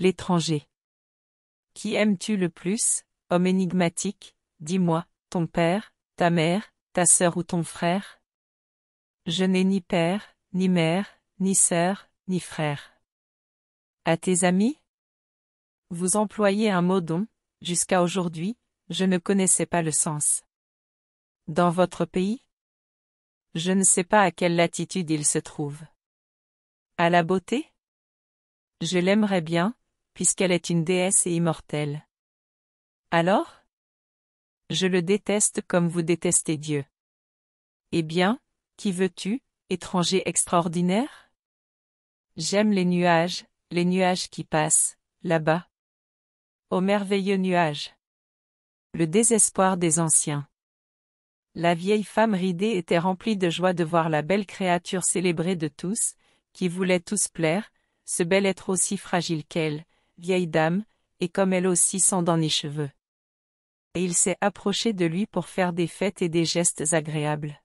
l'étranger. Qui aimes-tu le plus, homme énigmatique, dis-moi, ton père, ta mère, ta sœur ou ton frère Je n'ai ni père, ni mère, ni sœur, ni frère. À tes amis Vous employez un mot dont, jusqu'à aujourd'hui, je ne connaissais pas le sens. Dans votre pays Je ne sais pas à quelle latitude il se trouve. À la beauté Je l'aimerais bien, puisqu'elle est une déesse et immortelle. Alors Je le déteste comme vous détestez Dieu. Eh bien, qui veux-tu, étranger extraordinaire J'aime les nuages, les nuages qui passent, là-bas. Ô merveilleux nuages Le désespoir des anciens. La vieille femme ridée était remplie de joie de voir la belle créature célébrée de tous, qui voulait tous plaire, ce bel être aussi fragile qu'elle, vieille dame, et comme elle aussi sans dans les cheveux. Et il s'est approché de lui pour faire des fêtes et des gestes agréables.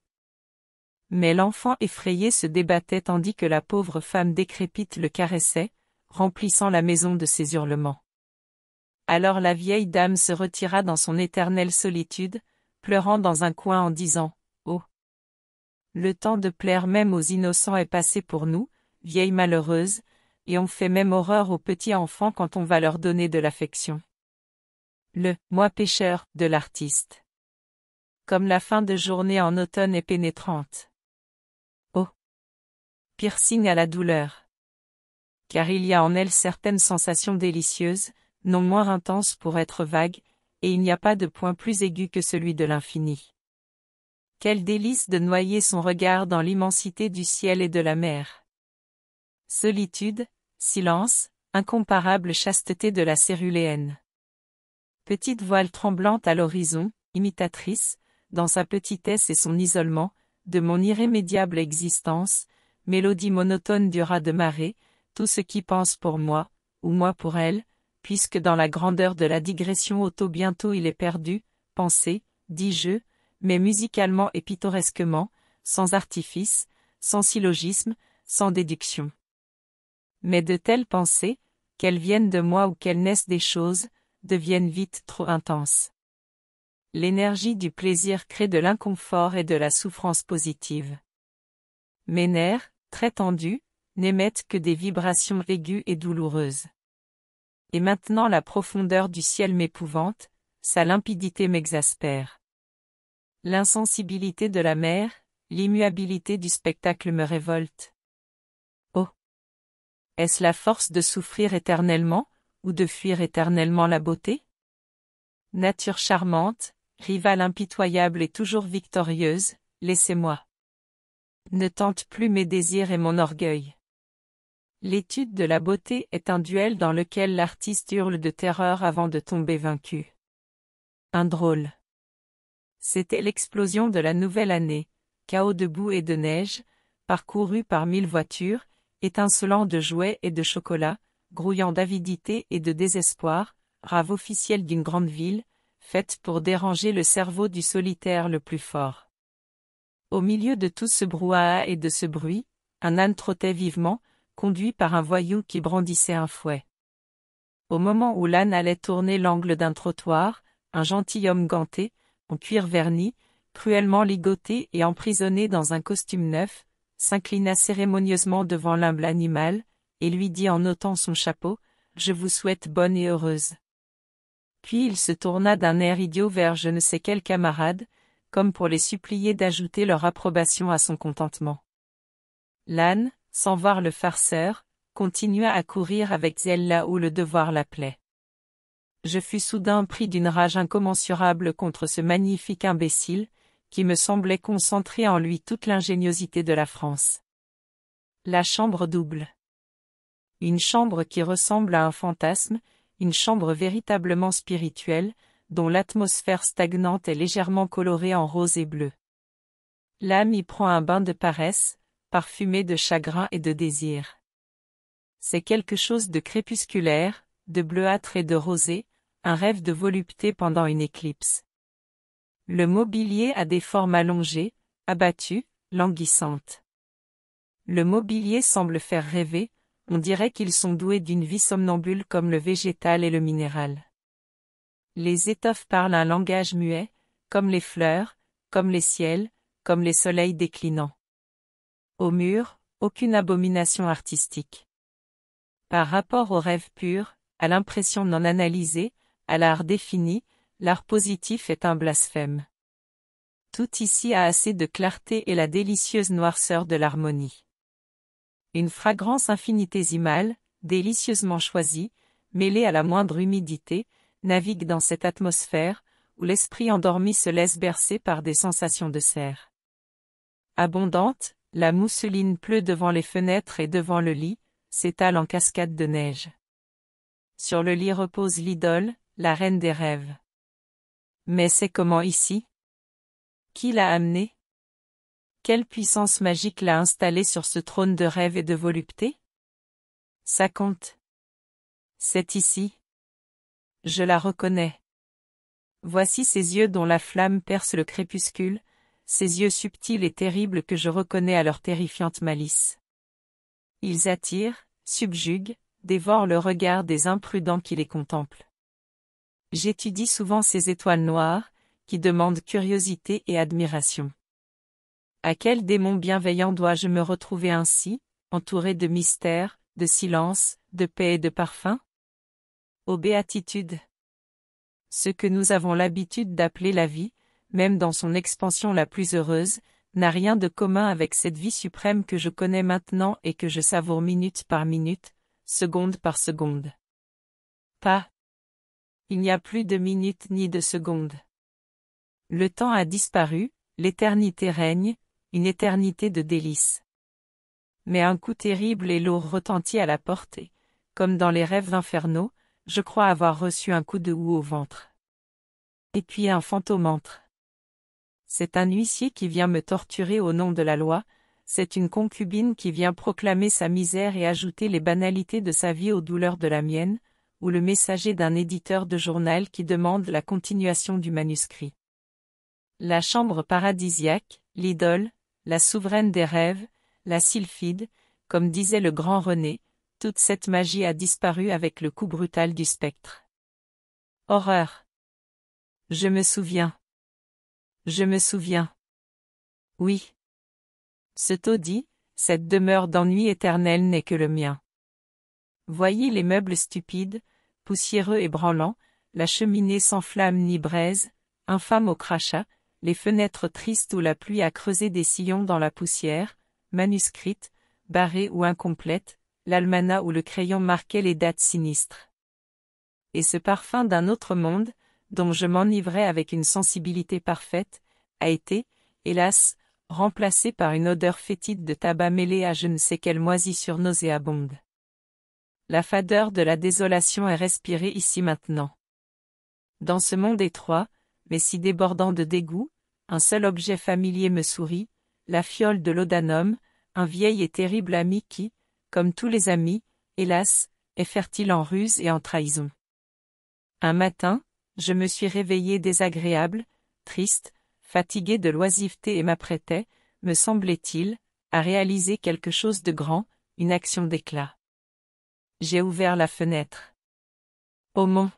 Mais l'enfant effrayé se débattait tandis que la pauvre femme décrépite le caressait, remplissant la maison de ses hurlements. Alors la vieille dame se retira dans son éternelle solitude, pleurant dans un coin en disant « Oh Le temps de plaire même aux innocents est passé pour nous, vieille malheureuse, et on fait même horreur aux petits enfants quand on va leur donner de l'affection. Le « moi pêcheur » de l'artiste. Comme la fin de journée en automne est pénétrante. Oh Piercing à la douleur. Car il y a en elle certaines sensations délicieuses, non moins intenses pour être vagues, et il n'y a pas de point plus aigu que celui de l'infini. Quel délice de noyer son regard dans l'immensité du ciel et de la mer. Solitude, Silence, incomparable chasteté de la céruléenne. Petite voile tremblante à l'horizon, imitatrice, dans sa petitesse et son isolement, de mon irrémédiable existence, mélodie monotone du rat de marée, tout ce qui pense pour moi, ou moi pour elle, puisque dans la grandeur de la digression auto bientôt il est perdu, pensée, dit je mais musicalement et pittoresquement, sans artifice, sans syllogisme, sans déduction. Mais de telles pensées, qu'elles viennent de moi ou qu'elles naissent des choses, deviennent vite trop intenses. L'énergie du plaisir crée de l'inconfort et de la souffrance positive. Mes nerfs, très tendus, n'émettent que des vibrations aiguës et douloureuses. Et maintenant la profondeur du ciel m'épouvante, sa limpidité m'exaspère. L'insensibilité de la mer, l'immuabilité du spectacle me révolte. Est-ce la force de souffrir éternellement, ou de fuir éternellement la beauté Nature charmante, rivale impitoyable et toujours victorieuse, laissez-moi. Ne tente plus mes désirs et mon orgueil. L'étude de la beauté est un duel dans lequel l'artiste hurle de terreur avant de tomber vaincu. Un drôle. C'était l'explosion de la nouvelle année, chaos de boue et de neige, parcouru par mille voitures, étincelant de jouets et de chocolat, grouillant d'avidité et de désespoir, rave officielle d'une grande ville, faite pour déranger le cerveau du solitaire le plus fort. Au milieu de tout ce brouhaha et de ce bruit, un âne trottait vivement, conduit par un voyou qui brandissait un fouet. Au moment où l'âne allait tourner l'angle d'un trottoir, un gentilhomme ganté, en cuir verni, cruellement ligoté et emprisonné dans un costume neuf, s'inclina cérémonieusement devant l'humble animal, et lui dit en ôtant son chapeau, Je vous souhaite bonne et heureuse. Puis il se tourna d'un air idiot vers je ne sais quel camarade, comme pour les supplier d'ajouter leur approbation à son contentement. L'âne, sans voir le farceur, continua à courir avec zèle là où le devoir l'appelait. Je fus soudain pris d'une rage incommensurable contre ce magnifique imbécile, qui me semblait concentrer en lui toute l'ingéniosité de la France. La chambre double. Une chambre qui ressemble à un fantasme, une chambre véritablement spirituelle, dont l'atmosphère stagnante est légèrement colorée en rose et bleu. L'âme y prend un bain de paresse, parfumé de chagrin et de désir. C'est quelque chose de crépusculaire, de bleuâtre et de rosé, un rêve de volupté pendant une éclipse. Le mobilier a des formes allongées, abattues, languissantes. Le mobilier semble faire rêver, on dirait qu'ils sont doués d'une vie somnambule comme le végétal et le minéral. Les étoffes parlent un langage muet, comme les fleurs, comme les ciels, comme les soleils déclinants. Au mur, aucune abomination artistique. Par rapport au rêve pur, à l'impression non analysée, à l'art défini, L'art positif est un blasphème. Tout ici a assez de clarté et la délicieuse noirceur de l'harmonie. Une fragrance infinitésimale, délicieusement choisie, mêlée à la moindre humidité, navigue dans cette atmosphère, où l'esprit endormi se laisse bercer par des sensations de serre. Abondante, la mousseline pleut devant les fenêtres et devant le lit, s'étale en cascade de neige. Sur le lit repose l'idole, la reine des rêves. Mais c'est comment ici Qui l'a amené Quelle puissance magique l'a installée sur ce trône de rêve et de volupté Ça compte. C'est ici. Je la reconnais. Voici ses yeux dont la flamme perce le crépuscule, ces yeux subtils et terribles que je reconnais à leur terrifiante malice. Ils attirent, subjuguent, dévorent le regard des imprudents qui les contemplent. J'étudie souvent ces étoiles noires, qui demandent curiosité et admiration. À quel démon bienveillant dois-je me retrouver ainsi, entouré de mystères, de silence, de paix et de parfums Ô Béatitude Ce que nous avons l'habitude d'appeler la vie, même dans son expansion la plus heureuse, n'a rien de commun avec cette vie suprême que je connais maintenant et que je savoure minute par minute, seconde par seconde. Pas il n'y a plus de minutes ni de secondes. Le temps a disparu, l'éternité règne, une éternité de délices. Mais un coup terrible et lourd retentit à la porte et, comme dans les rêves infernaux, je crois avoir reçu un coup de houx au ventre. Et puis un fantôme entre. C'est un huissier qui vient me torturer au nom de la loi, c'est une concubine qui vient proclamer sa misère et ajouter les banalités de sa vie aux douleurs de la mienne, ou le messager d'un éditeur de journal qui demande la continuation du manuscrit. La chambre paradisiaque, l'idole, la souveraine des rêves, la sylphide, comme disait le grand René, toute cette magie a disparu avec le coup brutal du spectre. Horreur. Je me souviens. Je me souviens. Oui. Ce taudis, cette demeure d'ennui éternel n'est que le mien. Voyez les meubles stupides, poussiéreux et branlants, la cheminée sans flamme ni braise, infâme au crachat, les fenêtres tristes où la pluie a creusé des sillons dans la poussière, manuscrites, barrées ou incomplètes, l'almanach où le crayon marquait les dates sinistres. Et ce parfum d'un autre monde, dont je m'enivrais avec une sensibilité parfaite, a été, hélas, remplacé par une odeur fétide de tabac mêlé à je ne sais quelle moisissure nauséabonde. La fadeur de la désolation est respirée ici maintenant. Dans ce monde étroit, mais si débordant de dégoût, un seul objet familier me sourit, la fiole de l'odanum, un vieil et terrible ami qui, comme tous les amis, hélas, est fertile en ruse et en trahison. Un matin, je me suis réveillé désagréable, triste, fatigué de l'oisiveté et m'apprêtait, me semblait-il, à réaliser quelque chose de grand, une action d'éclat. J'ai ouvert la fenêtre. Aumont.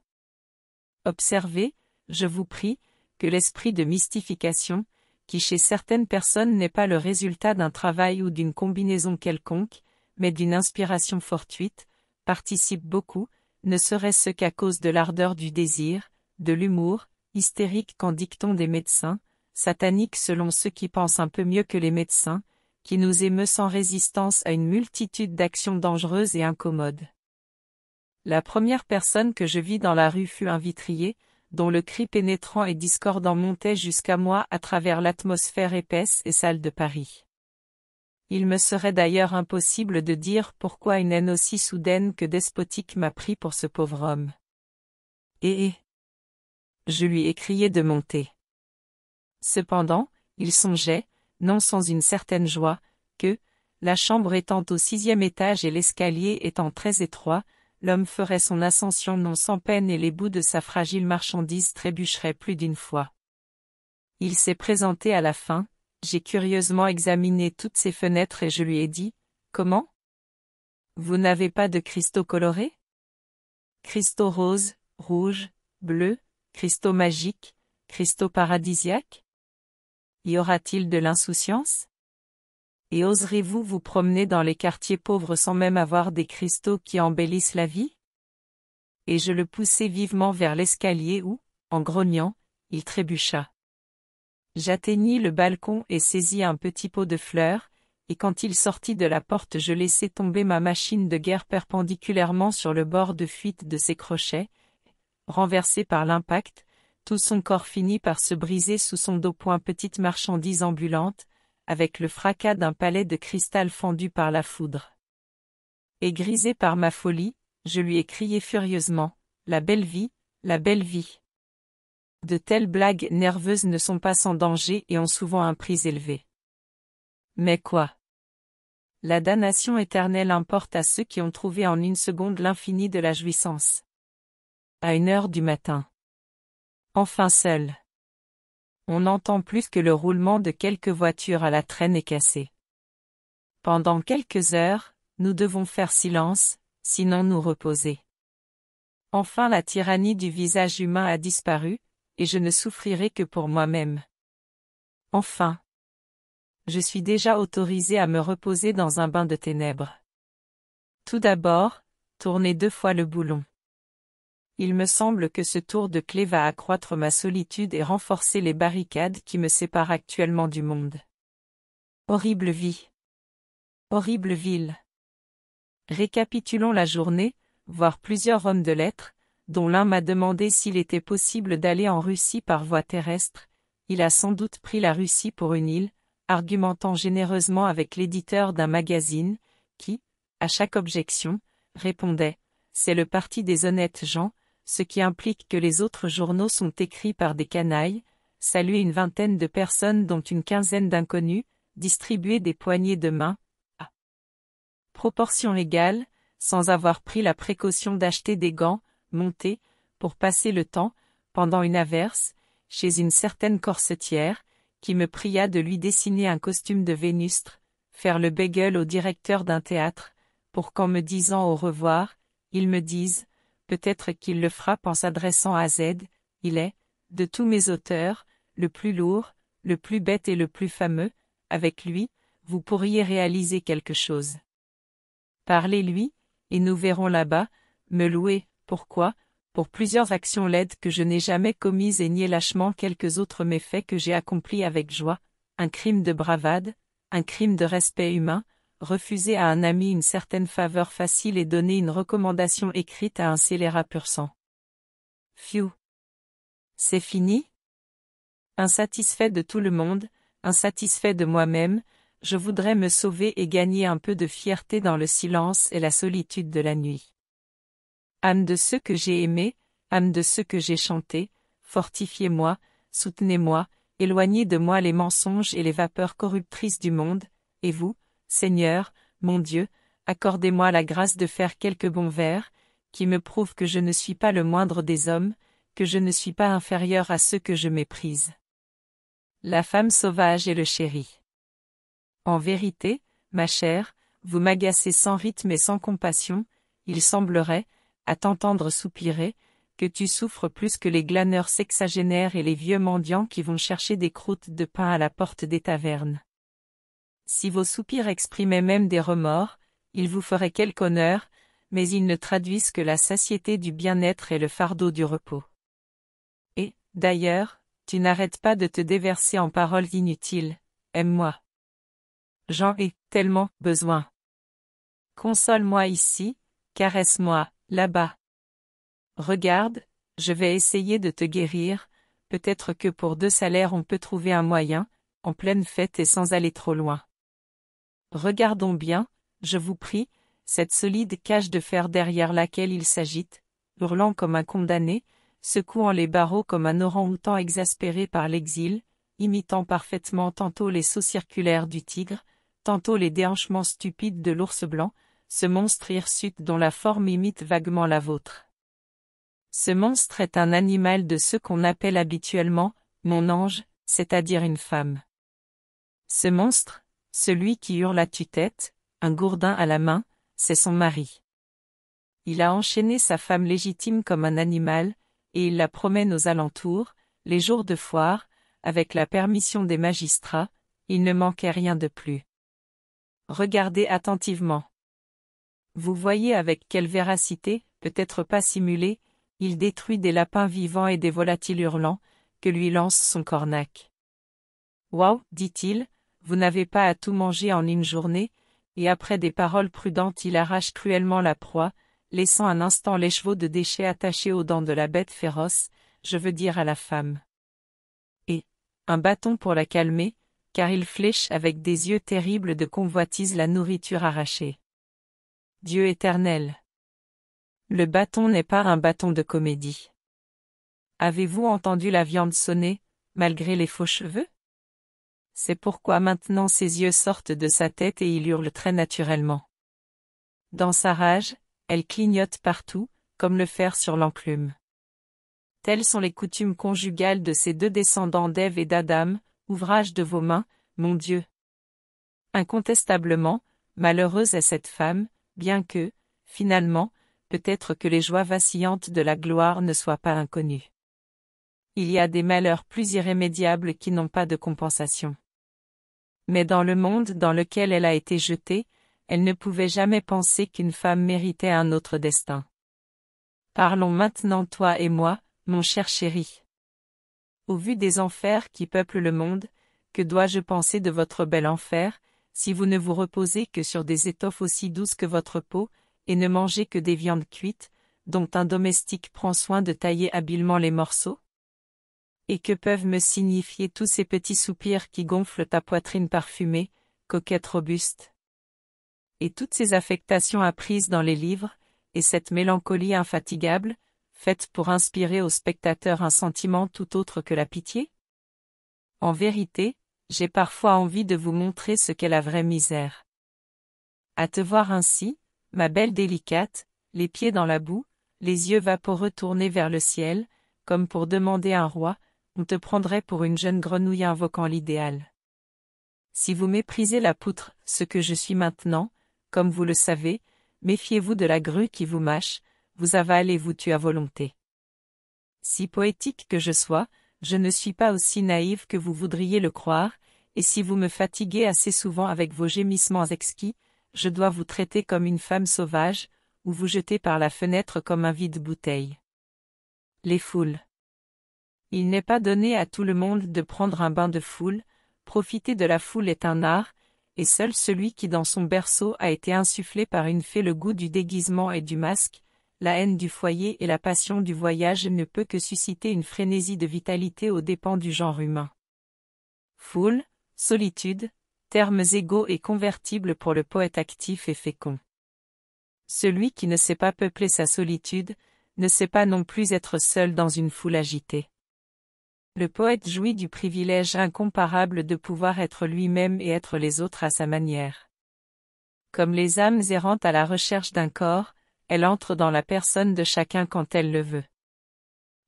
Observez, je vous prie, que l'esprit de mystification, qui chez certaines personnes n'est pas le résultat d'un travail ou d'une combinaison quelconque, mais d'une inspiration fortuite, participe beaucoup, ne serait-ce qu'à cause de l'ardeur du désir, de l'humour, hystérique qu'en dictons des médecins, satanique selon ceux qui pensent un peu mieux que les médecins, qui nous émeut sans résistance à une multitude d'actions dangereuses et incommodes. La première personne que je vis dans la rue fut un vitrier, dont le cri pénétrant et discordant montait jusqu'à moi à travers l'atmosphère épaisse et sale de Paris. Il me serait d'ailleurs impossible de dire pourquoi une haine aussi soudaine que despotique m'a pris pour ce pauvre homme. Et, eh, eh. je lui ai crié de monter. Cependant, il songeait, non sans une certaine joie, que, la chambre étant au sixième étage et l'escalier étant très étroit, l'homme ferait son ascension non sans peine et les bouts de sa fragile marchandise trébucheraient plus d'une fois. Il s'est présenté à la fin, j'ai curieusement examiné toutes ses fenêtres et je lui ai dit, comment Vous n'avez pas de cristaux colorés Cristaux roses, rouges, bleus, cristaux magiques, cristaux paradisiaques y aura-t-il de l'insouciance Et oserez-vous vous promener dans les quartiers pauvres sans même avoir des cristaux qui embellissent la vie Et je le poussai vivement vers l'escalier où, en grognant, il trébucha. J'atteignis le balcon et saisis un petit pot de fleurs, et quand il sortit de la porte je laissai tomber ma machine de guerre perpendiculairement sur le bord de fuite de ses crochets, renversé par l'impact, tout son corps finit par se briser sous son dos. Point petite marchandise ambulante, avec le fracas d'un palais de cristal fendu par la foudre. Et grisé par ma folie, je lui ai crié furieusement, la belle vie, la belle vie. De telles blagues nerveuses ne sont pas sans danger et ont souvent un prix élevé. Mais quoi La damnation éternelle importe à ceux qui ont trouvé en une seconde l'infini de la jouissance. À une heure du matin. Enfin seul. On n'entend plus que le roulement de quelques voitures à la traîne est cassée. Pendant quelques heures, nous devons faire silence, sinon nous reposer. Enfin la tyrannie du visage humain a disparu, et je ne souffrirai que pour moi-même. Enfin. Je suis déjà autorisé à me reposer dans un bain de ténèbres. Tout d'abord, tournez deux fois le boulon. Il me semble que ce tour de clé va accroître ma solitude et renforcer les barricades qui me séparent actuellement du monde. Horrible vie. Horrible ville. Récapitulons la journée, voir plusieurs hommes de lettres, dont l'un m'a demandé s'il était possible d'aller en Russie par voie terrestre, il a sans doute pris la Russie pour une île, argumentant généreusement avec l'éditeur d'un magazine, qui, à chaque objection, répondait, c'est le parti des honnêtes gens, ce qui implique que les autres journaux sont écrits par des canailles, saluer une vingtaine de personnes dont une quinzaine d'inconnus, distribuer des poignées de main, à ah. proportion légale, sans avoir pris la précaution d'acheter des gants, monter, pour passer le temps, pendant une averse, chez une certaine corsetière, qui me pria de lui dessiner un costume de vénustre, faire le bégueule au directeur d'un théâtre, pour qu'en me disant au revoir, il me dise, peut-être qu'il le frappe en s'adressant à Z, il est, de tous mes auteurs, le plus lourd, le plus bête et le plus fameux, avec lui, vous pourriez réaliser quelque chose. Parlez-lui, et nous verrons là-bas, me louer, pourquoi, pour plusieurs actions laides que je n'ai jamais commises et nier lâchement quelques autres méfaits que j'ai accomplis avec joie, un crime de bravade, un crime de respect humain, refuser à un ami une certaine faveur facile et donner une recommandation écrite à un scélérat pur sang. Phew. C'est fini Insatisfait de tout le monde, insatisfait de moi-même, je voudrais me sauver et gagner un peu de fierté dans le silence et la solitude de la nuit. Âme de ceux que j'ai aimés, âme de ceux que j'ai chantés, fortifiez-moi, soutenez-moi, éloignez de moi les mensonges et les vapeurs corruptrices du monde, et vous, Seigneur, mon Dieu, accordez-moi la grâce de faire quelques bons vers, qui me prouvent que je ne suis pas le moindre des hommes, que je ne suis pas inférieur à ceux que je méprise. La femme sauvage et le chéri. En vérité, ma chère, vous m'agacez sans rythme et sans compassion, il semblerait, à t'entendre soupirer, que tu souffres plus que les glaneurs sexagénaires et les vieux mendiants qui vont chercher des croûtes de pain à la porte des tavernes. Si vos soupirs exprimaient même des remords, ils vous feraient quelque honneur, mais ils ne traduisent que la satiété du bien-être et le fardeau du repos. Et, d'ailleurs, tu n'arrêtes pas de te déverser en paroles inutiles. Aime-moi. J'en ai tellement besoin. Console-moi ici, caresse-moi, là-bas. Regarde, je vais essayer de te guérir, peut-être que pour deux salaires on peut trouver un moyen, en pleine fête et sans aller trop loin. Regardons bien, je vous prie, cette solide cage de fer derrière laquelle il s'agite, hurlant comme un condamné, secouant les barreaux comme un orang-outan exaspéré par l'exil, imitant parfaitement tantôt les sauts circulaires du tigre, tantôt les déhanchements stupides de l'ours blanc, ce monstre hirsute dont la forme imite vaguement la vôtre. Ce monstre est un animal de ceux qu'on appelle habituellement « mon ange », c'est-à-dire une femme. Ce monstre, celui qui hurle à tue-tête, un gourdin à la main, c'est son mari. Il a enchaîné sa femme légitime comme un animal, et il la promène aux alentours, les jours de foire, avec la permission des magistrats, il ne manquait rien de plus. Regardez attentivement. Vous voyez avec quelle véracité, peut-être pas simulée, il détruit des lapins vivants et des volatiles hurlants, que lui lance son cornac. Waouh, dit-il, vous n'avez pas à tout manger en une journée, et après des paroles prudentes il arrache cruellement la proie, laissant un instant les chevaux de déchets attachés aux dents de la bête féroce, je veux dire à la femme. Et, un bâton pour la calmer, car il fléche avec des yeux terribles de convoitise la nourriture arrachée. Dieu éternel. Le bâton n'est pas un bâton de comédie. Avez-vous entendu la viande sonner, malgré les faux cheveux c'est pourquoi maintenant ses yeux sortent de sa tête et il hurle très naturellement. Dans sa rage, elle clignote partout, comme le fer sur l'enclume. Telles sont les coutumes conjugales de ces deux descendants d'Ève et d'Adam, ouvrage de vos mains, mon Dieu. Incontestablement, malheureuse est cette femme, bien que, finalement, peut-être que les joies vacillantes de la gloire ne soient pas inconnues. Il y a des malheurs plus irrémédiables qui n'ont pas de compensation mais dans le monde dans lequel elle a été jetée, elle ne pouvait jamais penser qu'une femme méritait un autre destin. Parlons maintenant toi et moi, mon cher chéri. Au vu des enfers qui peuplent le monde, que dois-je penser de votre bel enfer, si vous ne vous reposez que sur des étoffes aussi douces que votre peau, et ne mangez que des viandes cuites, dont un domestique prend soin de tailler habilement les morceaux et que peuvent me signifier tous ces petits soupirs qui gonflent ta poitrine parfumée, coquette robuste Et toutes ces affectations apprises dans les livres, et cette mélancolie infatigable, faite pour inspirer au spectateur un sentiment tout autre que la pitié En vérité, j'ai parfois envie de vous montrer ce qu'est la vraie misère. À te voir ainsi, ma belle délicate, les pieds dans la boue, les yeux vaporeux tournés vers le ciel, comme pour demander un roi, on te prendrait pour une jeune grenouille invoquant l'idéal. Si vous méprisez la poutre, ce que je suis maintenant, comme vous le savez, méfiez-vous de la grue qui vous mâche, vous avalez vous tue à volonté. Si poétique que je sois, je ne suis pas aussi naïve que vous voudriez le croire, et si vous me fatiguez assez souvent avec vos gémissements exquis, je dois vous traiter comme une femme sauvage, ou vous jeter par la fenêtre comme un vide-bouteille. Les foules. Il n'est pas donné à tout le monde de prendre un bain de foule, profiter de la foule est un art, et seul celui qui dans son berceau a été insufflé par une fée le goût du déguisement et du masque, la haine du foyer et la passion du voyage ne peut que susciter une frénésie de vitalité aux dépens du genre humain. Foule, solitude, termes égaux et convertibles pour le poète actif et fécond. Celui qui ne sait pas peupler sa solitude, ne sait pas non plus être seul dans une foule agitée. Le poète jouit du privilège incomparable de pouvoir être lui-même et être les autres à sa manière. Comme les âmes errantes à la recherche d'un corps, elle entre dans la personne de chacun quand elle le veut.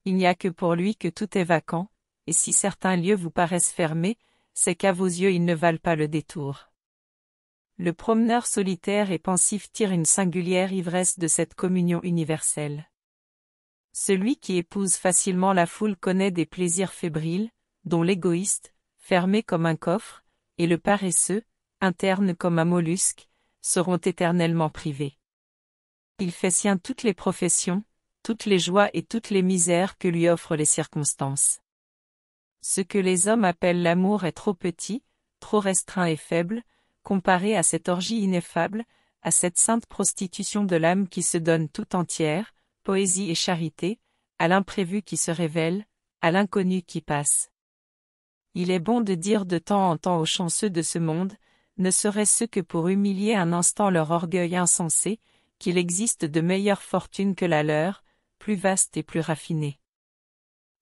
Il n'y a que pour lui que tout est vacant, et si certains lieux vous paraissent fermés, c'est qu'à vos yeux ils ne valent pas le détour. Le promeneur solitaire et pensif tire une singulière ivresse de cette communion universelle. Celui qui épouse facilement la foule connaît des plaisirs fébriles, dont l'égoïste, fermé comme un coffre, et le paresseux, interne comme un mollusque, seront éternellement privés. Il fait sien toutes les professions, toutes les joies et toutes les misères que lui offrent les circonstances. Ce que les hommes appellent l'amour est trop petit, trop restreint et faible, comparé à cette orgie ineffable, à cette sainte prostitution de l'âme qui se donne tout entière, Poésie et charité, à l'imprévu qui se révèle, à l'inconnu qui passe. Il est bon de dire de temps en temps aux chanceux de ce monde, ne serait-ce que pour humilier un instant leur orgueil insensé, qu'il existe de meilleures fortunes que la leur, plus vastes et plus raffinées.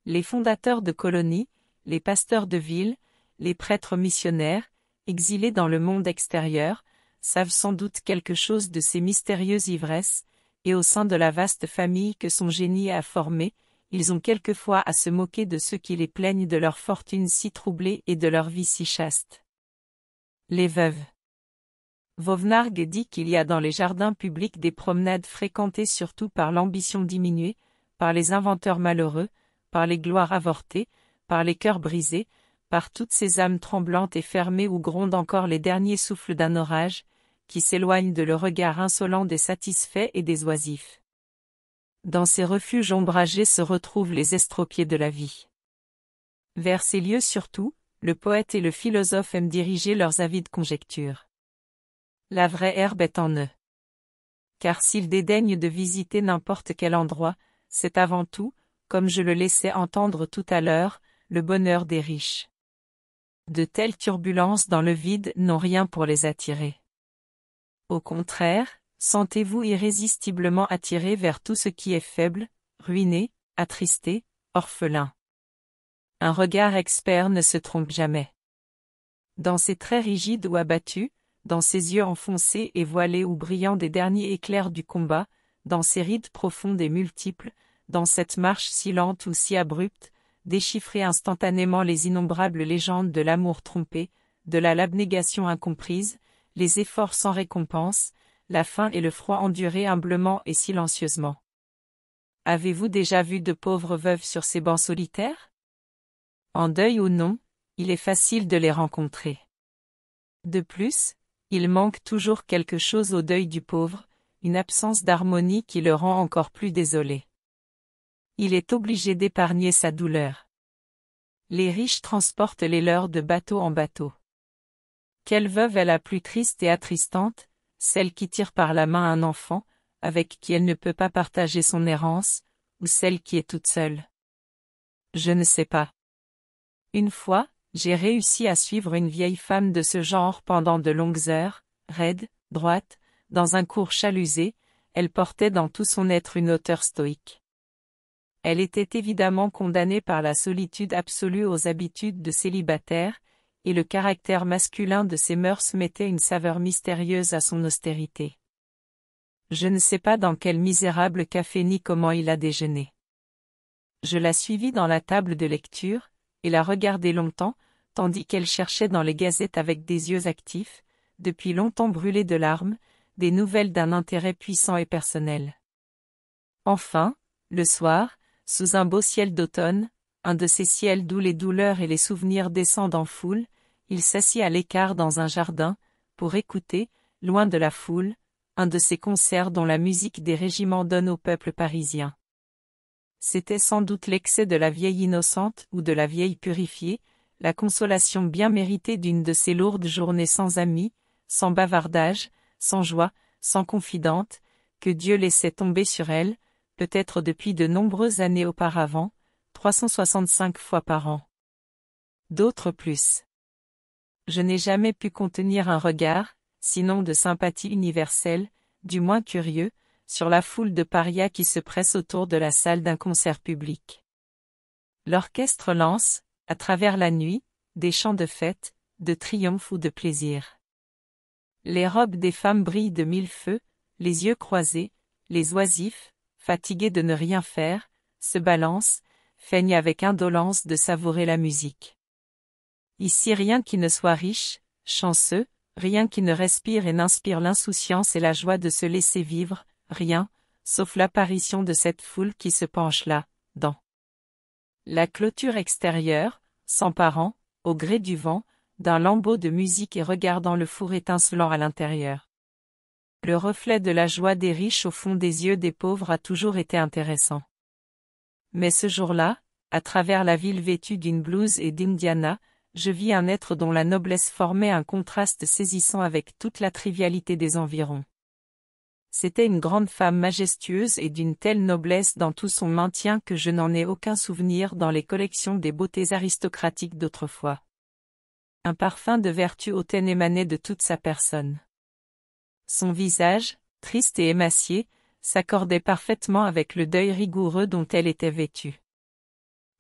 Les fondateurs de colonies, les pasteurs de villes, les prêtres missionnaires, exilés dans le monde extérieur, savent sans doute quelque chose de ces mystérieuses ivresses, et au sein de la vaste famille que son génie a formée, ils ont quelquefois à se moquer de ceux qui les plaignent de leur fortune si troublée et de leur vie si chaste. Les veuves. Vovnargue dit qu'il y a dans les jardins publics des promenades fréquentées surtout par l'ambition diminuée, par les inventeurs malheureux, par les gloires avortées, par les cœurs brisés, par toutes ces âmes tremblantes et fermées où grondent encore les derniers souffles d'un orage, qui s'éloignent de le regard insolent des satisfaits et des oisifs. Dans ces refuges ombragés se retrouvent les estropiés de la vie. Vers ces lieux surtout, le poète et le philosophe aiment diriger leurs avides conjectures. La vraie herbe est en eux. Car s'ils dédaignent de visiter n'importe quel endroit, c'est avant tout, comme je le laissais entendre tout à l'heure, le bonheur des riches. De telles turbulences dans le vide n'ont rien pour les attirer. Au contraire, sentez-vous irrésistiblement attiré vers tout ce qui est faible, ruiné, attristé, orphelin. Un regard expert ne se trompe jamais. Dans ses traits rigides ou abattus, dans ses yeux enfoncés et voilés ou brillants des derniers éclairs du combat, dans ses rides profondes et multiples, dans cette marche si lente ou si abrupte, déchiffrez instantanément les innombrables légendes de l'amour trompé, de la l'abnégation incomprise, les efforts sans récompense, la faim et le froid endurés humblement et silencieusement. Avez-vous déjà vu de pauvres veuves sur ces bancs solitaires En deuil ou non, il est facile de les rencontrer. De plus, il manque toujours quelque chose au deuil du pauvre, une absence d'harmonie qui le rend encore plus désolé. Il est obligé d'épargner sa douleur. Les riches transportent les leurs de bateau en bateau. Quelle veuve est la plus triste et attristante, celle qui tire par la main un enfant, avec qui elle ne peut pas partager son errance, ou celle qui est toute seule Je ne sais pas. Une fois, j'ai réussi à suivre une vieille femme de ce genre pendant de longues heures, raide, droite, dans un cours chalusé, elle portait dans tout son être une hauteur stoïque. Elle était évidemment condamnée par la solitude absolue aux habitudes de célibataire, et le caractère masculin de ses mœurs mettait une saveur mystérieuse à son austérité. Je ne sais pas dans quel misérable café ni comment il a déjeuné. Je la suivis dans la table de lecture, et la regardai longtemps, tandis qu'elle cherchait dans les gazettes avec des yeux actifs, depuis longtemps brûlés de larmes, des nouvelles d'un intérêt puissant et personnel. Enfin, le soir, sous un beau ciel d'automne, un de ces ciels d'où les douleurs et les souvenirs descendent en foule, il s'assit à l'écart dans un jardin, pour écouter, loin de la foule, un de ces concerts dont la musique des régiments donne au peuple parisien. C'était sans doute l'excès de la vieille innocente ou de la vieille purifiée, la consolation bien méritée d'une de ces lourdes journées sans amis, sans bavardage, sans joie, sans confidente, que Dieu laissait tomber sur elle, peut-être depuis de nombreuses années auparavant, 365 fois par an. D'autres plus. Je n'ai jamais pu contenir un regard, sinon de sympathie universelle, du moins curieux, sur la foule de parias qui se presse autour de la salle d'un concert public. L'orchestre lance, à travers la nuit, des chants de fête, de triomphe ou de plaisir. Les robes des femmes brillent de mille feux, les yeux croisés, les oisifs, fatigués de ne rien faire, se balancent, feignent avec indolence de savourer la musique. Ici rien qui ne soit riche, chanceux, rien qui ne respire et n'inspire l'insouciance et la joie de se laisser vivre, rien, sauf l'apparition de cette foule qui se penche là, dans la clôture extérieure, s'emparant, au gré du vent, d'un lambeau de musique et regardant le four étincelant à l'intérieur. Le reflet de la joie des riches au fond des yeux des pauvres a toujours été intéressant. Mais ce jour-là, à travers la ville vêtue d'une blouse et d'indiana, je vis un être dont la noblesse formait un contraste saisissant avec toute la trivialité des environs. C'était une grande femme majestueuse et d'une telle noblesse dans tout son maintien que je n'en ai aucun souvenir dans les collections des beautés aristocratiques d'autrefois. Un parfum de vertu hautaine émanait de toute sa personne. Son visage, triste et émacié, s'accordait parfaitement avec le deuil rigoureux dont elle était vêtue.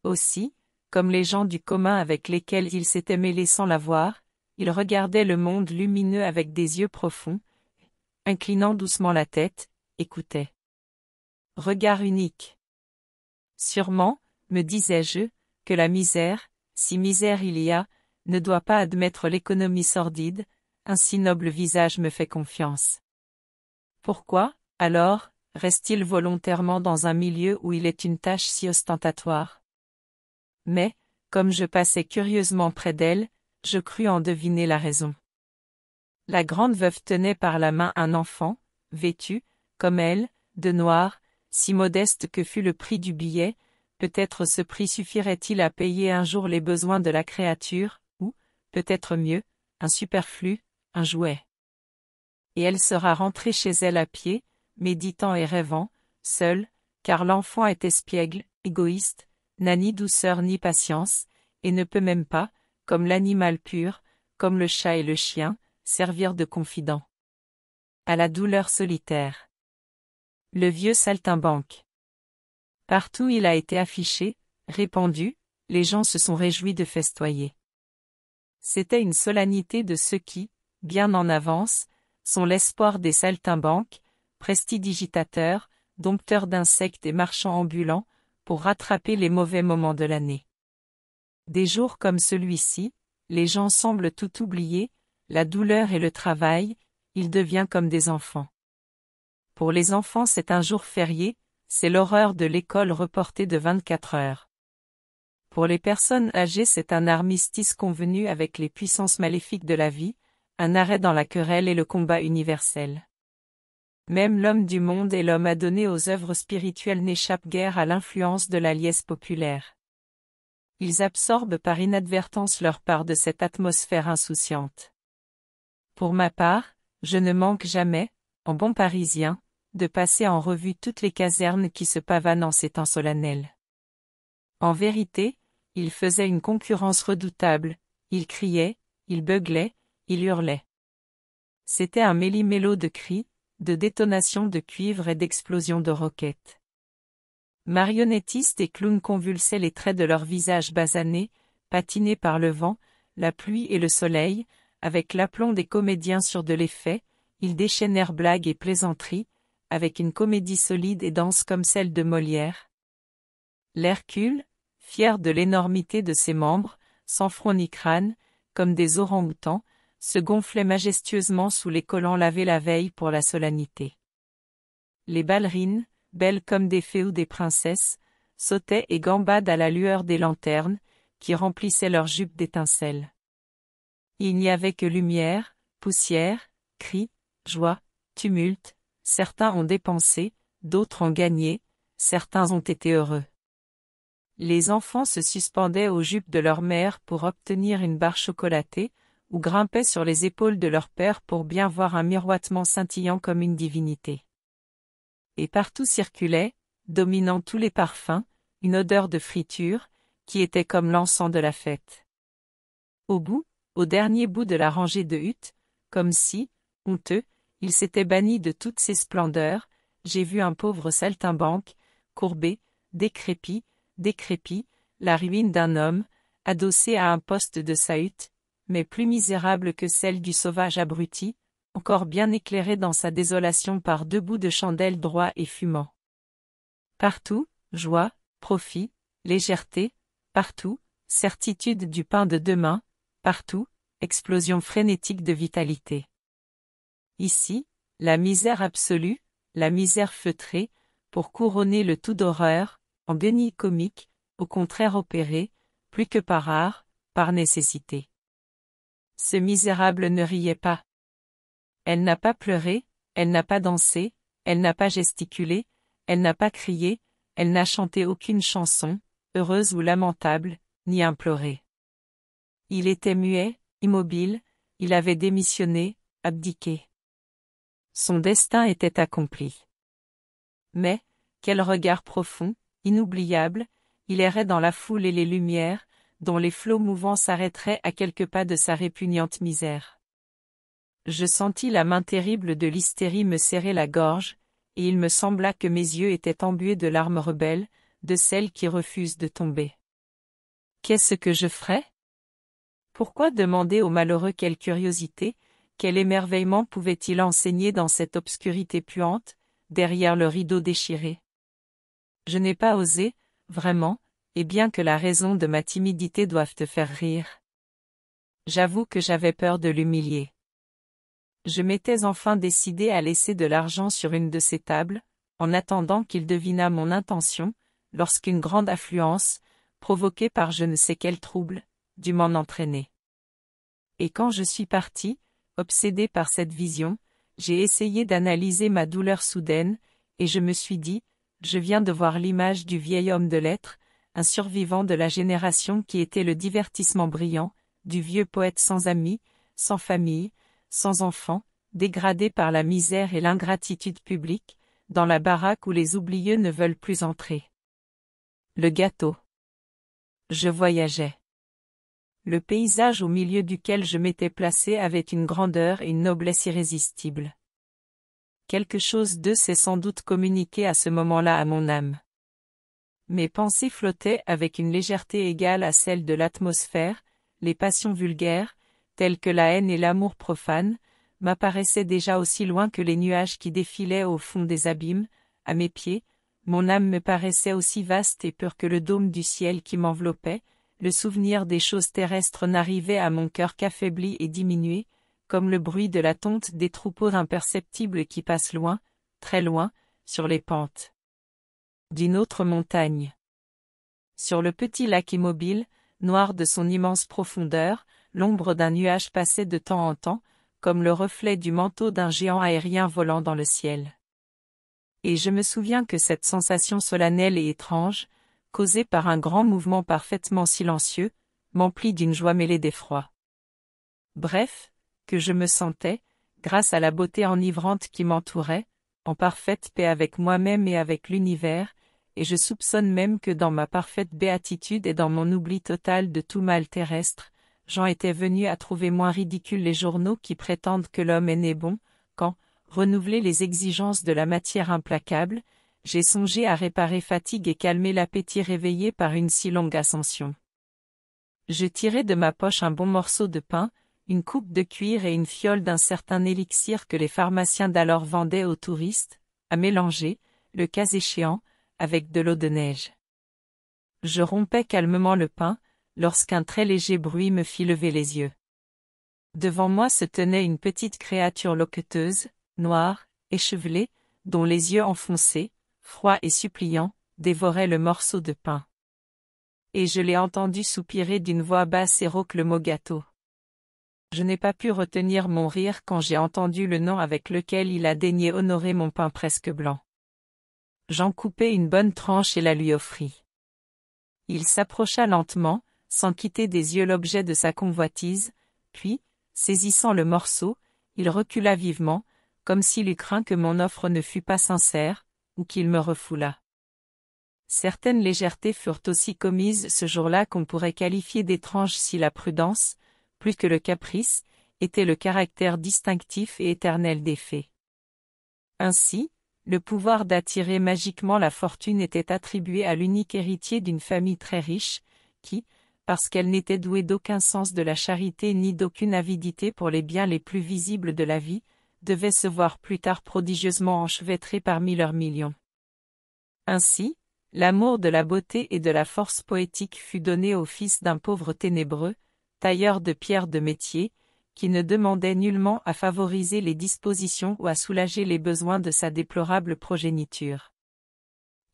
Aussi, comme les gens du commun avec lesquels il s'était mêlé sans l'avoir, il regardait le monde lumineux avec des yeux profonds, inclinant doucement la tête, écoutait. Regard unique. Sûrement, me disais-je, que la misère, si misère il y a, ne doit pas admettre l'économie sordide, un si noble visage me fait confiance. Pourquoi, alors, reste-t-il volontairement dans un milieu où il est une tâche si ostentatoire mais, comme je passais curieusement près d'elle, je crus en deviner la raison. La grande veuve tenait par la main un enfant, vêtu, comme elle, de noir, si modeste que fût le prix du billet, peut-être ce prix suffirait-il à payer un jour les besoins de la créature, ou, peut-être mieux, un superflu, un jouet. Et elle sera rentrée chez elle à pied, méditant et rêvant, seule, car l'enfant est espiègle, égoïste, n'a ni douceur ni patience, et ne peut même pas, comme l'animal pur, comme le chat et le chien, servir de confident. À la douleur solitaire. Le vieux saltimbanque. Partout il a été affiché, répandu, les gens se sont réjouis de festoyer. C'était une solennité de ceux qui, bien en avance, sont l'espoir des saltimbanques, prestidigitateurs, dompteurs d'insectes et marchands ambulants, pour rattraper les mauvais moments de l'année. Des jours comme celui-ci, les gens semblent tout oublier, la douleur et le travail, il devient comme des enfants. Pour les enfants c'est un jour férié, c'est l'horreur de l'école reportée de 24 heures. Pour les personnes âgées c'est un armistice convenu avec les puissances maléfiques de la vie, un arrêt dans la querelle et le combat universel. Même l'homme du monde et l'homme adonné aux œuvres spirituelles n'échappent guère à l'influence de la liesse populaire. Ils absorbent par inadvertance leur part de cette atmosphère insouciante. Pour ma part, je ne manque jamais, en bon parisien, de passer en revue toutes les casernes qui se pavanent en ces temps solennels. En vérité, ils faisaient une concurrence redoutable, ils criait, ils beuglaient, il hurlait. C'était un méli-mélo de cris, de détonations de cuivre et d'explosions de roquettes. Marionnettistes et clowns convulsaient les traits de leurs visages basanés, patinés par le vent, la pluie et le soleil, avec l'aplomb des comédiens sur de l'effet, ils déchaînèrent blagues et plaisanteries, avec une comédie solide et dense comme celle de Molière. L'Hercule, fier de l'énormité de ses membres, sans front ni crâne, comme des orang-outans, se gonflaient majestueusement sous les collants lavés la veille pour la solennité. Les ballerines, belles comme des fées ou des princesses, sautaient et gambadent à la lueur des lanternes, qui remplissaient leurs jupes d'étincelles. Il n'y avait que lumière, poussière, cris, joie, tumulte, certains ont dépensé, d'autres ont gagné, certains ont été heureux. Les enfants se suspendaient aux jupes de leur mère pour obtenir une barre chocolatée, ou grimpaient sur les épaules de leur père pour bien voir un miroitement scintillant comme une divinité. Et partout circulait, dominant tous les parfums, une odeur de friture, qui était comme l'encens de la fête. Au bout, au dernier bout de la rangée de huttes, comme si, honteux, il s'était banni de toutes ses splendeurs, j'ai vu un pauvre saltimbanque, courbé, décrépit, décrépit, la ruine d'un homme, adossé à un poste de sa hutte, mais plus misérable que celle du sauvage abruti, encore bien éclairée dans sa désolation par deux bouts de chandelle droits et fumants. Partout, joie, profit, légèreté, partout, certitude du pain de demain, partout, explosion frénétique de vitalité. Ici, la misère absolue, la misère feutrée, pour couronner le tout d'horreur, en déni comique, au contraire opéré, plus que par art, par nécessité. Ce misérable ne riait pas. Elle n'a pas pleuré, elle n'a pas dansé, elle n'a pas gesticulé, elle n'a pas crié, elle n'a chanté aucune chanson, heureuse ou lamentable, ni imploré. Il était muet, immobile, il avait démissionné, abdiqué. Son destin était accompli. Mais, quel regard profond, inoubliable, il errait dans la foule et les lumières, dont les flots mouvants s'arrêteraient à quelques pas de sa répugnante misère. Je sentis la main terrible de l'hystérie me serrer la gorge, et il me sembla que mes yeux étaient embués de larmes rebelles, de celles qui refusent de tomber. Qu'est-ce que je ferais Pourquoi demander au malheureux quelle curiosité, quel émerveillement pouvait-il enseigner dans cette obscurité puante, derrière le rideau déchiré Je n'ai pas osé, vraiment, et bien que la raison de ma timidité doive te faire rire. J'avoue que j'avais peur de l'humilier. Je m'étais enfin décidé à laisser de l'argent sur une de ses tables, en attendant qu'il devinât mon intention, lorsqu'une grande affluence, provoquée par je ne sais quel trouble, dut m'en entraîner. Et quand je suis parti, obsédé par cette vision, j'ai essayé d'analyser ma douleur soudaine, et je me suis dit, je viens de voir l'image du vieil homme de lettres, un survivant de la génération qui était le divertissement brillant, du vieux poète sans amis, sans famille, sans enfants, dégradé par la misère et l'ingratitude publique, dans la baraque où les oublieux ne veulent plus entrer. Le gâteau. Je voyageais. Le paysage au milieu duquel je m'étais placé avait une grandeur et une noblesse irrésistibles. Quelque chose d'eux s'est sans doute communiqué à ce moment-là à mon âme. Mes pensées flottaient avec une légèreté égale à celle de l'atmosphère, les passions vulgaires, telles que la haine et l'amour profane, m'apparaissaient déjà aussi loin que les nuages qui défilaient au fond des abîmes, à mes pieds, mon âme me paraissait aussi vaste et pure que le dôme du ciel qui m'enveloppait, le souvenir des choses terrestres n'arrivait à mon cœur qu'affaibli et diminué, comme le bruit de la tonte des troupeaux imperceptibles qui passent loin, très loin, sur les pentes d'une autre montagne. Sur le petit lac immobile, noir de son immense profondeur, l'ombre d'un nuage passait de temps en temps, comme le reflet du manteau d'un géant aérien volant dans le ciel. Et je me souviens que cette sensation solennelle et étrange, causée par un grand mouvement parfaitement silencieux, m'emplit d'une joie mêlée d'effroi. Bref, que je me sentais, grâce à la beauté enivrante qui m'entourait, en parfaite paix avec moi-même et avec l'univers, et je soupçonne même que dans ma parfaite béatitude et dans mon oubli total de tout mal terrestre, j'en étais venu à trouver moins ridicule les journaux qui prétendent que l'homme est né bon, quand, renouveler les exigences de la matière implacable, j'ai songé à réparer fatigue et calmer l'appétit réveillé par une si longue ascension. Je tirai de ma poche un bon morceau de pain, une coupe de cuir et une fiole d'un certain élixir que les pharmaciens d'alors vendaient aux touristes, à mélanger, le cas échéant, avec de l'eau de neige. Je rompais calmement le pain, lorsqu'un très léger bruit me fit lever les yeux. Devant moi se tenait une petite créature loqueteuse, noire, échevelée, dont les yeux enfoncés, froids et suppliants, dévoraient le morceau de pain. Et je l'ai entendu soupirer d'une voix basse et rauque le mot gâteau. Je n'ai pas pu retenir mon rire quand j'ai entendu le nom avec lequel il a daigné honorer mon pain presque blanc. J'en coupai une bonne tranche et la lui offrit. Il s'approcha lentement, sans quitter des yeux l'objet de sa convoitise, puis, saisissant le morceau, il recula vivement, comme s'il eût craint que mon offre ne fût pas sincère, ou qu'il me refoulât. Certaines légèretés furent aussi commises ce jour-là qu'on pourrait qualifier d'étranges si la prudence, plus que le caprice, était le caractère distinctif et éternel des faits. Ainsi, le pouvoir d'attirer magiquement la fortune était attribué à l'unique héritier d'une famille très riche, qui, parce qu'elle n'était douée d'aucun sens de la charité ni d'aucune avidité pour les biens les plus visibles de la vie, devait se voir plus tard prodigieusement enchevêtrée parmi leurs millions. Ainsi, l'amour de la beauté et de la force poétique fut donné au fils d'un pauvre ténébreux, tailleur de pierre de métier, qui ne demandait nullement à favoriser les dispositions ou à soulager les besoins de sa déplorable progéniture.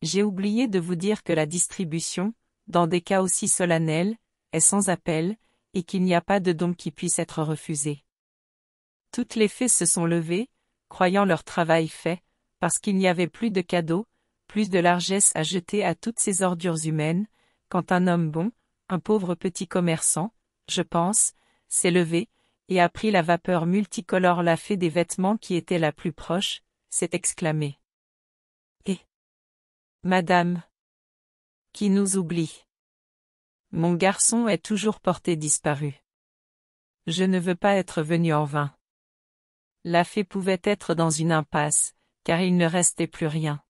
J'ai oublié de vous dire que la distribution, dans des cas aussi solennels, est sans appel, et qu'il n'y a pas de don qui puisse être refusé. Toutes les fées se sont levées, croyant leur travail fait, parce qu'il n'y avait plus de cadeaux, plus de largesse à jeter à toutes ces ordures humaines, quand un homme bon, un pauvre petit commerçant, je pense, s'est levé, et pris la vapeur multicolore la fée des vêtements qui était la plus proche, s'est exclamée. Eh Madame Qui nous oublie Mon garçon est toujours porté disparu. Je ne veux pas être venu en vain. La fée pouvait être dans une impasse, car il ne restait plus rien.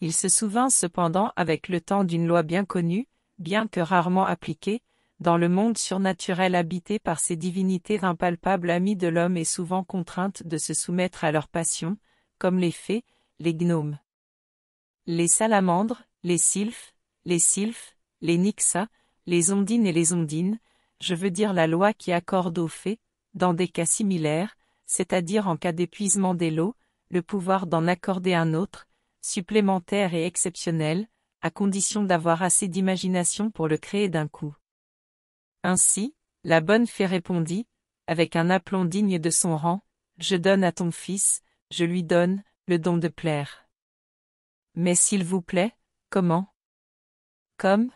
Il se souvint cependant avec le temps d'une loi bien connue, bien que rarement appliquée, dans le monde surnaturel habité par ces divinités impalpables amies de l'homme et souvent contraintes de se soumettre à leurs passions, comme les fées, les gnomes. Les salamandres, les sylphes, les sylphes, les nixas, les ondines et les ondines, je veux dire la loi qui accorde aux fées, dans des cas similaires, c'est-à-dire en cas d'épuisement des lots, le pouvoir d'en accorder un autre, supplémentaire et exceptionnel, à condition d'avoir assez d'imagination pour le créer d'un coup. Ainsi, la bonne fée répondit, avec un aplomb digne de son rang, Je donne à ton fils, je lui donne, le don de plaire. Mais s'il vous plaît, comment Comme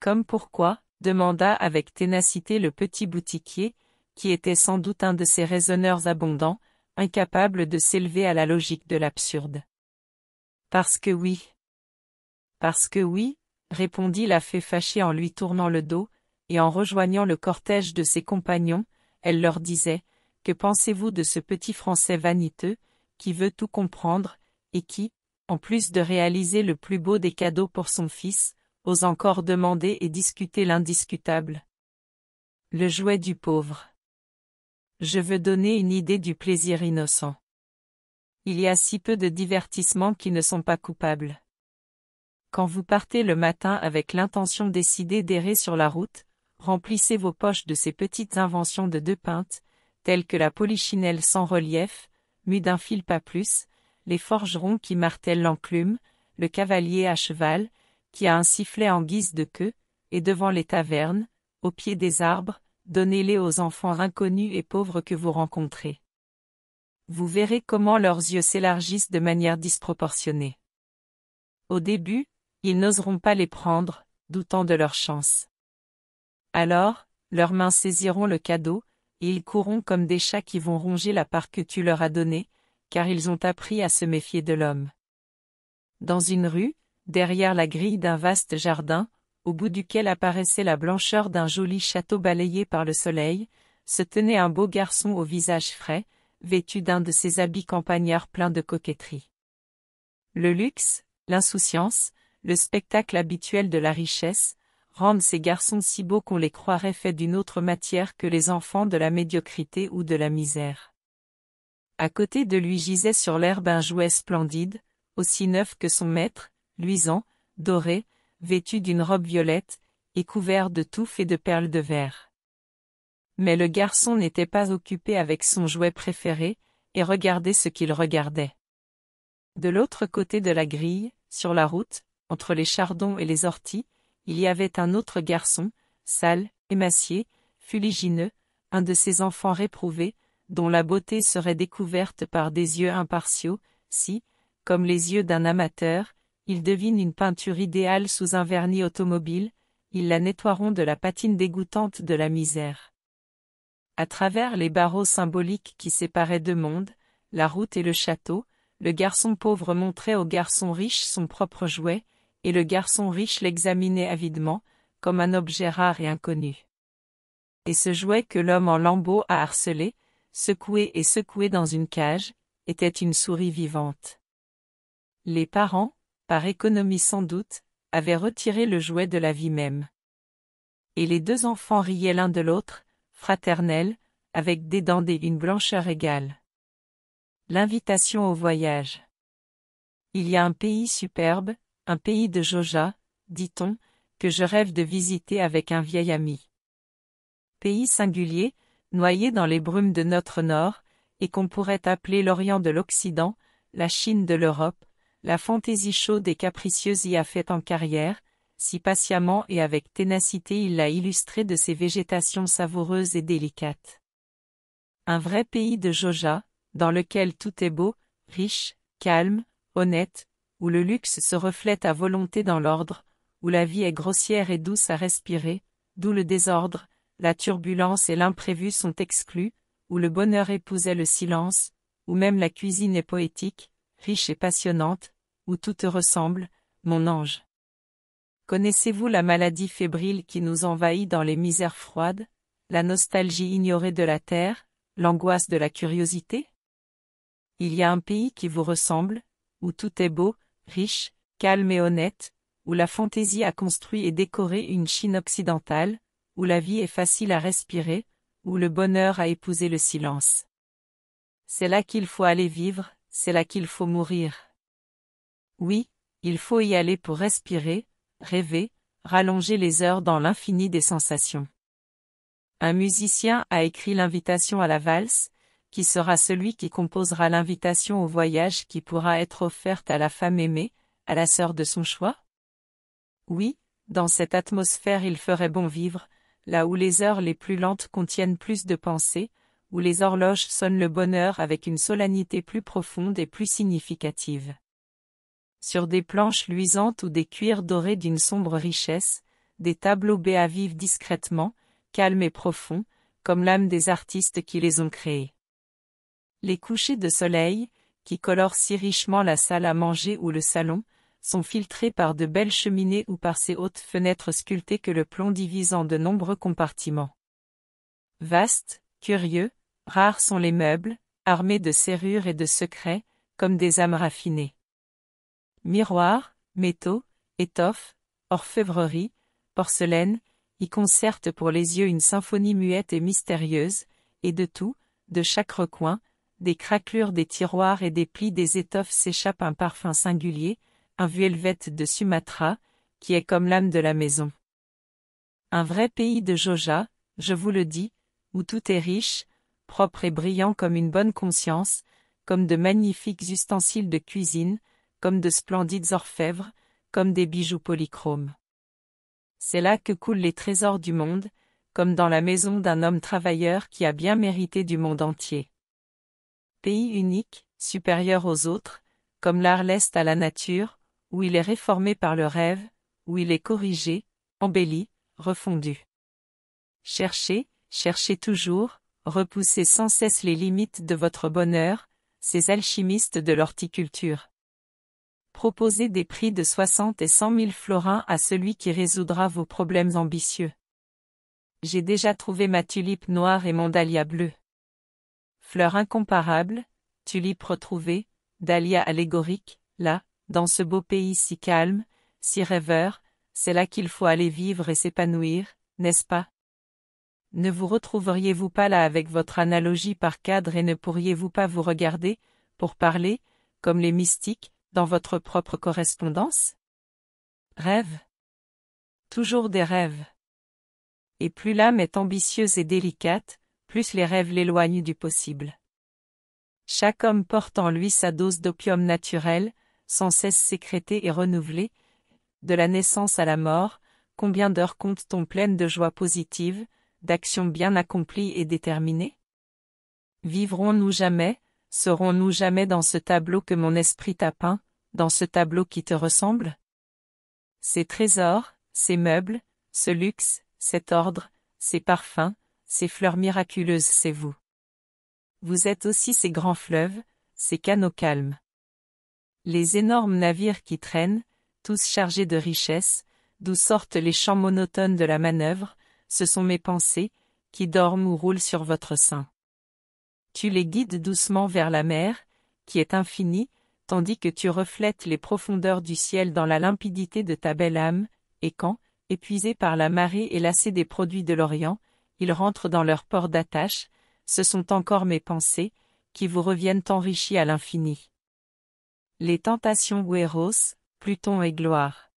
Comme pourquoi demanda avec ténacité le petit boutiquier, qui était sans doute un de ces raisonneurs abondants, incapable de s'élever à la logique de l'absurde. Parce que oui. Parce que oui, répondit la fée fâchée en lui tournant le dos, et en rejoignant le cortège de ses compagnons, elle leur disait, Que pensez-vous de ce petit Français vaniteux, qui veut tout comprendre, et qui, en plus de réaliser le plus beau des cadeaux pour son fils, ose encore demander et discuter l'indiscutable Le jouet du pauvre. Je veux donner une idée du plaisir innocent. Il y a si peu de divertissements qui ne sont pas coupables. Quand vous partez le matin avec l'intention décidée d'errer sur la route, remplissez vos poches de ces petites inventions de deux pintes, telles que la polichinelle sans relief, mue d'un fil pas plus, les forgerons qui martèlent l'enclume, le cavalier à cheval, qui a un sifflet en guise de queue, et devant les tavernes, au pied des arbres, donnez-les aux enfants inconnus et pauvres que vous rencontrez. Vous verrez comment leurs yeux s'élargissent de manière disproportionnée. Au début, ils n'oseront pas les prendre, doutant de leur chance. Alors, leurs mains saisiront le cadeau, et ils courront comme des chats qui vont ronger la part que tu leur as donnée, car ils ont appris à se méfier de l'homme. Dans une rue, derrière la grille d'un vaste jardin, au bout duquel apparaissait la blancheur d'un joli château balayé par le soleil, se tenait un beau garçon au visage frais, vêtu d'un de ses habits campagnards pleins de coquetterie. Le luxe, l'insouciance, le spectacle habituel de la richesse, rendent ces garçons si beaux qu'on les croirait faits d'une autre matière que les enfants de la médiocrité ou de la misère. À côté de lui gisait sur l'herbe un jouet splendide, aussi neuf que son maître, luisant, doré, vêtu d'une robe violette, et couvert de touffes et de perles de verre. Mais le garçon n'était pas occupé avec son jouet préféré, et regardait ce qu'il regardait. De l'autre côté de la grille, sur la route, entre les chardons et les orties, il y avait un autre garçon, sale, émacié, fuligineux, un de ces enfants réprouvés, dont la beauté serait découverte par des yeux impartiaux, si, comme les yeux d'un amateur, ils devinent une peinture idéale sous un vernis automobile, ils la nettoieront de la patine dégoûtante de la misère. À travers les barreaux symboliques qui séparaient deux mondes, la route et le château, le garçon pauvre montrait au garçon riche son propre jouet, et le garçon riche l'examinait avidement, comme un objet rare et inconnu. Et ce jouet que l'homme en lambeaux a harcelé, secoué et secoué dans une cage, était une souris vivante. Les parents, par économie sans doute, avaient retiré le jouet de la vie même. Et les deux enfants riaient l'un de l'autre, fraternels, avec des dents et une blancheur égale. L'invitation au voyage. Il y a un pays superbe, un pays de joja, dit-on, que je rêve de visiter avec un vieil ami. Pays singulier, noyé dans les brumes de notre nord, et qu'on pourrait appeler l'Orient de l'Occident, la Chine de l'Europe, la fantaisie chaude et capricieuse y a fait en carrière, si patiemment et avec ténacité il l'a illustré de ses végétations savoureuses et délicates. Un vrai pays de joja, dans lequel tout est beau, riche, calme, honnête, où le luxe se reflète à volonté dans l'ordre, où la vie est grossière et douce à respirer, d'où le désordre, la turbulence et l'imprévu sont exclus, où le bonheur épousait le silence, où même la cuisine est poétique, riche et passionnante, où tout te ressemble, mon ange. Connaissez-vous la maladie fébrile qui nous envahit dans les misères froides, la nostalgie ignorée de la terre, l'angoisse de la curiosité Il y a un pays qui vous ressemble, où tout est beau, riche, calme et honnête, où la fantaisie a construit et décoré une Chine occidentale, où la vie est facile à respirer, où le bonheur a épousé le silence. C'est là qu'il faut aller vivre, c'est là qu'il faut mourir. Oui, il faut y aller pour respirer, rêver, rallonger les heures dans l'infini des sensations. Un musicien a écrit l'invitation à la valse, qui sera celui qui composera l'invitation au voyage qui pourra être offerte à la femme aimée, à la sœur de son choix Oui, dans cette atmosphère il ferait bon vivre, là où les heures les plus lentes contiennent plus de pensées, où les horloges sonnent le bonheur avec une solennité plus profonde et plus significative. Sur des planches luisantes ou des cuirs dorés d'une sombre richesse, des tableaux béats vivent discrètement, calmes et profonds, comme l'âme des artistes qui les ont créés. Les couchers de soleil, qui colorent si richement la salle à manger ou le salon, sont filtrés par de belles cheminées ou par ces hautes fenêtres sculptées que le plomb divise en de nombreux compartiments. Vastes, curieux, rares sont les meubles, armés de serrures et de secrets, comme des âmes raffinées. Miroirs, métaux, étoffes, orfèvreries, porcelaine, y concertent pour les yeux une symphonie muette et mystérieuse, et de tout, de chaque recoin, des craquelures des tiroirs et des plis des étoffes s'échappent un parfum singulier, un vuelvette de Sumatra, qui est comme l'âme de la maison. Un vrai pays de Joja, je vous le dis, où tout est riche, propre et brillant comme une bonne conscience, comme de magnifiques ustensiles de cuisine, comme de splendides orfèvres, comme des bijoux polychromes. C'est là que coulent les trésors du monde, comme dans la maison d'un homme travailleur qui a bien mérité du monde entier pays unique, supérieur aux autres, comme l'art l'est à la nature, où il est réformé par le rêve, où il est corrigé, embelli, refondu. Cherchez, cherchez toujours, repoussez sans cesse les limites de votre bonheur, ces alchimistes de l'horticulture. Proposez des prix de 60 et 100 000 florins à celui qui résoudra vos problèmes ambitieux. J'ai déjà trouvé ma tulipe noire et mon dahlia bleu. Fleurs incomparable, tulipe retrouvée, dahlia allégorique, là, dans ce beau pays si calme, si rêveur, c'est là qu'il faut aller vivre et s'épanouir, n'est-ce pas Ne vous retrouveriez-vous pas là avec votre analogie par cadre et ne pourriez-vous pas vous regarder, pour parler, comme les mystiques, dans votre propre correspondance Rêve Toujours des rêves. Et plus l'âme est ambitieuse et délicate, plus les rêves l'éloignent du possible. Chaque homme porte en lui sa dose d'opium naturel, sans cesse sécrétée et renouvelée, de la naissance à la mort, combien d'heures compte-t-on pleines de joie positive, d'actions bien accomplies et déterminées Vivrons-nous jamais, serons-nous jamais dans ce tableau que mon esprit t'a peint, dans ce tableau qui te ressemble Ces trésors, ces meubles, ce luxe, cet ordre, ces parfums, ces fleurs miraculeuses c'est vous. Vous êtes aussi ces grands fleuves, ces canaux calmes. Les énormes navires qui traînent, tous chargés de richesses, d'où sortent les chants monotones de la manœuvre, ce sont mes pensées, qui dorment ou roulent sur votre sein. Tu les guides doucement vers la mer, qui est infinie, tandis que tu reflètes les profondeurs du ciel dans la limpidité de ta belle âme, et quand, épuisé par la marée et lassé des produits de l'Orient, ils rentrent dans leur port d'attache, ce sont encore mes pensées, qui vous reviennent enrichies à l'infini. Les tentations Guéros, Pluton et gloire.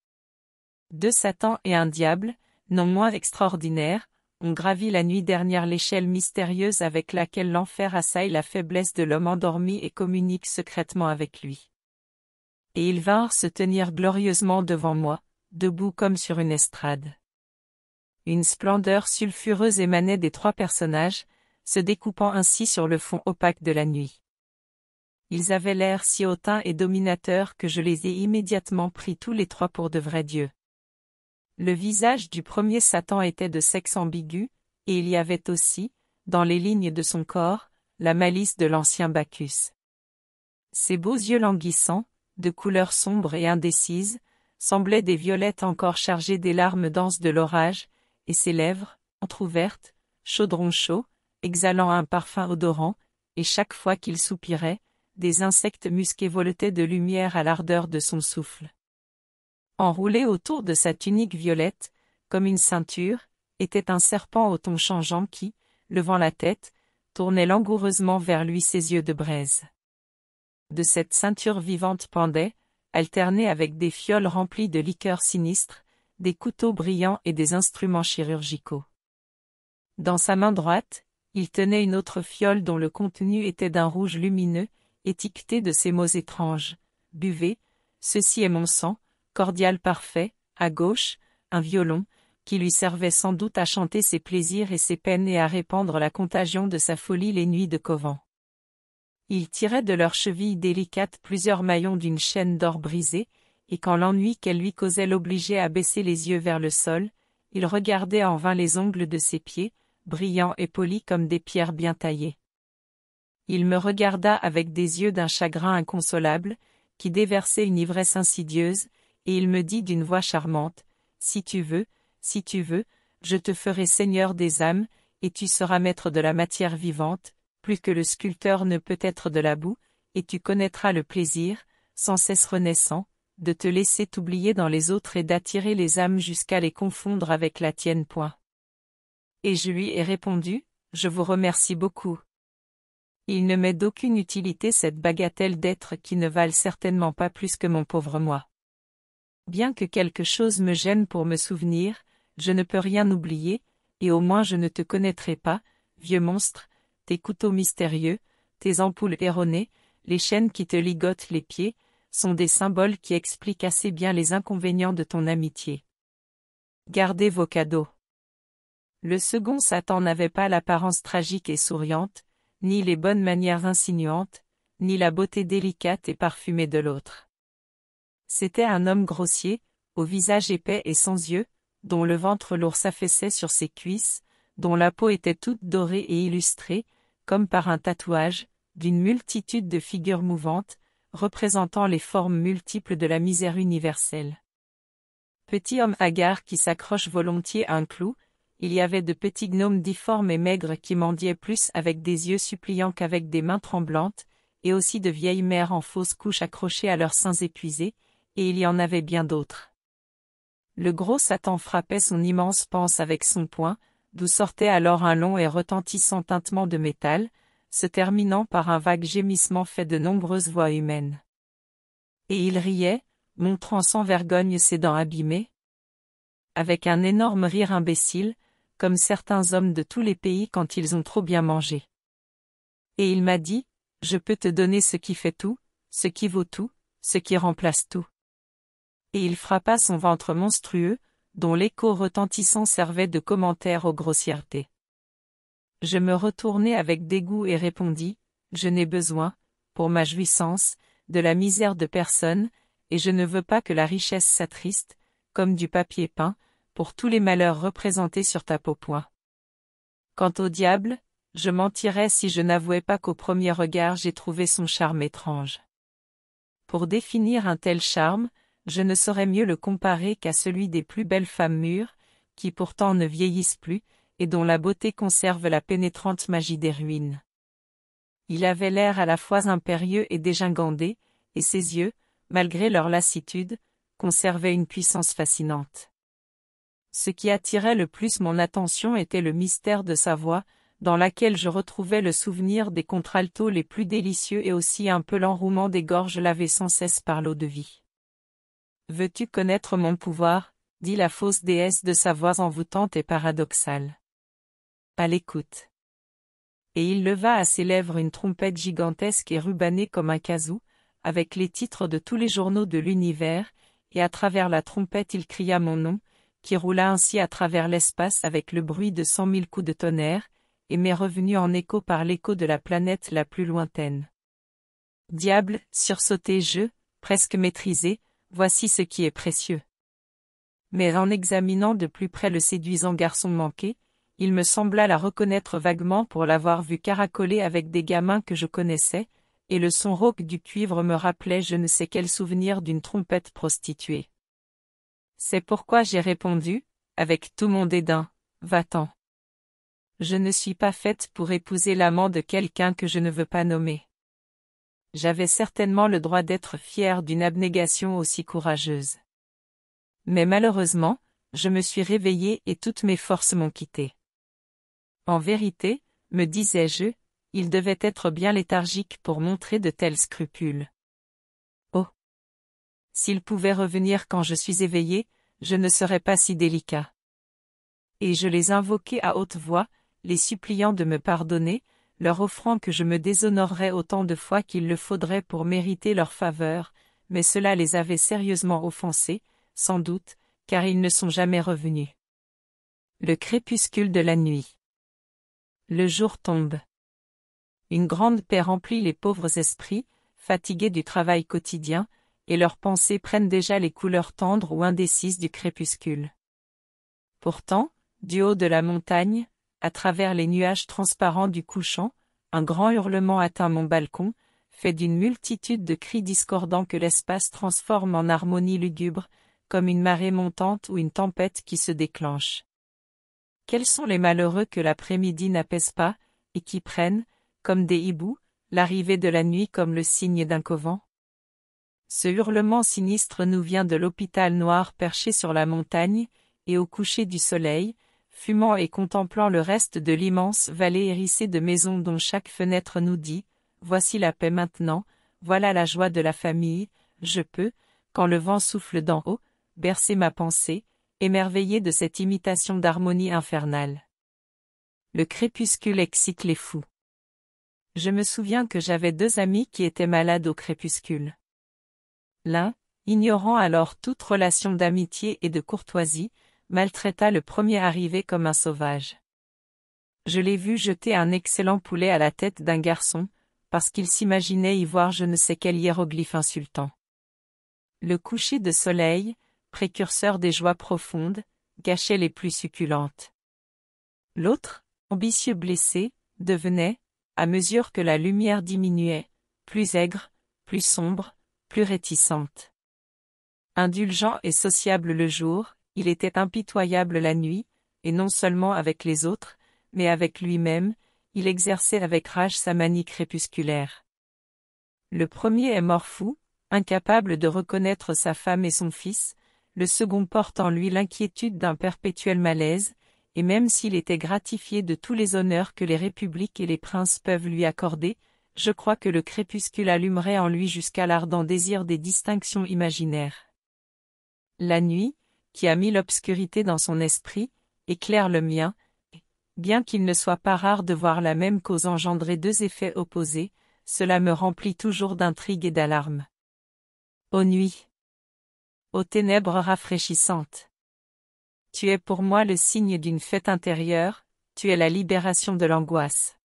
Deux Satans et un diable, non moins extraordinaires, ont gravi la nuit dernière l'échelle mystérieuse avec laquelle l'enfer assaille la faiblesse de l'homme endormi et communique secrètement avec lui. Et ils vinrent se tenir glorieusement devant moi, debout comme sur une estrade. Une splendeur sulfureuse émanait des trois personnages, se découpant ainsi sur le fond opaque de la nuit. Ils avaient l'air si hautain et dominateur que je les ai immédiatement pris tous les trois pour de vrais dieux. Le visage du premier Satan était de sexe ambigu, et il y avait aussi, dans les lignes de son corps, la malice de l'ancien Bacchus. Ses beaux yeux languissants, de couleur sombre et indécise, semblaient des violettes encore chargées des larmes denses de l'orage, et ses lèvres, entr'ouvertes, chaudron chaud, exhalant un parfum odorant, et chaque fois qu'il soupirait, des insectes musqués voletaient de lumière à l'ardeur de son souffle. Enroulé autour de sa tunique violette, comme une ceinture, était un serpent au ton changeant qui, levant la tête, tournait langoureusement vers lui ses yeux de braise. De cette ceinture vivante pendait, alternée avec des fioles remplies de liqueurs sinistres, des couteaux brillants et des instruments chirurgicaux. Dans sa main droite, il tenait une autre fiole dont le contenu était d'un rouge lumineux, étiqueté de ces mots étranges. Buvez, ceci est mon sang, cordial parfait, à gauche, un violon, qui lui servait sans doute à chanter ses plaisirs et ses peines et à répandre la contagion de sa folie les nuits de covent. Il tirait de leurs chevilles délicates plusieurs maillons d'une chaîne d'or brisée, et quand l'ennui qu'elle lui causait l'obligeait à baisser les yeux vers le sol, il regardait en vain les ongles de ses pieds, brillants et polis comme des pierres bien taillées. Il me regarda avec des yeux d'un chagrin inconsolable, qui déversait une ivresse insidieuse, et il me dit d'une voix charmante, Si tu veux, si tu veux, je te ferai seigneur des âmes, et tu seras maître de la matière vivante, plus que le sculpteur ne peut être de la boue, et tu connaîtras le plaisir, sans cesse renaissant, de te laisser t'oublier dans les autres et d'attirer les âmes jusqu'à les confondre avec la tienne. Point. Et je lui ai répondu, je vous remercie beaucoup. Il ne m'est d'aucune utilité cette bagatelle d'êtres qui ne valent certainement pas plus que mon pauvre moi. Bien que quelque chose me gêne pour me souvenir, je ne peux rien oublier, et au moins je ne te connaîtrai pas, vieux monstre, tes couteaux mystérieux, tes ampoules erronées, les chaînes qui te ligotent les pieds, sont des symboles qui expliquent assez bien les inconvénients de ton amitié. Gardez vos cadeaux. Le second Satan n'avait pas l'apparence tragique et souriante, ni les bonnes manières insinuantes, ni la beauté délicate et parfumée de l'autre. C'était un homme grossier, au visage épais et sans yeux, dont le ventre lourd s'affaissait sur ses cuisses, dont la peau était toute dorée et illustrée, comme par un tatouage, d'une multitude de figures mouvantes, représentant les formes multiples de la misère universelle. Petit homme hagard qui s'accroche volontiers à un clou, il y avait de petits gnomes difformes et maigres qui mendiaient plus avec des yeux suppliants qu'avec des mains tremblantes, et aussi de vieilles mères en fausse couche accrochées à leurs seins épuisés, et il y en avait bien d'autres. Le gros Satan frappait son immense panse avec son poing, d'où sortait alors un long et retentissant tintement de métal, se terminant par un vague gémissement fait de nombreuses voix humaines. Et il riait, montrant sans vergogne ses dents abîmées. Avec un énorme rire imbécile, comme certains hommes de tous les pays quand ils ont trop bien mangé. Et il m'a dit, je peux te donner ce qui fait tout, ce qui vaut tout, ce qui remplace tout. Et il frappa son ventre monstrueux, dont l'écho retentissant servait de commentaire aux grossièretés. Je me retournai avec dégoût et répondis, Je n'ai besoin, pour ma jouissance, de la misère de personne, et je ne veux pas que la richesse s'attriste, comme du papier peint, pour tous les malheurs représentés sur ta peau point. Quant au diable, je mentirais si je n'avouais pas qu'au premier regard j'ai trouvé son charme étrange. Pour définir un tel charme, je ne saurais mieux le comparer qu'à celui des plus belles femmes mûres, qui pourtant ne vieillissent plus, et dont la beauté conserve la pénétrante magie des ruines. Il avait l'air à la fois impérieux et dégingandé, et ses yeux, malgré leur lassitude, conservaient une puissance fascinante. Ce qui attirait le plus mon attention était le mystère de sa voix, dans laquelle je retrouvais le souvenir des contraltos les plus délicieux et aussi un peu l'enrouement des gorges lavées sans cesse par l'eau de vie. Veux-tu connaître mon pouvoir dit la fausse déesse de sa voix envoûtante et paradoxale à l'écoute. Et il leva à ses lèvres une trompette gigantesque et rubanée comme un casou, avec les titres de tous les journaux de l'univers, et à travers la trompette il cria mon nom, qui roula ainsi à travers l'espace avec le bruit de cent mille coups de tonnerre, et m'est revenu en écho par l'écho de la planète la plus lointaine. Diable, sursauté je, presque maîtrisé, voici ce qui est précieux. Mais en examinant de plus près le séduisant garçon manqué, il me sembla la reconnaître vaguement pour l'avoir vue caracoler avec des gamins que je connaissais, et le son rauque du cuivre me rappelait je ne sais quel souvenir d'une trompette prostituée. C'est pourquoi j'ai répondu, avec tout mon dédain, va-t'en. Je ne suis pas faite pour épouser l'amant de quelqu'un que je ne veux pas nommer. J'avais certainement le droit d'être fière d'une abnégation aussi courageuse. Mais malheureusement, je me suis réveillée et toutes mes forces m'ont quittée. En vérité, me disais-je, il devait être bien léthargique pour montrer de tels scrupules. Oh s'ils pouvaient revenir quand je suis éveillé, je ne serais pas si délicat. Et je les invoquais à haute voix, les suppliant de me pardonner, leur offrant que je me déshonorerais autant de fois qu'il le faudrait pour mériter leur faveur, mais cela les avait sérieusement offensés, sans doute, car ils ne sont jamais revenus. Le crépuscule de la nuit. Le jour tombe. Une grande paix remplit les pauvres esprits, fatigués du travail quotidien, et leurs pensées prennent déjà les couleurs tendres ou indécises du crépuscule. Pourtant, du haut de la montagne, à travers les nuages transparents du couchant, un grand hurlement atteint mon balcon, fait d'une multitude de cris discordants que l'espace transforme en harmonie lugubre, comme une marée montante ou une tempête qui se déclenche. Quels sont les malheureux que l'après-midi n'apaise pas, et qui prennent, comme des hiboux, l'arrivée de la nuit comme le signe d'un covent Ce hurlement sinistre nous vient de l'hôpital noir perché sur la montagne, et au coucher du soleil, fumant et contemplant le reste de l'immense vallée hérissée de maisons dont chaque fenêtre nous dit « Voici la paix maintenant, voilà la joie de la famille, je peux, quand le vent souffle d'en haut, bercer ma pensée, émerveillé de cette imitation d'harmonie infernale. Le crépuscule excite les fous. Je me souviens que j'avais deux amis qui étaient malades au crépuscule. L'un, ignorant alors toute relation d'amitié et de courtoisie, maltraita le premier arrivé comme un sauvage. Je l'ai vu jeter un excellent poulet à la tête d'un garçon, parce qu'il s'imaginait y voir je ne sais quel hiéroglyphe insultant. Le coucher de soleil, précurseur des joies profondes, gâchait les plus succulentes. L'autre, ambitieux blessé, devenait, à mesure que la lumière diminuait, plus aigre, plus sombre, plus réticente. Indulgent et sociable le jour, il était impitoyable la nuit, et non seulement avec les autres, mais avec lui-même, il exerçait avec rage sa manie crépusculaire. Le premier est mort fou, incapable de reconnaître sa femme et son fils, le second porte en lui l'inquiétude d'un perpétuel malaise, et même s'il était gratifié de tous les honneurs que les républiques et les princes peuvent lui accorder, je crois que le crépuscule allumerait en lui jusqu'à l'ardent désir des distinctions imaginaires. La nuit, qui a mis l'obscurité dans son esprit, éclaire le mien, et, bien qu'il ne soit pas rare de voir la même cause engendrer deux effets opposés, cela me remplit toujours d'intrigue et d'alarme. Ô nuit aux ténèbres rafraîchissantes. Tu es pour moi le signe d'une fête intérieure, tu es la libération de l'angoisse.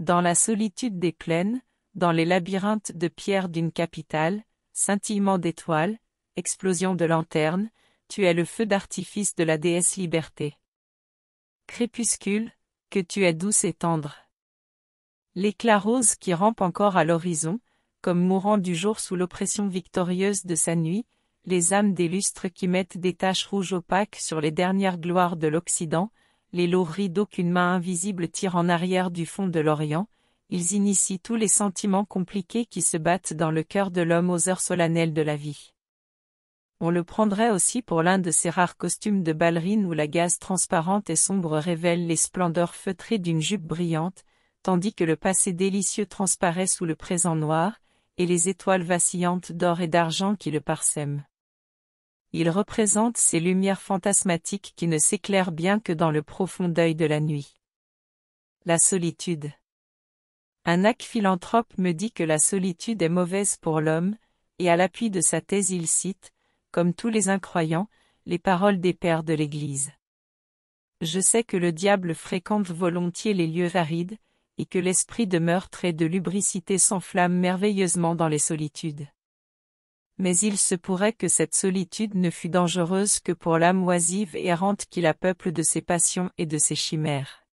Dans la solitude des plaines, dans les labyrinthes de pierre d'une capitale, scintillement d'étoiles, explosion de lanternes, tu es le feu d'artifice de la déesse liberté. Crépuscule, que tu es douce et tendre. L'éclat rose qui rampe encore à l'horizon, comme mourant du jour sous l'oppression victorieuse de sa nuit, les âmes des lustres qui mettent des taches rouges opaques sur les dernières gloires de l'Occident, les lourds rideaux qu'une main invisible tire en arrière du fond de l'Orient, ils initient tous les sentiments compliqués qui se battent dans le cœur de l'homme aux heures solennelles de la vie. On le prendrait aussi pour l'un de ces rares costumes de ballerine où la gaze transparente et sombre révèle les splendeurs feutrées d'une jupe brillante, tandis que le passé délicieux transparaît sous le présent noir, et les étoiles vacillantes d'or et d'argent qui le parsèment il représente ces lumières fantasmatiques qui ne s'éclairent bien que dans le profond deuil de la nuit. La solitude. Un acte philanthrope me dit que la solitude est mauvaise pour l'homme, et à l'appui de sa thèse il cite, comme tous les incroyants, les paroles des pères de l'Église. Je sais que le diable fréquente volontiers les lieux arides, et que l'esprit de meurtre et de lubricité s'enflamme merveilleusement dans les solitudes mais il se pourrait que cette solitude ne fût dangereuse que pour l'âme oisive et errante qui la peuple de ses passions et de ses chimères.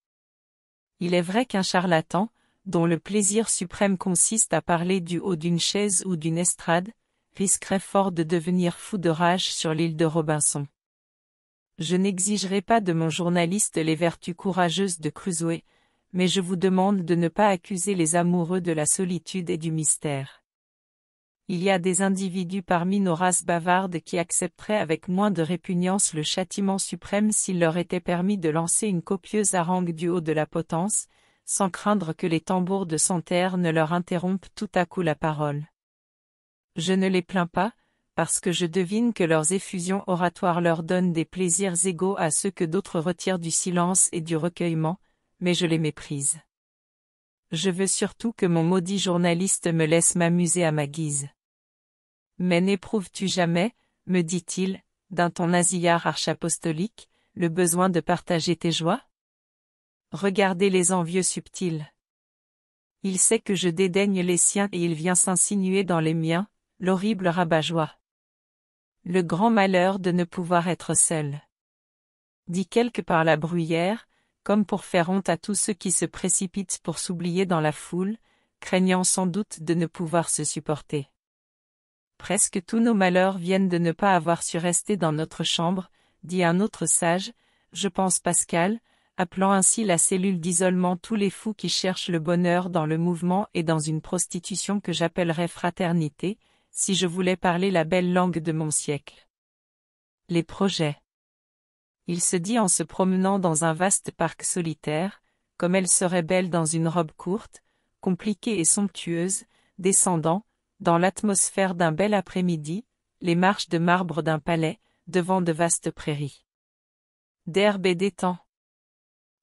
Il est vrai qu'un charlatan, dont le plaisir suprême consiste à parler du haut d'une chaise ou d'une estrade, risquerait fort de devenir fou de rage sur l'île de Robinson. Je n'exigerai pas de mon journaliste les vertus courageuses de Crusoe, mais je vous demande de ne pas accuser les amoureux de la solitude et du mystère. Il y a des individus parmi nos races bavardes qui accepteraient avec moins de répugnance le châtiment suprême s'il leur était permis de lancer une copieuse harangue du haut de la potence, sans craindre que les tambours de Santerre ne leur interrompent tout à coup la parole. Je ne les plains pas, parce que je devine que leurs effusions oratoires leur donnent des plaisirs égaux à ceux que d'autres retirent du silence et du recueillement, mais je les méprise. Je veux surtout que mon maudit journaliste me laisse m'amuser à ma guise. Mais n'éprouves-tu jamais, me dit-il, d'un ton asillard archapostolique, le besoin de partager tes joies Regardez les envieux subtils. Il sait que je dédaigne les siens et il vient s'insinuer dans les miens, l'horrible rabat-joie. Le grand malheur de ne pouvoir être seul. Dit quelque part la bruyère, comme pour faire honte à tous ceux qui se précipitent pour s'oublier dans la foule, craignant sans doute de ne pouvoir se supporter. Presque tous nos malheurs viennent de ne pas avoir su rester dans notre chambre, dit un autre sage, je pense Pascal, appelant ainsi la cellule d'isolement tous les fous qui cherchent le bonheur dans le mouvement et dans une prostitution que j'appellerais fraternité, si je voulais parler la belle langue de mon siècle. Les projets il se dit en se promenant dans un vaste parc solitaire, comme elle serait belle dans une robe courte, compliquée et somptueuse, descendant, dans l'atmosphère d'un bel après-midi, les marches de marbre d'un palais, devant de vastes prairies. D'herbe et d'étang.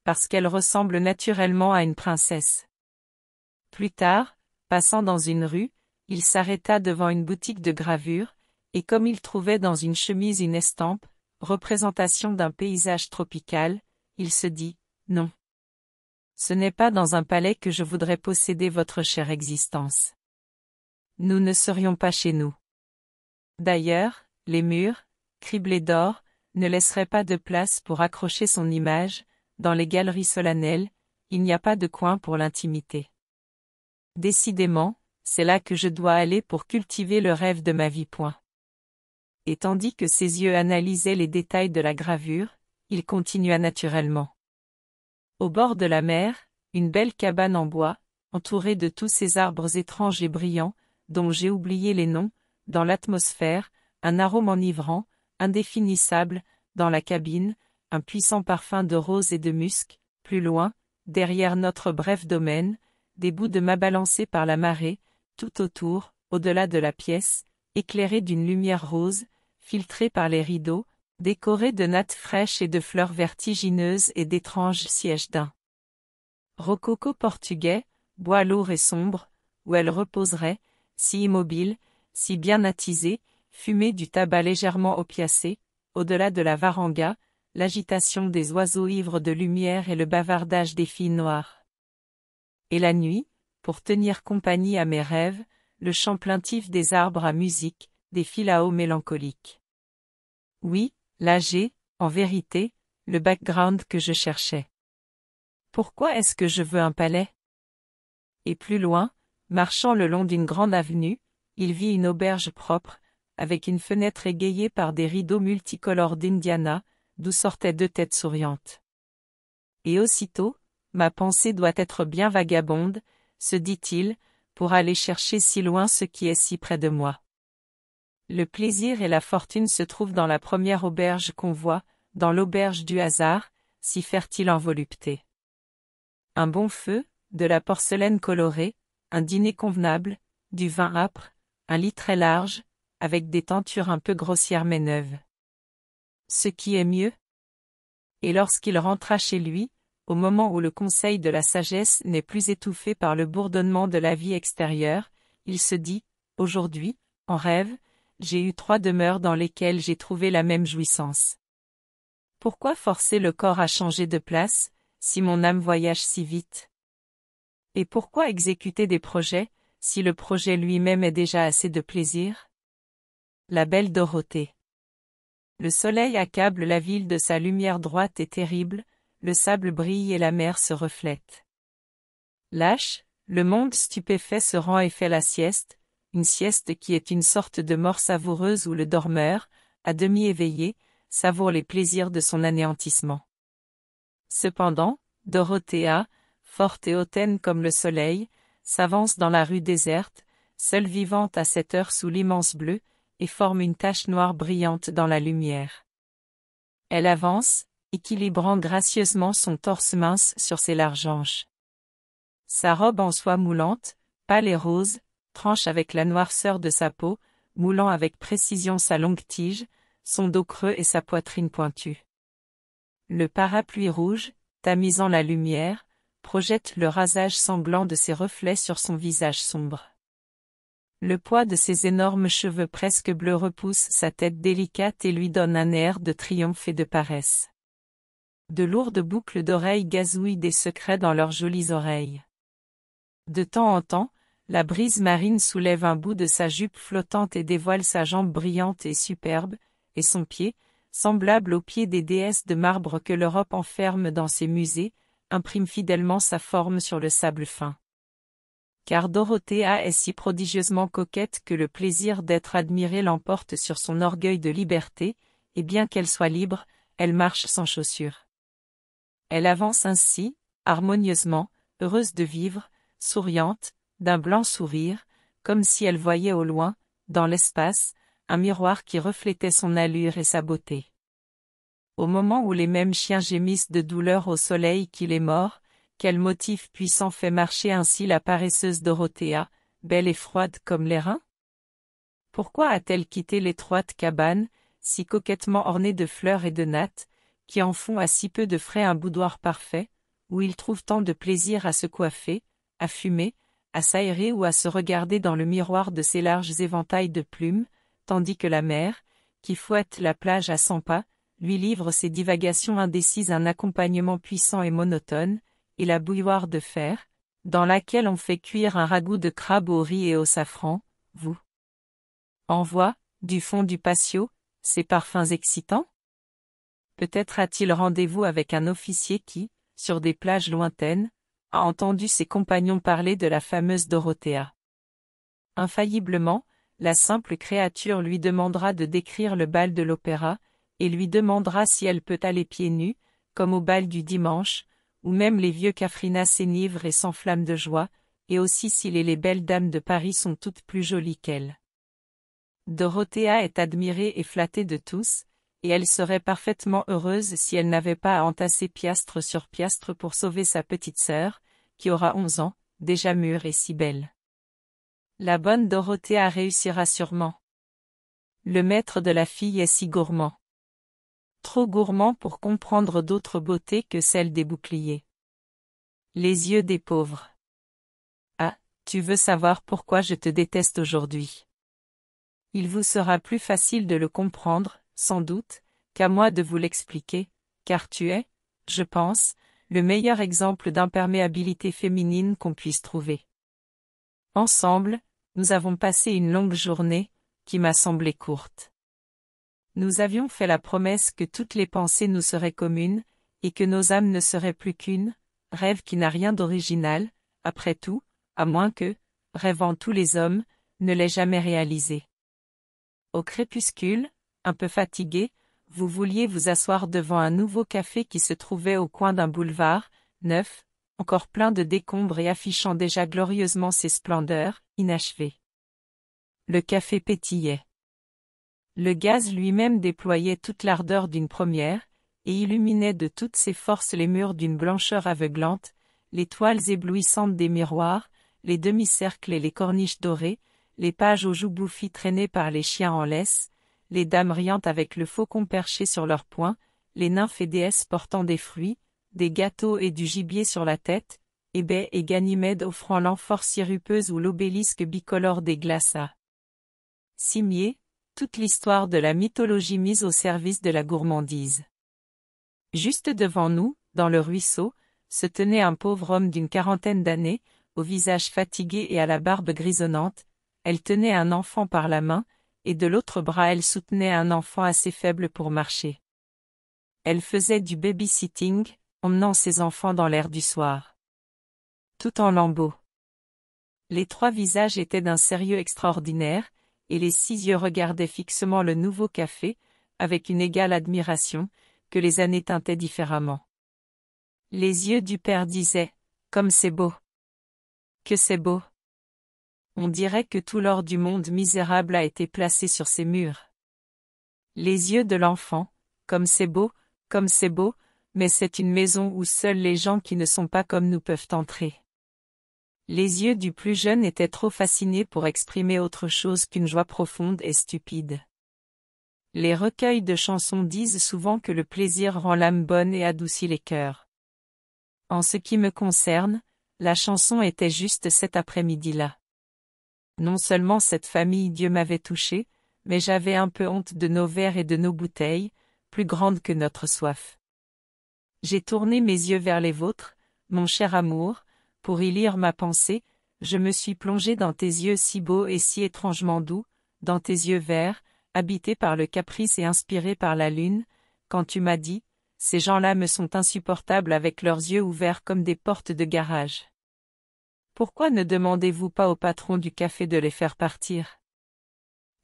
Parce qu'elle ressemble naturellement à une princesse. Plus tard, passant dans une rue, il s'arrêta devant une boutique de gravure, et comme il trouvait dans une chemise une estampe, représentation d'un paysage tropical, il se dit, non. Ce n'est pas dans un palais que je voudrais posséder votre chère existence. Nous ne serions pas chez nous. D'ailleurs, les murs, criblés d'or, ne laisseraient pas de place pour accrocher son image, dans les galeries solennelles, il n'y a pas de coin pour l'intimité. Décidément, c'est là que je dois aller pour cultiver le rêve de ma vie. Point et tandis que ses yeux analysaient les détails de la gravure, il continua naturellement. Au bord de la mer, une belle cabane en bois, entourée de tous ces arbres étranges et brillants, dont j'ai oublié les noms, dans l'atmosphère, un arôme enivrant, indéfinissable, dans la cabine, un puissant parfum de rose et de musc, plus loin, derrière notre bref domaine, des bouts de mât balancés par la marée, tout autour, au-delà de la pièce, éclairée d'une lumière rose, filtrée par les rideaux, décorée de nattes fraîches et de fleurs vertigineuses et d'étranges sièges d'un rococo portugais, bois lourd et sombre, où elle reposerait, si immobile, si bien attisée, fumée du tabac légèrement opiacé, au-delà de la varanga, l'agitation des oiseaux ivres de lumière et le bavardage des filles noires. Et la nuit, pour tenir compagnie à mes rêves, le chant plaintif des arbres à musique, des filaos mélancoliques. Oui, là j'ai, en vérité, le background que je cherchais. Pourquoi est-ce que je veux un palais Et plus loin, marchant le long d'une grande avenue, il vit une auberge propre, avec une fenêtre égayée par des rideaux multicolores d'Indiana, d'où sortaient deux têtes souriantes. Et aussitôt, ma pensée doit être bien vagabonde, se dit-il, pour aller chercher si loin ce qui est si près de moi. Le plaisir et la fortune se trouvent dans la première auberge qu'on voit, dans l'auberge du hasard, si fertile en volupté. Un bon feu, de la porcelaine colorée, un dîner convenable, du vin âpre, un lit très large, avec des tentures un peu grossières mais neuves. Ce qui est mieux. Et lorsqu'il rentra chez lui, au moment où le conseil de la sagesse n'est plus étouffé par le bourdonnement de la vie extérieure, il se dit, aujourd'hui, en rêve, j'ai eu trois demeures dans lesquelles j'ai trouvé la même jouissance. Pourquoi forcer le corps à changer de place, si mon âme voyage si vite Et pourquoi exécuter des projets, si le projet lui-même est déjà assez de plaisir La belle Dorothée. Le soleil accable la ville de sa lumière droite et terrible, le sable brille et la mer se reflète. Lâche, le monde stupéfait se rend et fait la sieste, une sieste qui est une sorte de mort savoureuse où le dormeur, à demi éveillé, savoure les plaisirs de son anéantissement. Cependant, Dorothea, forte et hautaine comme le soleil, s'avance dans la rue déserte, seule vivante à cette heure sous l'immense bleu, et forme une tache noire brillante dans la lumière. Elle avance, équilibrant gracieusement son torse mince sur ses larges hanches. Sa robe en soie moulante, pâle et rose, tranche avec la noirceur de sa peau, moulant avec précision sa longue tige, son dos creux et sa poitrine pointue. Le parapluie rouge, tamisant la lumière, projette le rasage sanglant de ses reflets sur son visage sombre. Le poids de ses énormes cheveux presque bleus repousse sa tête délicate et lui donne un air de triomphe et de paresse. De lourdes boucles d'oreilles gazouillent des secrets dans leurs jolies oreilles. De temps en temps, la brise marine soulève un bout de sa jupe flottante et dévoile sa jambe brillante et superbe, et son pied, semblable au pied des déesses de marbre que l'Europe enferme dans ses musées, imprime fidèlement sa forme sur le sable fin. Car Dorothea est si prodigieusement coquette que le plaisir d'être admirée l'emporte sur son orgueil de liberté, et bien qu'elle soit libre, elle marche sans chaussures. Elle avance ainsi, harmonieusement, heureuse de vivre, souriante, d'un blanc sourire, comme si elle voyait au loin, dans l'espace, un miroir qui reflétait son allure et sa beauté. Au moment où les mêmes chiens gémissent de douleur au soleil qu'il est mort, quel motif puissant fait marcher ainsi la paresseuse Dorothea, belle et froide comme les reins Pourquoi a-t-elle quitté l'étroite cabane, si coquettement ornée de fleurs et de nattes, qui en font à si peu de frais un boudoir parfait, où ils trouvent tant de plaisir à se coiffer, à fumer, à s'aérer ou à se regarder dans le miroir de ses larges éventails de plumes, tandis que la mer, qui fouette la plage à cent pas, lui livre ses divagations indécises un accompagnement puissant et monotone, et la bouilloire de fer, dans laquelle on fait cuire un ragoût de crabe au riz et au safran, vous envoie, du fond du patio, ces parfums excitants Peut-être a-t-il rendez-vous avec un officier qui, sur des plages lointaines, a entendu ses compagnons parler de la fameuse Dorothea. Infailliblement, la simple créature lui demandera de décrire le bal de l'opéra, et lui demandera si elle peut aller pieds nus, comme au bal du dimanche, où même les vieux Cafrina s'énivrent et s'enflamment de joie, et aussi si les, les belles dames de Paris sont toutes plus jolies qu'elle. Dorothea est admirée et flattée de tous, et elle serait parfaitement heureuse si elle n'avait pas à entasser piastre sur piastre pour sauver sa petite sœur, qui aura onze ans, déjà mûre et si belle. La bonne Dorothée réussira sûrement. Le maître de la fille est si gourmand. Trop gourmand pour comprendre d'autres beautés que celles des boucliers. Les yeux des pauvres. Ah, tu veux savoir pourquoi je te déteste aujourd'hui. Il vous sera plus facile de le comprendre, sans doute, qu'à moi de vous l'expliquer, car tu es, je pense, le meilleur exemple d'imperméabilité féminine qu'on puisse trouver. Ensemble, nous avons passé une longue journée, qui m'a semblé courte. Nous avions fait la promesse que toutes les pensées nous seraient communes, et que nos âmes ne seraient plus qu'une, rêve qui n'a rien d'original, après tout, à moins que, rêvant tous les hommes, ne l'ait jamais réalisé. Au crépuscule, un peu fatigué, vous vouliez vous asseoir devant un nouveau café qui se trouvait au coin d'un boulevard, neuf, encore plein de décombres et affichant déjà glorieusement ses splendeurs, inachevées. Le café pétillait. Le gaz lui-même déployait toute l'ardeur d'une première, et illuminait de toutes ses forces les murs d'une blancheur aveuglante, les toiles éblouissantes des miroirs, les demi-cercles et les corniches dorées, les pages aux joues bouffies traînées par les chiens en laisse, les dames riantes avec le faucon perché sur leurs poings, les nymphes et déesses portant des fruits, des gâteaux et du gibier sur la tête, Hébé et Ganymède offrant l'amphore sirupeuse ou l'obélisque bicolore des glaces Simier, toute l'histoire de la mythologie mise au service de la gourmandise. Juste devant nous, dans le ruisseau, se tenait un pauvre homme d'une quarantaine d'années, au visage fatigué et à la barbe grisonnante, elle tenait un enfant par la main, et de l'autre bras elle soutenait un enfant assez faible pour marcher. Elle faisait du babysitting, emmenant ses enfants dans l'air du soir. Tout en lambeaux. Les trois visages étaient d'un sérieux extraordinaire, et les six yeux regardaient fixement le nouveau café, avec une égale admiration, que les années teintaient différemment. Les yeux du père disaient, comme c'est beau. Que c'est beau on dirait que tout l'or du monde misérable a été placé sur ces murs. Les yeux de l'enfant, comme c'est beau, comme c'est beau, mais c'est une maison où seuls les gens qui ne sont pas comme nous peuvent entrer. Les yeux du plus jeune étaient trop fascinés pour exprimer autre chose qu'une joie profonde et stupide. Les recueils de chansons disent souvent que le plaisir rend l'âme bonne et adoucit les cœurs. En ce qui me concerne, la chanson était juste cet après-midi-là. Non seulement cette famille Dieu m'avait touché, mais j'avais un peu honte de nos verres et de nos bouteilles, plus grandes que notre soif. J'ai tourné mes yeux vers les vôtres, mon cher amour, pour y lire ma pensée, je me suis plongé dans tes yeux si beaux et si étrangement doux, dans tes yeux verts, habités par le caprice et inspirés par la lune, quand tu m'as dit, ces gens-là me sont insupportables avec leurs yeux ouverts comme des portes de garage. Pourquoi ne demandez-vous pas au patron du café de les faire partir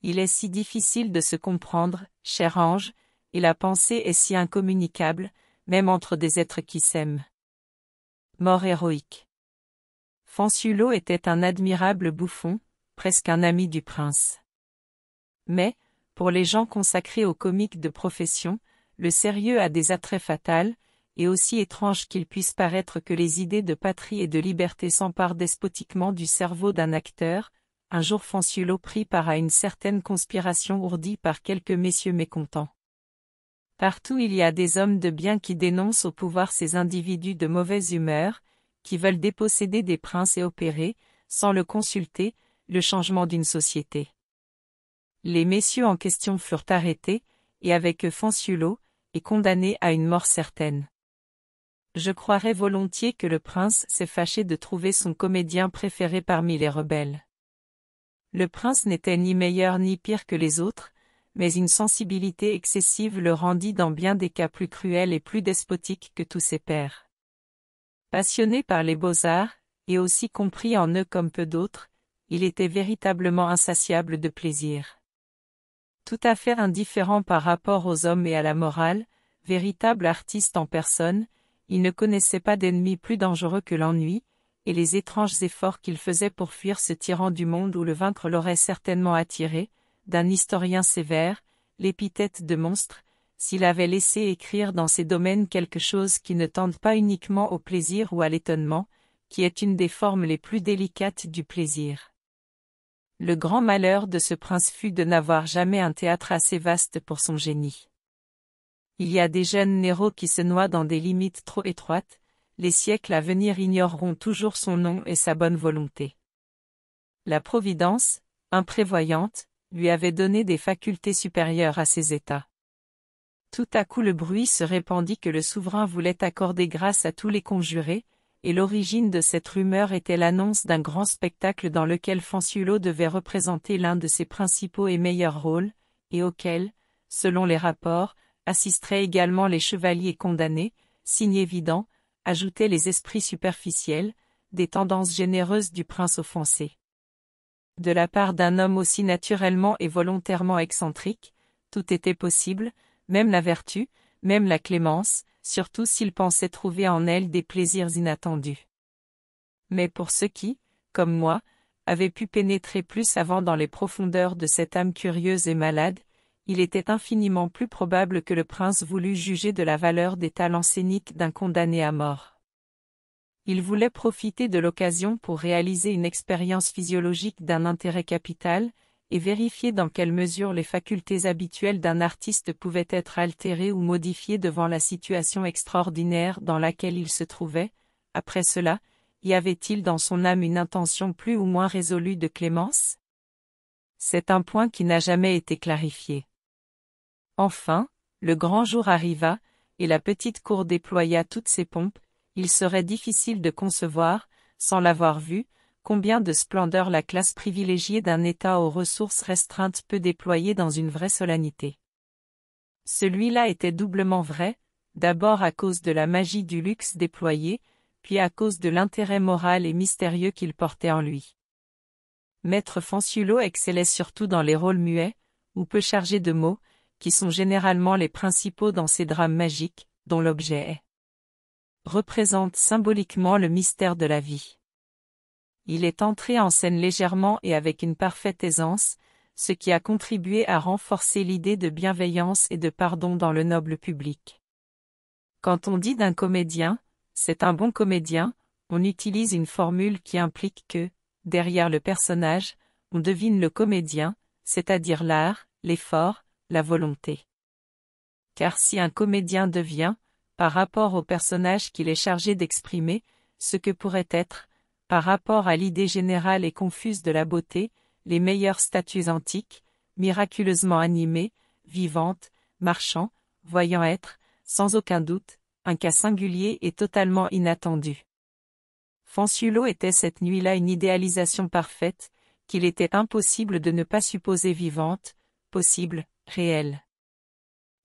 Il est si difficile de se comprendre, cher ange, et la pensée est si incommunicable, même entre des êtres qui s'aiment. Mort héroïque. Fansulot était un admirable bouffon, presque un ami du prince. Mais, pour les gens consacrés aux comiques de profession, le sérieux a des attraits fatals, et aussi étrange qu'il puisse paraître que les idées de patrie et de liberté s'emparent despotiquement du cerveau d'un acteur, un jour Fanciullo prit part à une certaine conspiration ourdie par quelques messieurs mécontents. Partout il y a des hommes de bien qui dénoncent au pouvoir ces individus de mauvaise humeur, qui veulent déposséder des princes et opérer, sans le consulter, le changement d'une société. Les messieurs en question furent arrêtés, et avec eux et condamnés à une mort certaine. Je croirais volontiers que le prince s'est fâché de trouver son comédien préféré parmi les rebelles. Le prince n'était ni meilleur ni pire que les autres, mais une sensibilité excessive le rendit dans bien des cas plus cruel et plus despotique que tous ses pairs. Passionné par les beaux-arts, et aussi compris en eux comme peu d'autres, il était véritablement insatiable de plaisir. Tout à fait indifférent par rapport aux hommes et à la morale, véritable artiste en personne, il ne connaissait pas d'ennemi plus dangereux que l'ennui, et les étranges efforts qu'il faisait pour fuir ce tyran du monde où le vaincre l'aurait certainement attiré, d'un historien sévère, l'épithète de monstre, s'il avait laissé écrire dans ses domaines quelque chose qui ne tende pas uniquement au plaisir ou à l'étonnement, qui est une des formes les plus délicates du plaisir. Le grand malheur de ce prince fut de n'avoir jamais un théâtre assez vaste pour son génie. Il y a des jeunes néros qui se noient dans des limites trop étroites, les siècles à venir ignoreront toujours son nom et sa bonne volonté. La Providence, imprévoyante, lui avait donné des facultés supérieures à ses états. Tout à coup le bruit se répandit que le souverain voulait accorder grâce à tous les conjurés, et l'origine de cette rumeur était l'annonce d'un grand spectacle dans lequel Fansulo devait représenter l'un de ses principaux et meilleurs rôles, et auquel, selon les rapports, assisteraient également les chevaliers condamnés, signe évident, ajoutaient les esprits superficiels, des tendances généreuses du prince offensé. De la part d'un homme aussi naturellement et volontairement excentrique, tout était possible, même la vertu, même la clémence, surtout s'il pensait trouver en elle des plaisirs inattendus. Mais pour ceux qui, comme moi, avaient pu pénétrer plus avant dans les profondeurs de cette âme curieuse et malade, il était infiniment plus probable que le prince voulût juger de la valeur des talents scéniques d'un condamné à mort. Il voulait profiter de l'occasion pour réaliser une expérience physiologique d'un intérêt capital, et vérifier dans quelle mesure les facultés habituelles d'un artiste pouvaient être altérées ou modifiées devant la situation extraordinaire dans laquelle il se trouvait, après cela, y avait-il dans son âme une intention plus ou moins résolue de clémence C'est un point qui n'a jamais été clarifié. Enfin, le grand jour arriva, et la petite cour déploya toutes ses pompes, il serait difficile de concevoir, sans l'avoir vu, combien de splendeur la classe privilégiée d'un État aux ressources restreintes peut déployer dans une vraie solennité. Celui-là était doublement vrai, d'abord à cause de la magie du luxe déployé, puis à cause de l'intérêt moral et mystérieux qu'il portait en lui. Maître Fansulot excellait surtout dans les rôles muets, ou peu chargés de mots, qui sont généralement les principaux dans ces drames magiques, dont l'objet est représente symboliquement le mystère de la vie. Il est entré en scène légèrement et avec une parfaite aisance, ce qui a contribué à renforcer l'idée de bienveillance et de pardon dans le noble public. Quand on dit d'un comédien, c'est un bon comédien, on utilise une formule qui implique que, derrière le personnage, on devine le comédien, c'est-à-dire l'art, l'effort, la volonté. Car si un comédien devient, par rapport au personnage qu'il est chargé d'exprimer, ce que pourrait être, par rapport à l'idée générale et confuse de la beauté, les meilleures statues antiques, miraculeusement animées, vivantes, marchant, voyant être, sans aucun doute, un cas singulier et totalement inattendu. Fansulo était cette nuit-là une idéalisation parfaite, qu'il était impossible de ne pas supposer vivante, possible, réel.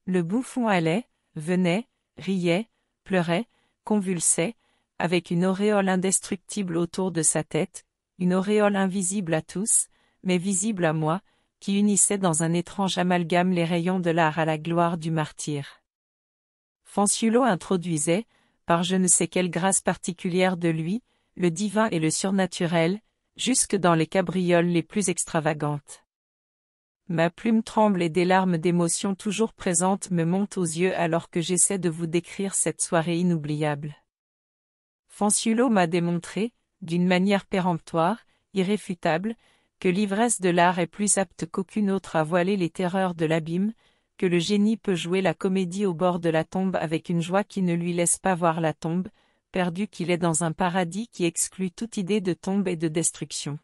Le bouffon allait, venait, riait, pleurait, convulsait, avec une auréole indestructible autour de sa tête, une auréole invisible à tous, mais visible à moi, qui unissait dans un étrange amalgame les rayons de l'art à la gloire du martyr. Fansulo introduisait, par je ne sais quelle grâce particulière de lui, le divin et le surnaturel, jusque dans les cabrioles les plus extravagantes. Ma plume tremble et des larmes d'émotion toujours présentes me montent aux yeux alors que j'essaie de vous décrire cette soirée inoubliable. Fanciullo m'a démontré, d'une manière péremptoire, irréfutable, que l'ivresse de l'art est plus apte qu'aucune autre à voiler les terreurs de l'abîme, que le génie peut jouer la comédie au bord de la tombe avec une joie qui ne lui laisse pas voir la tombe, perdu qu'il est dans un paradis qui exclut toute idée de tombe et de destruction.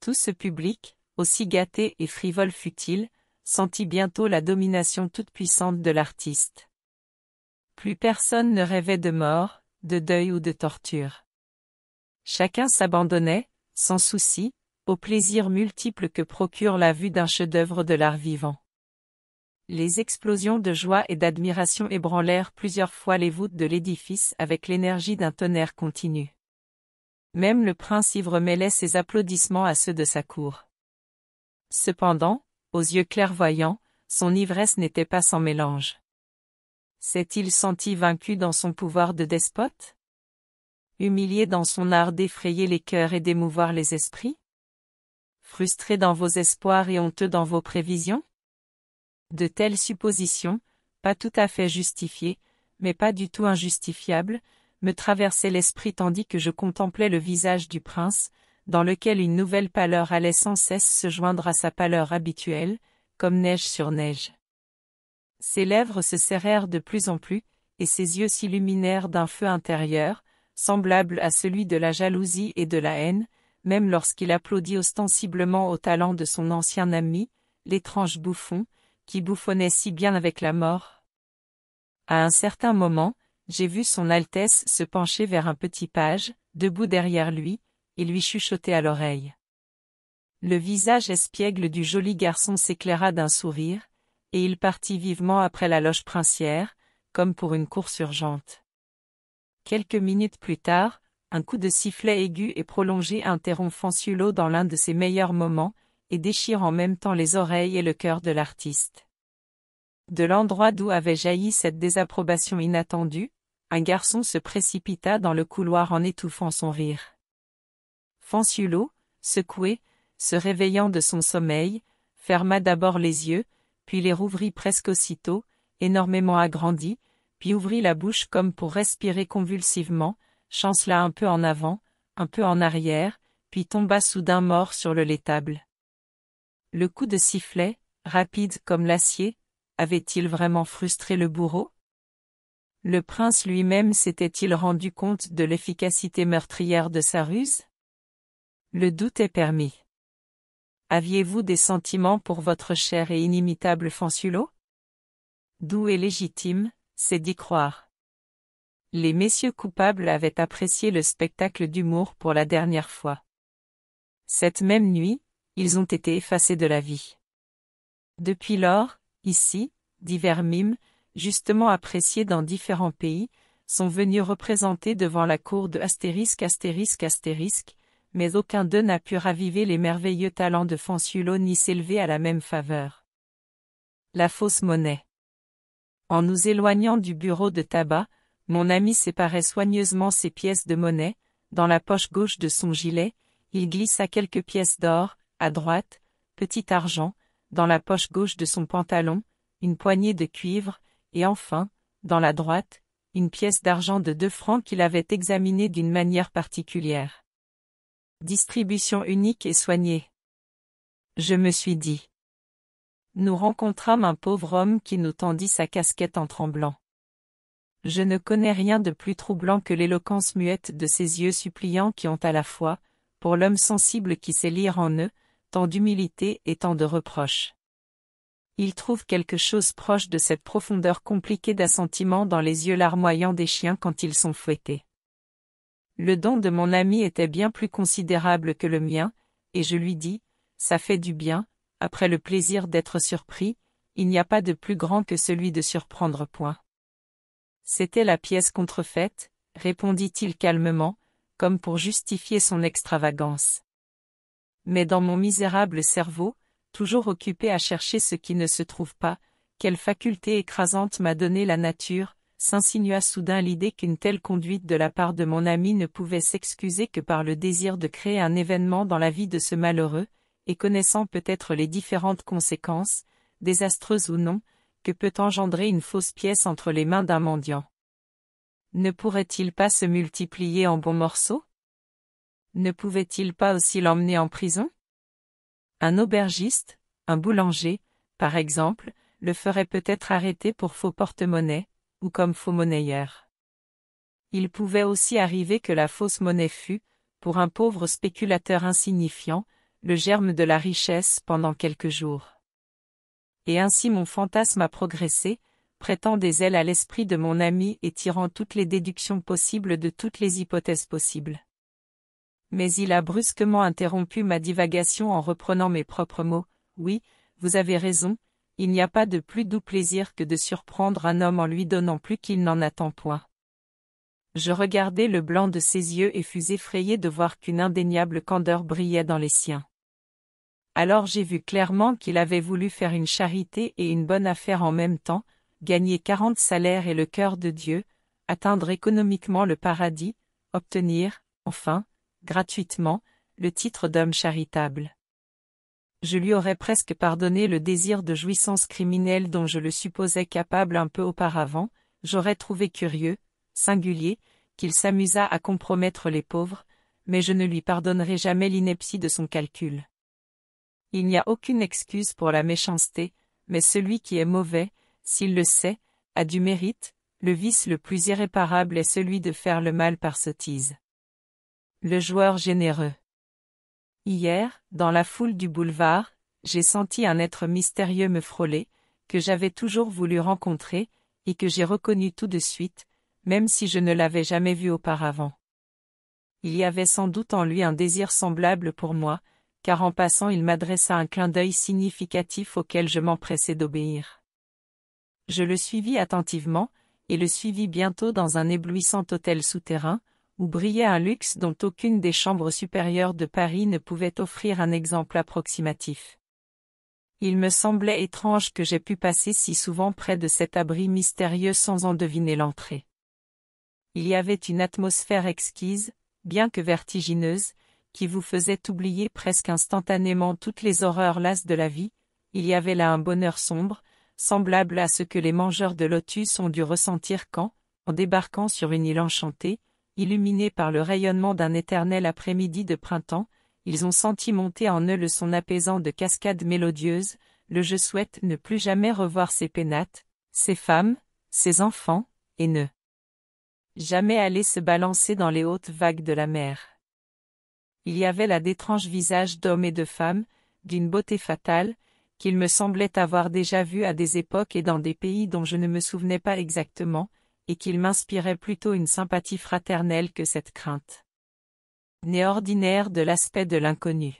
Tout ce public, aussi gâté et frivole fut-il, sentit bientôt la domination toute-puissante de l'artiste. Plus personne ne rêvait de mort, de deuil ou de torture. Chacun s'abandonnait, sans souci, aux plaisirs multiples que procure la vue d'un chef-d'œuvre de l'art vivant. Les explosions de joie et d'admiration ébranlèrent plusieurs fois les voûtes de l'édifice avec l'énergie d'un tonnerre continu. Même le prince ivre mêlait ses applaudissements à ceux de sa cour. Cependant, aux yeux clairvoyants, son ivresse n'était pas sans mélange. S'est-il senti vaincu dans son pouvoir de despote Humilié dans son art d'effrayer les cœurs et d'émouvoir les esprits Frustré dans vos espoirs et honteux dans vos prévisions De telles suppositions, pas tout à fait justifiées, mais pas du tout injustifiables, me traversaient l'esprit tandis que je contemplais le visage du prince, dans lequel une nouvelle pâleur allait sans cesse se joindre à sa pâleur habituelle, comme neige sur neige. Ses lèvres se serrèrent de plus en plus, et ses yeux s'illuminèrent d'un feu intérieur, semblable à celui de la jalousie et de la haine, même lorsqu'il applaudit ostensiblement au talent de son ancien ami, l'étrange bouffon, qui bouffonnait si bien avec la mort. À un certain moment, j'ai vu son Altesse se pencher vers un petit page, debout derrière lui, et lui chuchotait à l'oreille. Le visage espiègle du joli garçon s'éclaira d'un sourire, et il partit vivement après la loge princière, comme pour une course urgente. Quelques minutes plus tard, un coup de sifflet aigu et prolongé interrompt Fanciulo dans l'un de ses meilleurs moments, et déchire en même temps les oreilles et le cœur de l'artiste. De l'endroit d'où avait jailli cette désapprobation inattendue, un garçon se précipita dans le couloir en étouffant son rire. Fansulot, secoué, se réveillant de son sommeil, ferma d'abord les yeux, puis les rouvrit presque aussitôt, énormément agrandi, puis ouvrit la bouche comme pour respirer convulsivement, chancela un peu en avant, un peu en arrière, puis tomba soudain mort sur le laitable. Le coup de sifflet, rapide comme l'acier, avait-il vraiment frustré le bourreau Le prince lui-même s'était-il rendu compte de l'efficacité meurtrière de sa ruse le doute est permis. Aviez-vous des sentiments pour votre cher et inimitable Fansulo Doux et légitime, c'est d'y croire. Les messieurs coupables avaient apprécié le spectacle d'humour pour la dernière fois. Cette même nuit, ils ont été effacés de la vie. Depuis lors, ici, divers mimes, justement appréciés dans différents pays, sont venus représenter devant la cour de astérisque astérisque astérisque, mais aucun d'eux n'a pu raviver les merveilleux talents de Fansulo ni s'élever à la même faveur. La fausse monnaie. En nous éloignant du bureau de tabac, mon ami séparait soigneusement ses pièces de monnaie, dans la poche gauche de son gilet, il glissa quelques pièces d'or, à droite, petit argent, dans la poche gauche de son pantalon, une poignée de cuivre, et enfin, dans la droite, une pièce d'argent de deux francs qu'il avait examinée d'une manière particulière. Distribution unique et soignée. Je me suis dit. Nous rencontrâmes un pauvre homme qui nous tendit sa casquette en tremblant. Je ne connais rien de plus troublant que l'éloquence muette de ces yeux suppliants qui ont à la fois, pour l'homme sensible qui sait lire en eux, tant d'humilité et tant de reproches. Il trouve quelque chose proche de cette profondeur compliquée d'assentiment dans les yeux larmoyants des chiens quand ils sont fouettés. Le don de mon ami était bien plus considérable que le mien, et je lui dis, ça fait du bien, après le plaisir d'être surpris, il n'y a pas de plus grand que celui de surprendre point. C'était la pièce contrefaite, répondit-il calmement, comme pour justifier son extravagance. Mais dans mon misérable cerveau, toujours occupé à chercher ce qui ne se trouve pas, quelle faculté écrasante m'a donné la nature, s'insinua soudain l'idée qu'une telle conduite de la part de mon ami ne pouvait s'excuser que par le désir de créer un événement dans la vie de ce malheureux, et connaissant peut-être les différentes conséquences, désastreuses ou non, que peut engendrer une fausse pièce entre les mains d'un mendiant. Ne pourrait-il pas se multiplier en bons morceaux Ne pouvait-il pas aussi l'emmener en prison Un aubergiste, un boulanger, par exemple, le ferait peut-être arrêter pour faux porte-monnaie, ou comme faux monnayeur. Il pouvait aussi arriver que la fausse monnaie fût, pour un pauvre spéculateur insignifiant, le germe de la richesse pendant quelques jours. Et ainsi mon fantasme a progressé, prêtant des ailes à l'esprit de mon ami et tirant toutes les déductions possibles de toutes les hypothèses possibles. Mais il a brusquement interrompu ma divagation en reprenant mes propres mots. Oui, vous avez raison, il n'y a pas de plus doux plaisir que de surprendre un homme en lui donnant plus qu'il n'en attend point. Je regardai le blanc de ses yeux et fus effrayé de voir qu'une indéniable candeur brillait dans les siens. Alors j'ai vu clairement qu'il avait voulu faire une charité et une bonne affaire en même temps, gagner quarante salaires et le cœur de Dieu, atteindre économiquement le paradis, obtenir, enfin, gratuitement, le titre d'homme charitable je lui aurais presque pardonné le désir de jouissance criminelle dont je le supposais capable un peu auparavant, j'aurais trouvé curieux, singulier, qu'il s'amusât à compromettre les pauvres, mais je ne lui pardonnerai jamais l'ineptie de son calcul. Il n'y a aucune excuse pour la méchanceté, mais celui qui est mauvais, s'il le sait, a du mérite, le vice le plus irréparable est celui de faire le mal par sottise. Le joueur généreux Hier, dans la foule du boulevard, j'ai senti un être mystérieux me frôler, que j'avais toujours voulu rencontrer, et que j'ai reconnu tout de suite, même si je ne l'avais jamais vu auparavant. Il y avait sans doute en lui un désir semblable pour moi, car en passant il m'adressa un clin d'œil significatif auquel je m'empressai d'obéir. Je le suivis attentivement, et le suivis bientôt dans un éblouissant hôtel souterrain, brillait un luxe dont aucune des chambres supérieures de Paris ne pouvait offrir un exemple approximatif. Il me semblait étrange que j'aie pu passer si souvent près de cet abri mystérieux sans en deviner l'entrée. Il y avait une atmosphère exquise, bien que vertigineuse, qui vous faisait oublier presque instantanément toutes les horreurs lasses de la vie, il y avait là un bonheur sombre, semblable à ce que les mangeurs de lotus ont dû ressentir quand, en débarquant sur une île enchantée, Illuminés par le rayonnement d'un éternel après-midi de printemps, ils ont senti monter en eux le son apaisant de cascades mélodieuses, le je souhaite ne plus jamais revoir ces pénates, ces femmes, ces enfants, et ne jamais aller se balancer dans les hautes vagues de la mer. Il y avait là d'étranges visages d'hommes et de femmes, d'une beauté fatale, qu'il me semblait avoir déjà vu à des époques et dans des pays dont je ne me souvenais pas exactement, et qu'il m'inspirait plutôt une sympathie fraternelle que cette crainte. Né ordinaire de l'aspect de l'inconnu.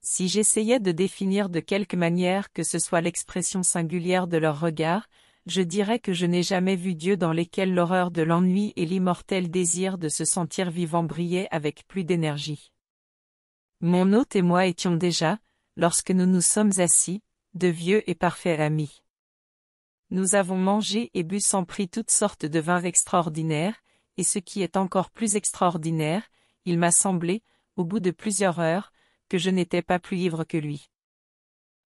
Si j'essayais de définir de quelque manière que ce soit l'expression singulière de leur regard, je dirais que je n'ai jamais vu Dieu dans lesquels l'horreur de l'ennui et l'immortel désir de se sentir vivant brillaient avec plus d'énergie. Mon hôte et moi étions déjà, lorsque nous nous sommes assis, de vieux et parfaits amis. Nous avons mangé et bu sans prix toutes sortes de vins extraordinaires, et ce qui est encore plus extraordinaire, il m'a semblé, au bout de plusieurs heures, que je n'étais pas plus ivre que lui.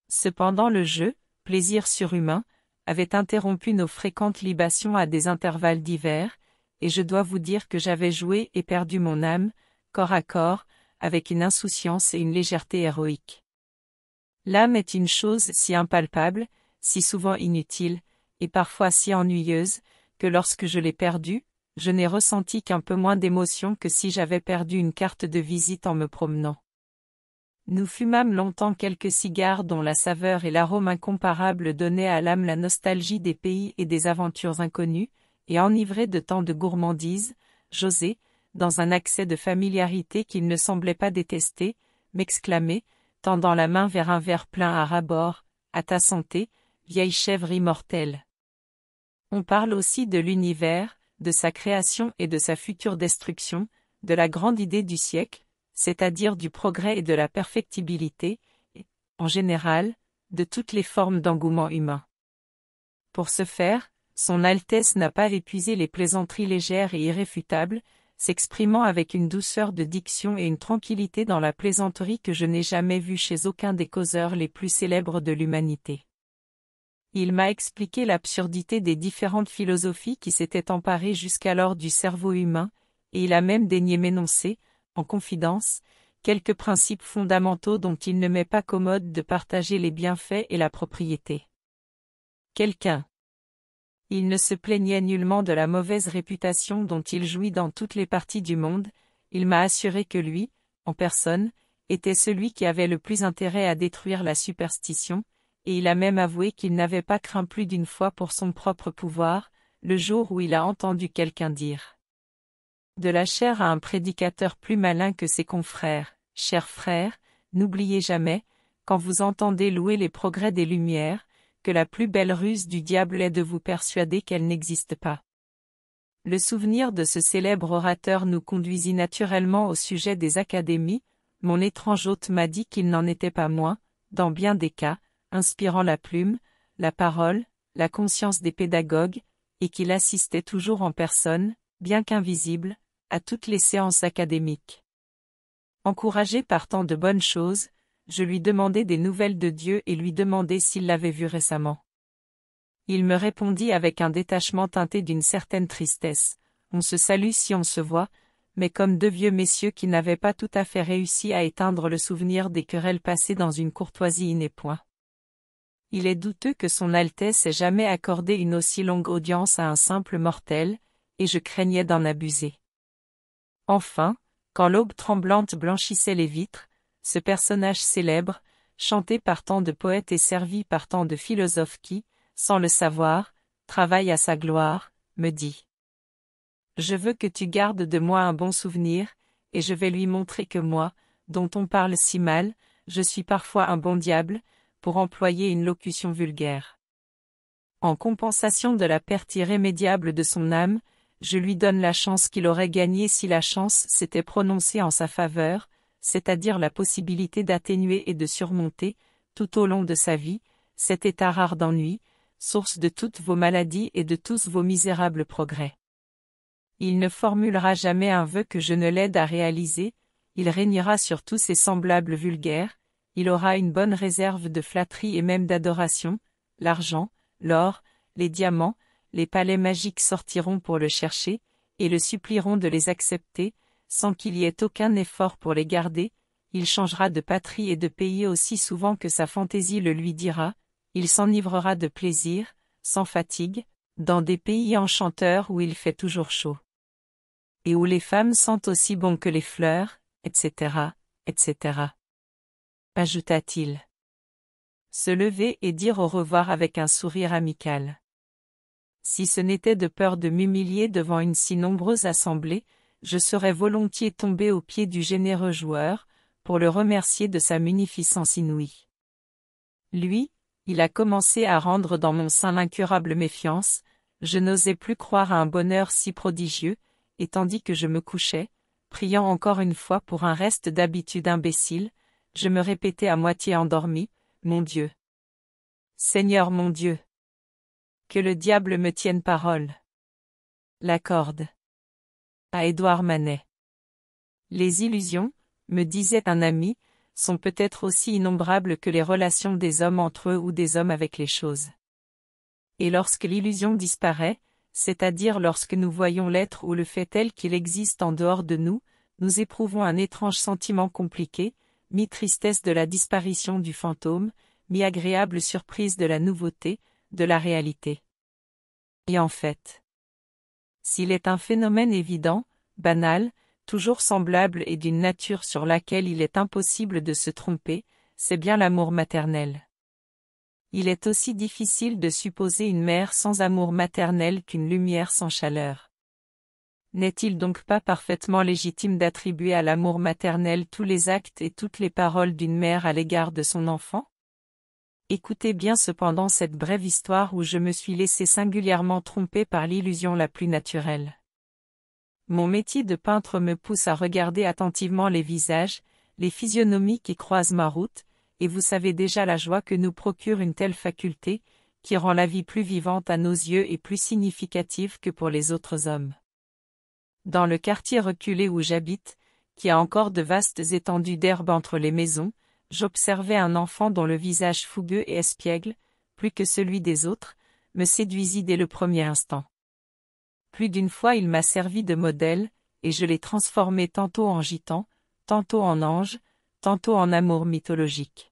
Cependant le jeu, plaisir surhumain, avait interrompu nos fréquentes libations à des intervalles divers, et je dois vous dire que j'avais joué et perdu mon âme, corps à corps, avec une insouciance et une légèreté héroïque. L'âme est une chose si impalpable, si souvent inutile, et parfois si ennuyeuse, que lorsque je l'ai perdue, je n'ai ressenti qu'un peu moins d'émotion que si j'avais perdu une carte de visite en me promenant. Nous fumâmes longtemps quelques cigares dont la saveur et l'arôme incomparables donnaient à l'âme la nostalgie des pays et des aventures inconnues, et enivré de tant de gourmandises, José, dans un accès de familiarité qu'il ne semblait pas détester, m'exclamait, tendant la main vers un verre plein à rabord, à ta santé, vieille chèvre immortelle. On parle aussi de l'univers, de sa création et de sa future destruction, de la grande idée du siècle, c'est-à-dire du progrès et de la perfectibilité, et, en général, de toutes les formes d'engouement humain. Pour ce faire, Son Altesse n'a pas épuisé les plaisanteries légères et irréfutables, s'exprimant avec une douceur de diction et une tranquillité dans la plaisanterie que je n'ai jamais vue chez aucun des causeurs les plus célèbres de l'humanité. Il m'a expliqué l'absurdité des différentes philosophies qui s'étaient emparées jusqu'alors du cerveau humain, et il a même daigné m'énoncer, en confidence, quelques principes fondamentaux dont il ne m'est pas commode de partager les bienfaits et la propriété. Quelqu'un. Il ne se plaignait nullement de la mauvaise réputation dont il jouit dans toutes les parties du monde, il m'a assuré que lui, en personne, était celui qui avait le plus intérêt à détruire la superstition, et il a même avoué qu'il n'avait pas craint plus d'une fois pour son propre pouvoir, le jour où il a entendu quelqu'un dire de la chair à un prédicateur plus malin que ses confrères. Chers frères, n'oubliez jamais, quand vous entendez louer les progrès des Lumières, que la plus belle ruse du diable est de vous persuader qu'elle n'existe pas. Le souvenir de ce célèbre orateur nous conduisit naturellement au sujet des académies, mon étrange hôte m'a dit qu'il n'en était pas moins, dans bien des cas, inspirant la plume, la parole, la conscience des pédagogues, et qu'il assistait toujours en personne, bien qu'invisible, à toutes les séances académiques. Encouragé par tant de bonnes choses, je lui demandai des nouvelles de Dieu et lui demandai s'il l'avait vu récemment. Il me répondit avec un détachement teinté d'une certaine tristesse. On se salue si on se voit, mais comme deux vieux messieurs qui n'avaient pas tout à fait réussi à éteindre le souvenir des querelles passées dans une courtoisie il est douteux que son Altesse ait jamais accordé une aussi longue audience à un simple mortel, et je craignais d'en abuser. Enfin, quand l'aube tremblante blanchissait les vitres, ce personnage célèbre, chanté par tant de poètes et servi par tant de philosophes qui, sans le savoir, travaillent à sa gloire, me dit. Je veux que tu gardes de moi un bon souvenir, et je vais lui montrer que moi, dont on parle si mal, je suis parfois un bon diable, pour employer une locution vulgaire. En compensation de la perte irrémédiable de son âme, je lui donne la chance qu'il aurait gagnée si la chance s'était prononcée en sa faveur, c'est-à-dire la possibilité d'atténuer et de surmonter, tout au long de sa vie, cet état rare d'ennui, source de toutes vos maladies et de tous vos misérables progrès. Il ne formulera jamais un vœu que je ne l'aide à réaliser, il régnera sur tous ses semblables vulgaires, il aura une bonne réserve de flatterie et même d'adoration, l'argent, l'or, les diamants, les palais magiques sortiront pour le chercher, et le supplieront de les accepter, sans qu'il y ait aucun effort pour les garder, il changera de patrie et de pays aussi souvent que sa fantaisie le lui dira, il s'enivrera de plaisir, sans fatigue, dans des pays enchanteurs où il fait toujours chaud. Et où les femmes sentent aussi bon que les fleurs, etc., etc ajouta-t-il. Se lever et dire au revoir avec un sourire amical. Si ce n'était de peur de m'humilier devant une si nombreuse assemblée, je serais volontiers tombé aux pieds du généreux joueur, pour le remercier de sa munificence inouïe. Lui, il a commencé à rendre dans mon sein l'incurable méfiance, je n'osais plus croire à un bonheur si prodigieux, et tandis que je me couchais, priant encore une fois pour un reste d'habitude imbécile, je me répétais à moitié endormi, Mon Dieu. Seigneur mon Dieu. Que le diable me tienne parole. La corde. À Édouard Manet. Les illusions, me disait un ami, sont peut-être aussi innombrables que les relations des hommes entre eux ou des hommes avec les choses. Et lorsque l'illusion disparaît, c'est-à-dire lorsque nous voyons l'être ou le fait tel qu'il existe en dehors de nous, nous éprouvons un étrange sentiment compliqué, mi-tristesse de la disparition du fantôme, mi-agréable surprise de la nouveauté, de la réalité. Et en fait, s'il est un phénomène évident, banal, toujours semblable et d'une nature sur laquelle il est impossible de se tromper, c'est bien l'amour maternel. Il est aussi difficile de supposer une mère sans amour maternel qu'une lumière sans chaleur. N'est-il donc pas parfaitement légitime d'attribuer à l'amour maternel tous les actes et toutes les paroles d'une mère à l'égard de son enfant Écoutez bien cependant cette brève histoire où je me suis laissé singulièrement tromper par l'illusion la plus naturelle. Mon métier de peintre me pousse à regarder attentivement les visages, les physionomies qui croisent ma route, et vous savez déjà la joie que nous procure une telle faculté, qui rend la vie plus vivante à nos yeux et plus significative que pour les autres hommes. Dans le quartier reculé où j'habite, qui a encore de vastes étendues d'herbe entre les maisons, j'observais un enfant dont le visage fougueux et espiègle, plus que celui des autres, me séduisit dès le premier instant. Plus d'une fois il m'a servi de modèle, et je l'ai transformé tantôt en gitan, tantôt en ange, tantôt en amour mythologique.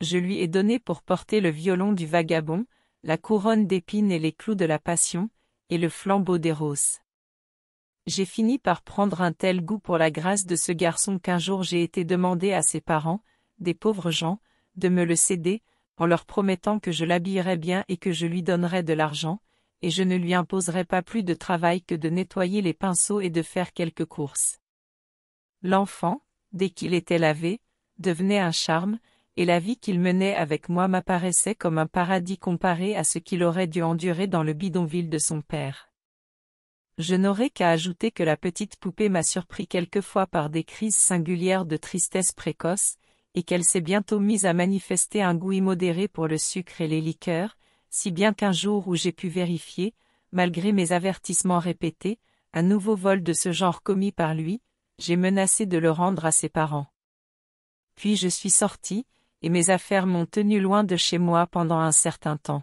Je lui ai donné pour porter le violon du vagabond, la couronne d'épines et les clous de la passion, et le flambeau des roses. J'ai fini par prendre un tel goût pour la grâce de ce garçon qu'un jour j'ai été demandé à ses parents, des pauvres gens, de me le céder, en leur promettant que je l'habillerais bien et que je lui donnerais de l'argent, et je ne lui imposerais pas plus de travail que de nettoyer les pinceaux et de faire quelques courses. L'enfant, dès qu'il était lavé, devenait un charme, et la vie qu'il menait avec moi m'apparaissait comme un paradis comparé à ce qu'il aurait dû endurer dans le bidonville de son père. Je n'aurai qu'à ajouter que la petite poupée m'a surpris quelquefois par des crises singulières de tristesse précoce, et qu'elle s'est bientôt mise à manifester un goût immodéré pour le sucre et les liqueurs, si bien qu'un jour où j'ai pu vérifier, malgré mes avertissements répétés, un nouveau vol de ce genre commis par lui, j'ai menacé de le rendre à ses parents. Puis je suis sorti, et mes affaires m'ont tenu loin de chez moi pendant un certain temps.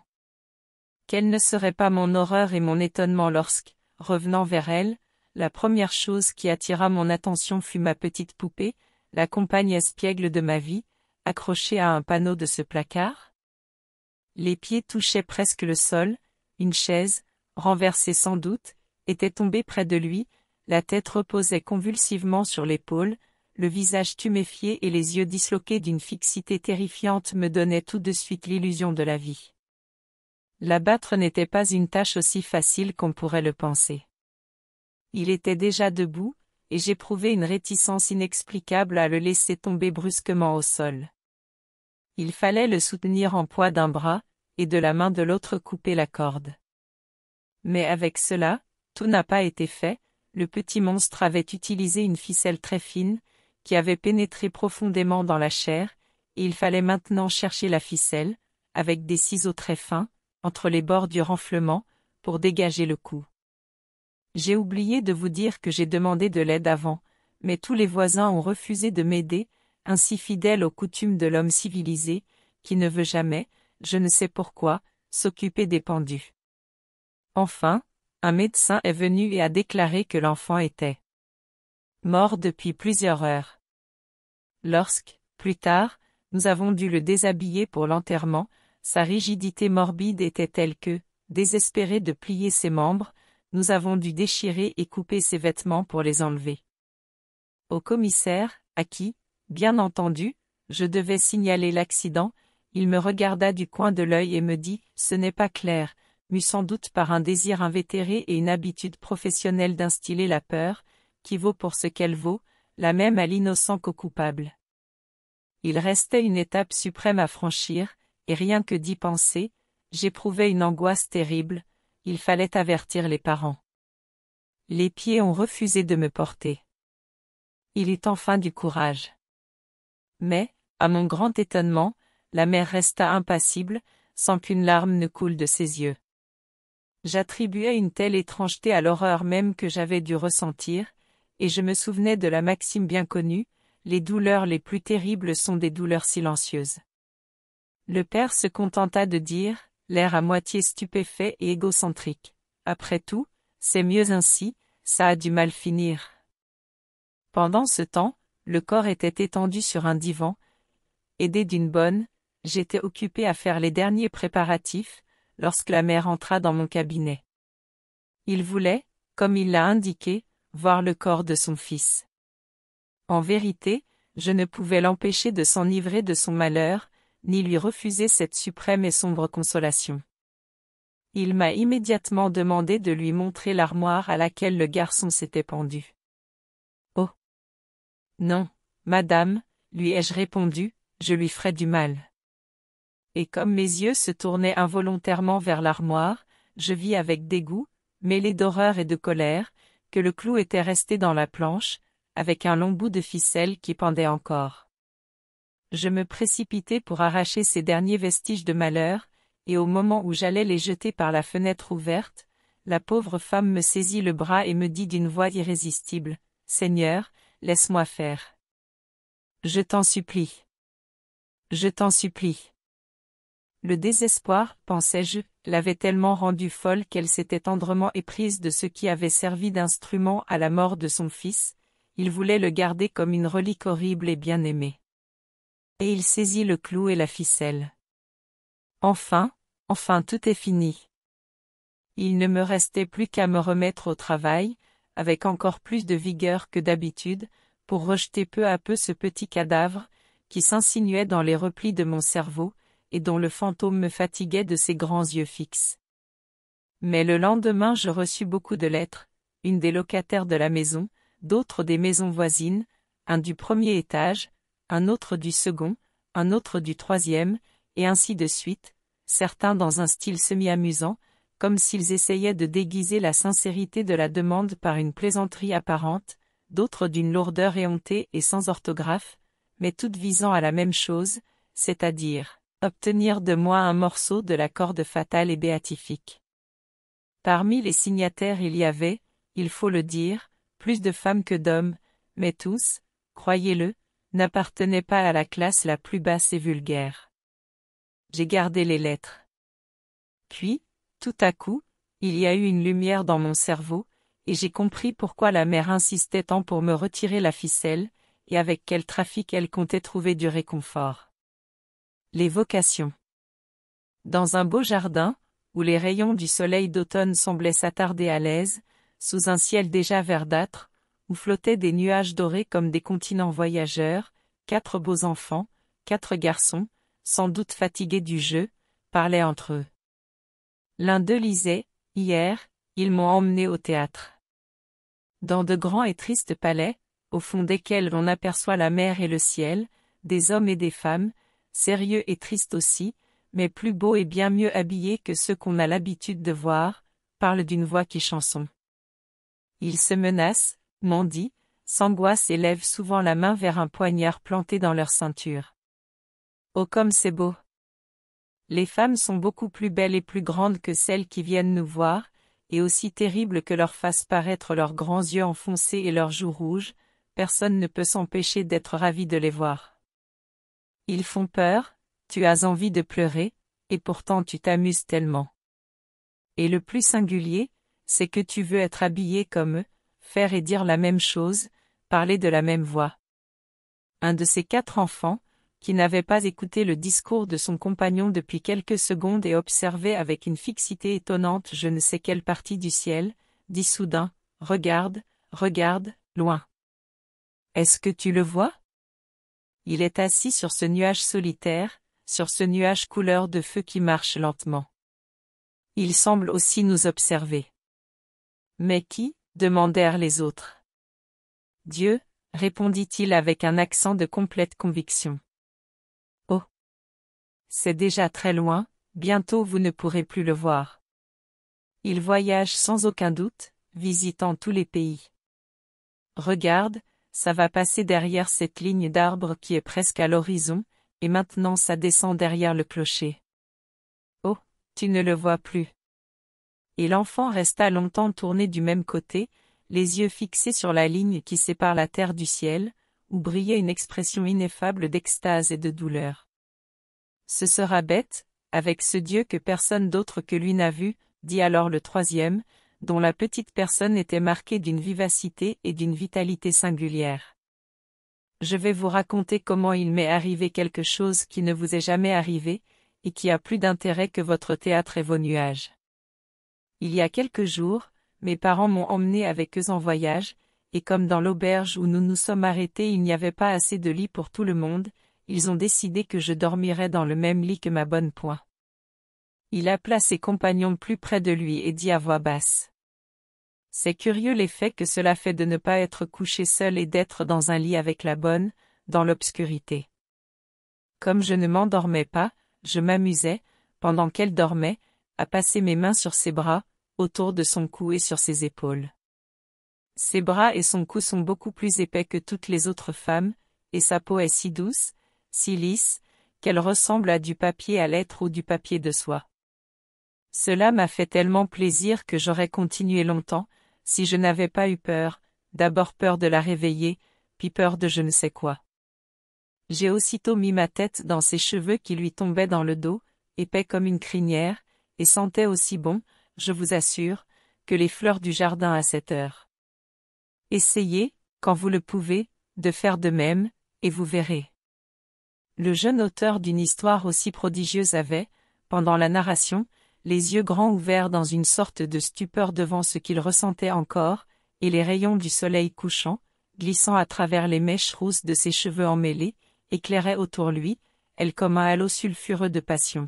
Quelle ne serait pas mon horreur et mon étonnement lorsque, Revenant vers elle, la première chose qui attira mon attention fut ma petite poupée, la compagne espiègle de ma vie, accrochée à un panneau de ce placard. Les pieds touchaient presque le sol, une chaise, renversée sans doute, était tombée près de lui, la tête reposait convulsivement sur l'épaule, le visage tuméfié et les yeux disloqués d'une fixité terrifiante me donnaient tout de suite l'illusion de la vie. L'abattre n'était pas une tâche aussi facile qu'on pourrait le penser. Il était déjà debout, et j'éprouvais une réticence inexplicable à le laisser tomber brusquement au sol. Il fallait le soutenir en poids d'un bras, et de la main de l'autre couper la corde. Mais avec cela, tout n'a pas été fait, le petit monstre avait utilisé une ficelle très fine, qui avait pénétré profondément dans la chair, et il fallait maintenant chercher la ficelle, avec des ciseaux très fins, entre les bords du renflement, pour dégager le cou. J'ai oublié de vous dire que j'ai demandé de l'aide avant, mais tous les voisins ont refusé de m'aider, ainsi fidèles aux coutumes de l'homme civilisé, qui ne veut jamais, je ne sais pourquoi, s'occuper des pendus. Enfin, un médecin est venu et a déclaré que l'enfant était mort depuis plusieurs heures. Lorsque, plus tard, nous avons dû le déshabiller pour l'enterrement, sa rigidité morbide était telle que, désespéré de plier ses membres, nous avons dû déchirer et couper ses vêtements pour les enlever. Au commissaire, à qui, bien entendu, je devais signaler l'accident, il me regarda du coin de l'œil et me dit « Ce n'est pas clair », mû sans doute par un désir invétéré et une habitude professionnelle d'instiller la peur, qui vaut pour ce qu'elle vaut, la même à l'innocent qu'au coupable. Il restait une étape suprême à franchir, et rien que d'y penser, j'éprouvais une angoisse terrible, il fallait avertir les parents. Les pieds ont refusé de me porter. Il est enfin du courage. Mais, à mon grand étonnement, la mère resta impassible, sans qu'une larme ne coule de ses yeux. J'attribuais une telle étrangeté à l'horreur même que j'avais dû ressentir, et je me souvenais de la maxime bien connue, les douleurs les plus terribles sont des douleurs silencieuses. Le père se contenta de dire, l'air à moitié stupéfait et égocentrique. Après tout, c'est mieux ainsi, ça a du mal finir. Pendant ce temps, le corps était étendu sur un divan. Aidé d'une bonne, j'étais occupé à faire les derniers préparatifs, lorsque la mère entra dans mon cabinet. Il voulait, comme il l'a indiqué, voir le corps de son fils. En vérité, je ne pouvais l'empêcher de s'enivrer de son malheur, ni lui refuser cette suprême et sombre consolation. Il m'a immédiatement demandé de lui montrer l'armoire à laquelle le garçon s'était pendu. Oh. Non, madame, lui ai-je répondu, je lui ferai du mal. Et comme mes yeux se tournaient involontairement vers l'armoire, je vis avec dégoût, mêlé d'horreur et de colère, que le clou était resté dans la planche, avec un long bout de ficelle qui pendait encore je me précipitai pour arracher ces derniers vestiges de malheur, et au moment où j'allais les jeter par la fenêtre ouverte, la pauvre femme me saisit le bras et me dit d'une voix irrésistible, Seigneur, laisse-moi faire. Je t'en supplie. Je t'en supplie. Le désespoir, pensais-je, l'avait tellement rendue folle qu'elle s'était tendrement éprise de ce qui avait servi d'instrument à la mort de son fils, il voulait le garder comme une relique horrible et bien-aimée et il saisit le clou et la ficelle. Enfin, enfin tout est fini. Il ne me restait plus qu'à me remettre au travail, avec encore plus de vigueur que d'habitude, pour rejeter peu à peu ce petit cadavre, qui s'insinuait dans les replis de mon cerveau, et dont le fantôme me fatiguait de ses grands yeux fixes. Mais le lendemain je reçus beaucoup de lettres, une des locataires de la maison, d'autres des maisons voisines, un du premier étage, un autre du second, un autre du troisième, et ainsi de suite, certains dans un style semi-amusant, comme s'ils essayaient de déguiser la sincérité de la demande par une plaisanterie apparente, d'autres d'une lourdeur éhontée et sans orthographe, mais toutes visant à la même chose, c'est-à-dire obtenir de moi un morceau de la corde fatale et béatifique. Parmi les signataires il y avait, il faut le dire, plus de femmes que d'hommes, mais tous, croyez-le, n'appartenait pas à la classe la plus basse et vulgaire. J'ai gardé les lettres. Puis, tout à coup, il y a eu une lumière dans mon cerveau, et j'ai compris pourquoi la mère insistait tant pour me retirer la ficelle, et avec quel trafic elle comptait trouver du réconfort. Les vocations. Dans un beau jardin, où les rayons du soleil d'automne semblaient s'attarder à l'aise, sous un ciel déjà verdâtre, où flottaient des nuages dorés comme des continents voyageurs, quatre beaux enfants, quatre garçons, sans doute fatigués du jeu, parlaient entre eux. L'un d'eux lisait, hier, ils m'ont emmené au théâtre. Dans de grands et tristes palais, au fond desquels l'on aperçoit la mer et le ciel, des hommes et des femmes, sérieux et tristes aussi, mais plus beaux et bien mieux habillés que ceux qu'on a l'habitude de voir, parlent d'une voix qui chanson. Ils se menacent, Mondi, s'angoisse et lève souvent la main vers un poignard planté dans leur ceinture. Oh comme c'est beau Les femmes sont beaucoup plus belles et plus grandes que celles qui viennent nous voir, et aussi terribles que leur fassent paraître leurs grands yeux enfoncés et leurs joues rouges, personne ne peut s'empêcher d'être ravi de les voir. Ils font peur, tu as envie de pleurer, et pourtant tu t'amuses tellement. Et le plus singulier, c'est que tu veux être habillé comme eux, faire et dire la même chose, parler de la même voix. Un de ces quatre enfants, qui n'avait pas écouté le discours de son compagnon depuis quelques secondes et observait avec une fixité étonnante je ne sais quelle partie du ciel, dit soudain, Regarde, regarde, loin. Est-ce que tu le vois Il est assis sur ce nuage solitaire, sur ce nuage couleur de feu qui marche lentement. Il semble aussi nous observer. Mais qui, demandèrent les autres. Dieu, répondit-il avec un accent de complète conviction. Oh. C'est déjà très loin, bientôt vous ne pourrez plus le voir. Il voyage sans aucun doute, visitant tous les pays. Regarde, ça va passer derrière cette ligne d'arbres qui est presque à l'horizon, et maintenant ça descend derrière le clocher. Oh, tu ne le vois plus et l'enfant resta longtemps tourné du même côté, les yeux fixés sur la ligne qui sépare la terre du ciel, où brillait une expression ineffable d'extase et de douleur. Ce sera bête, avec ce Dieu que personne d'autre que lui n'a vu, dit alors le troisième, dont la petite personne était marquée d'une vivacité et d'une vitalité singulières. Je vais vous raconter comment il m'est arrivé quelque chose qui ne vous est jamais arrivé, et qui a plus d'intérêt que votre théâtre et vos nuages. Il y a quelques jours, mes parents m'ont emmené avec eux en voyage, et comme dans l'auberge où nous nous sommes arrêtés il n'y avait pas assez de lit pour tout le monde, ils ont décidé que je dormirais dans le même lit que ma bonne point. Il appela ses compagnons plus près de lui et dit à voix basse. C'est curieux l'effet que cela fait de ne pas être couché seul et d'être dans un lit avec la bonne, dans l'obscurité. Comme je ne m'endormais pas, je m'amusais, pendant qu'elle dormait, à passer mes mains sur ses bras, autour de son cou et sur ses épaules. Ses bras et son cou sont beaucoup plus épais que toutes les autres femmes, et sa peau est si douce, si lisse, qu'elle ressemble à du papier à lettres ou du papier de soie. Cela m'a fait tellement plaisir que j'aurais continué longtemps, si je n'avais pas eu peur, d'abord peur de la réveiller, puis peur de je ne sais quoi. J'ai aussitôt mis ma tête dans ses cheveux qui lui tombaient dans le dos, épais comme une crinière, et sentait aussi bon, je vous assure, que les fleurs du jardin à cette heure. Essayez, quand vous le pouvez, de faire de même, et vous verrez. Le jeune auteur d'une histoire aussi prodigieuse avait, pendant la narration, les yeux grands ouverts dans une sorte de stupeur devant ce qu'il ressentait encore, et les rayons du soleil couchant, glissant à travers les mèches rousses de ses cheveux emmêlés, éclairaient autour lui, elle comme un halo sulfureux de passion.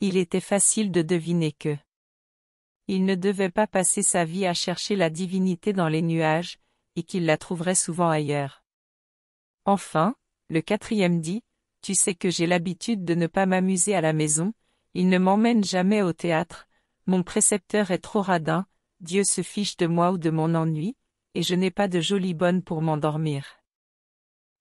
Il était facile de deviner que il ne devait pas passer sa vie à chercher la divinité dans les nuages, et qu'il la trouverait souvent ailleurs. Enfin, le quatrième dit, Tu sais que j'ai l'habitude de ne pas m'amuser à la maison, il ne m'emmène jamais au théâtre, mon précepteur est trop radin, Dieu se fiche de moi ou de mon ennui, et je n'ai pas de jolie bonne pour m'endormir.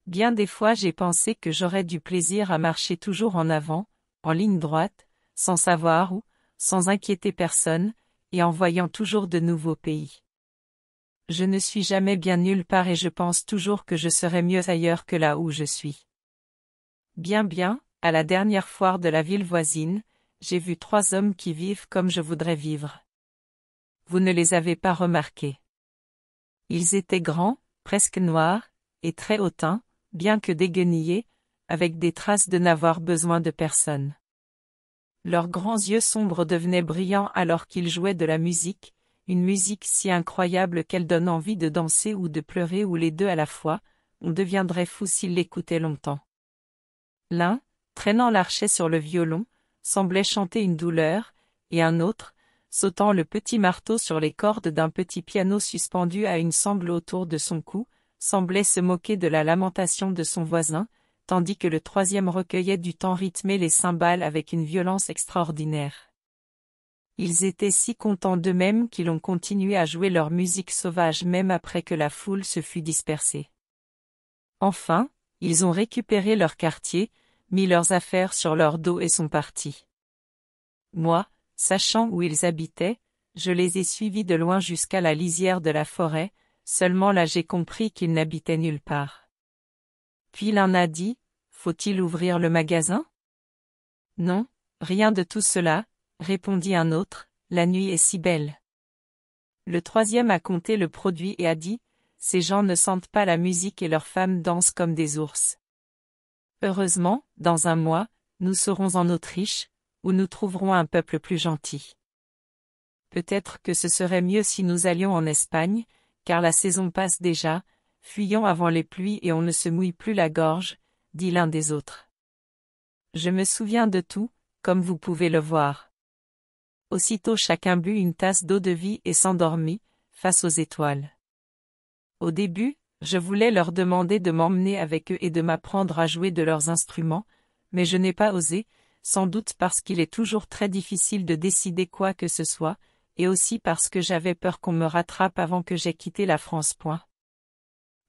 Bien des fois j'ai pensé que j'aurais du plaisir à marcher toujours en avant, en ligne droite, sans savoir où, sans inquiéter personne, et en voyant toujours de nouveaux pays. Je ne suis jamais bien nulle part et je pense toujours que je serai mieux ailleurs que là où je suis. Bien bien, à la dernière foire de la ville voisine, j'ai vu trois hommes qui vivent comme je voudrais vivre. Vous ne les avez pas remarqués. Ils étaient grands, presque noirs, et très hautains, bien que déguenillés, avec des traces de n'avoir besoin de personne. Leurs grands yeux sombres devenaient brillants alors qu'ils jouaient de la musique, une musique si incroyable qu'elle donne envie de danser ou de pleurer ou les deux à la fois, on deviendrait fou s'il l'écoutait longtemps. L'un, traînant l'archet sur le violon, semblait chanter une douleur, et un autre, sautant le petit marteau sur les cordes d'un petit piano suspendu à une sangle autour de son cou, semblait se moquer de la lamentation de son voisin, tandis que le troisième recueillait du temps rythmé les cymbales avec une violence extraordinaire. Ils étaient si contents d'eux-mêmes qu'ils ont continué à jouer leur musique sauvage même après que la foule se fut dispersée. Enfin, ils ont récupéré leur quartier, mis leurs affaires sur leur dos et sont partis. Moi, sachant où ils habitaient, je les ai suivis de loin jusqu'à la lisière de la forêt, seulement là j'ai compris qu'ils n'habitaient nulle part. Puis l'un a dit, faut-il ouvrir le magasin Non, rien de tout cela, répondit un autre, la nuit est si belle. Le troisième a compté le produit et a dit, ces gens ne sentent pas la musique et leurs femmes dansent comme des ours. Heureusement, dans un mois, nous serons en Autriche, où nous trouverons un peuple plus gentil. Peut-être que ce serait mieux si nous allions en Espagne, car la saison passe déjà, Fuyons avant les pluies et on ne se mouille plus la gorge, dit l'un des autres. Je me souviens de tout, comme vous pouvez le voir. Aussitôt chacun but une tasse d'eau de vie et s'endormit, face aux étoiles. Au début, je voulais leur demander de m'emmener avec eux et de m'apprendre à jouer de leurs instruments, mais je n'ai pas osé, sans doute parce qu'il est toujours très difficile de décider quoi que ce soit, et aussi parce que j'avais peur qu'on me rattrape avant que j'aie quitté la France. Point.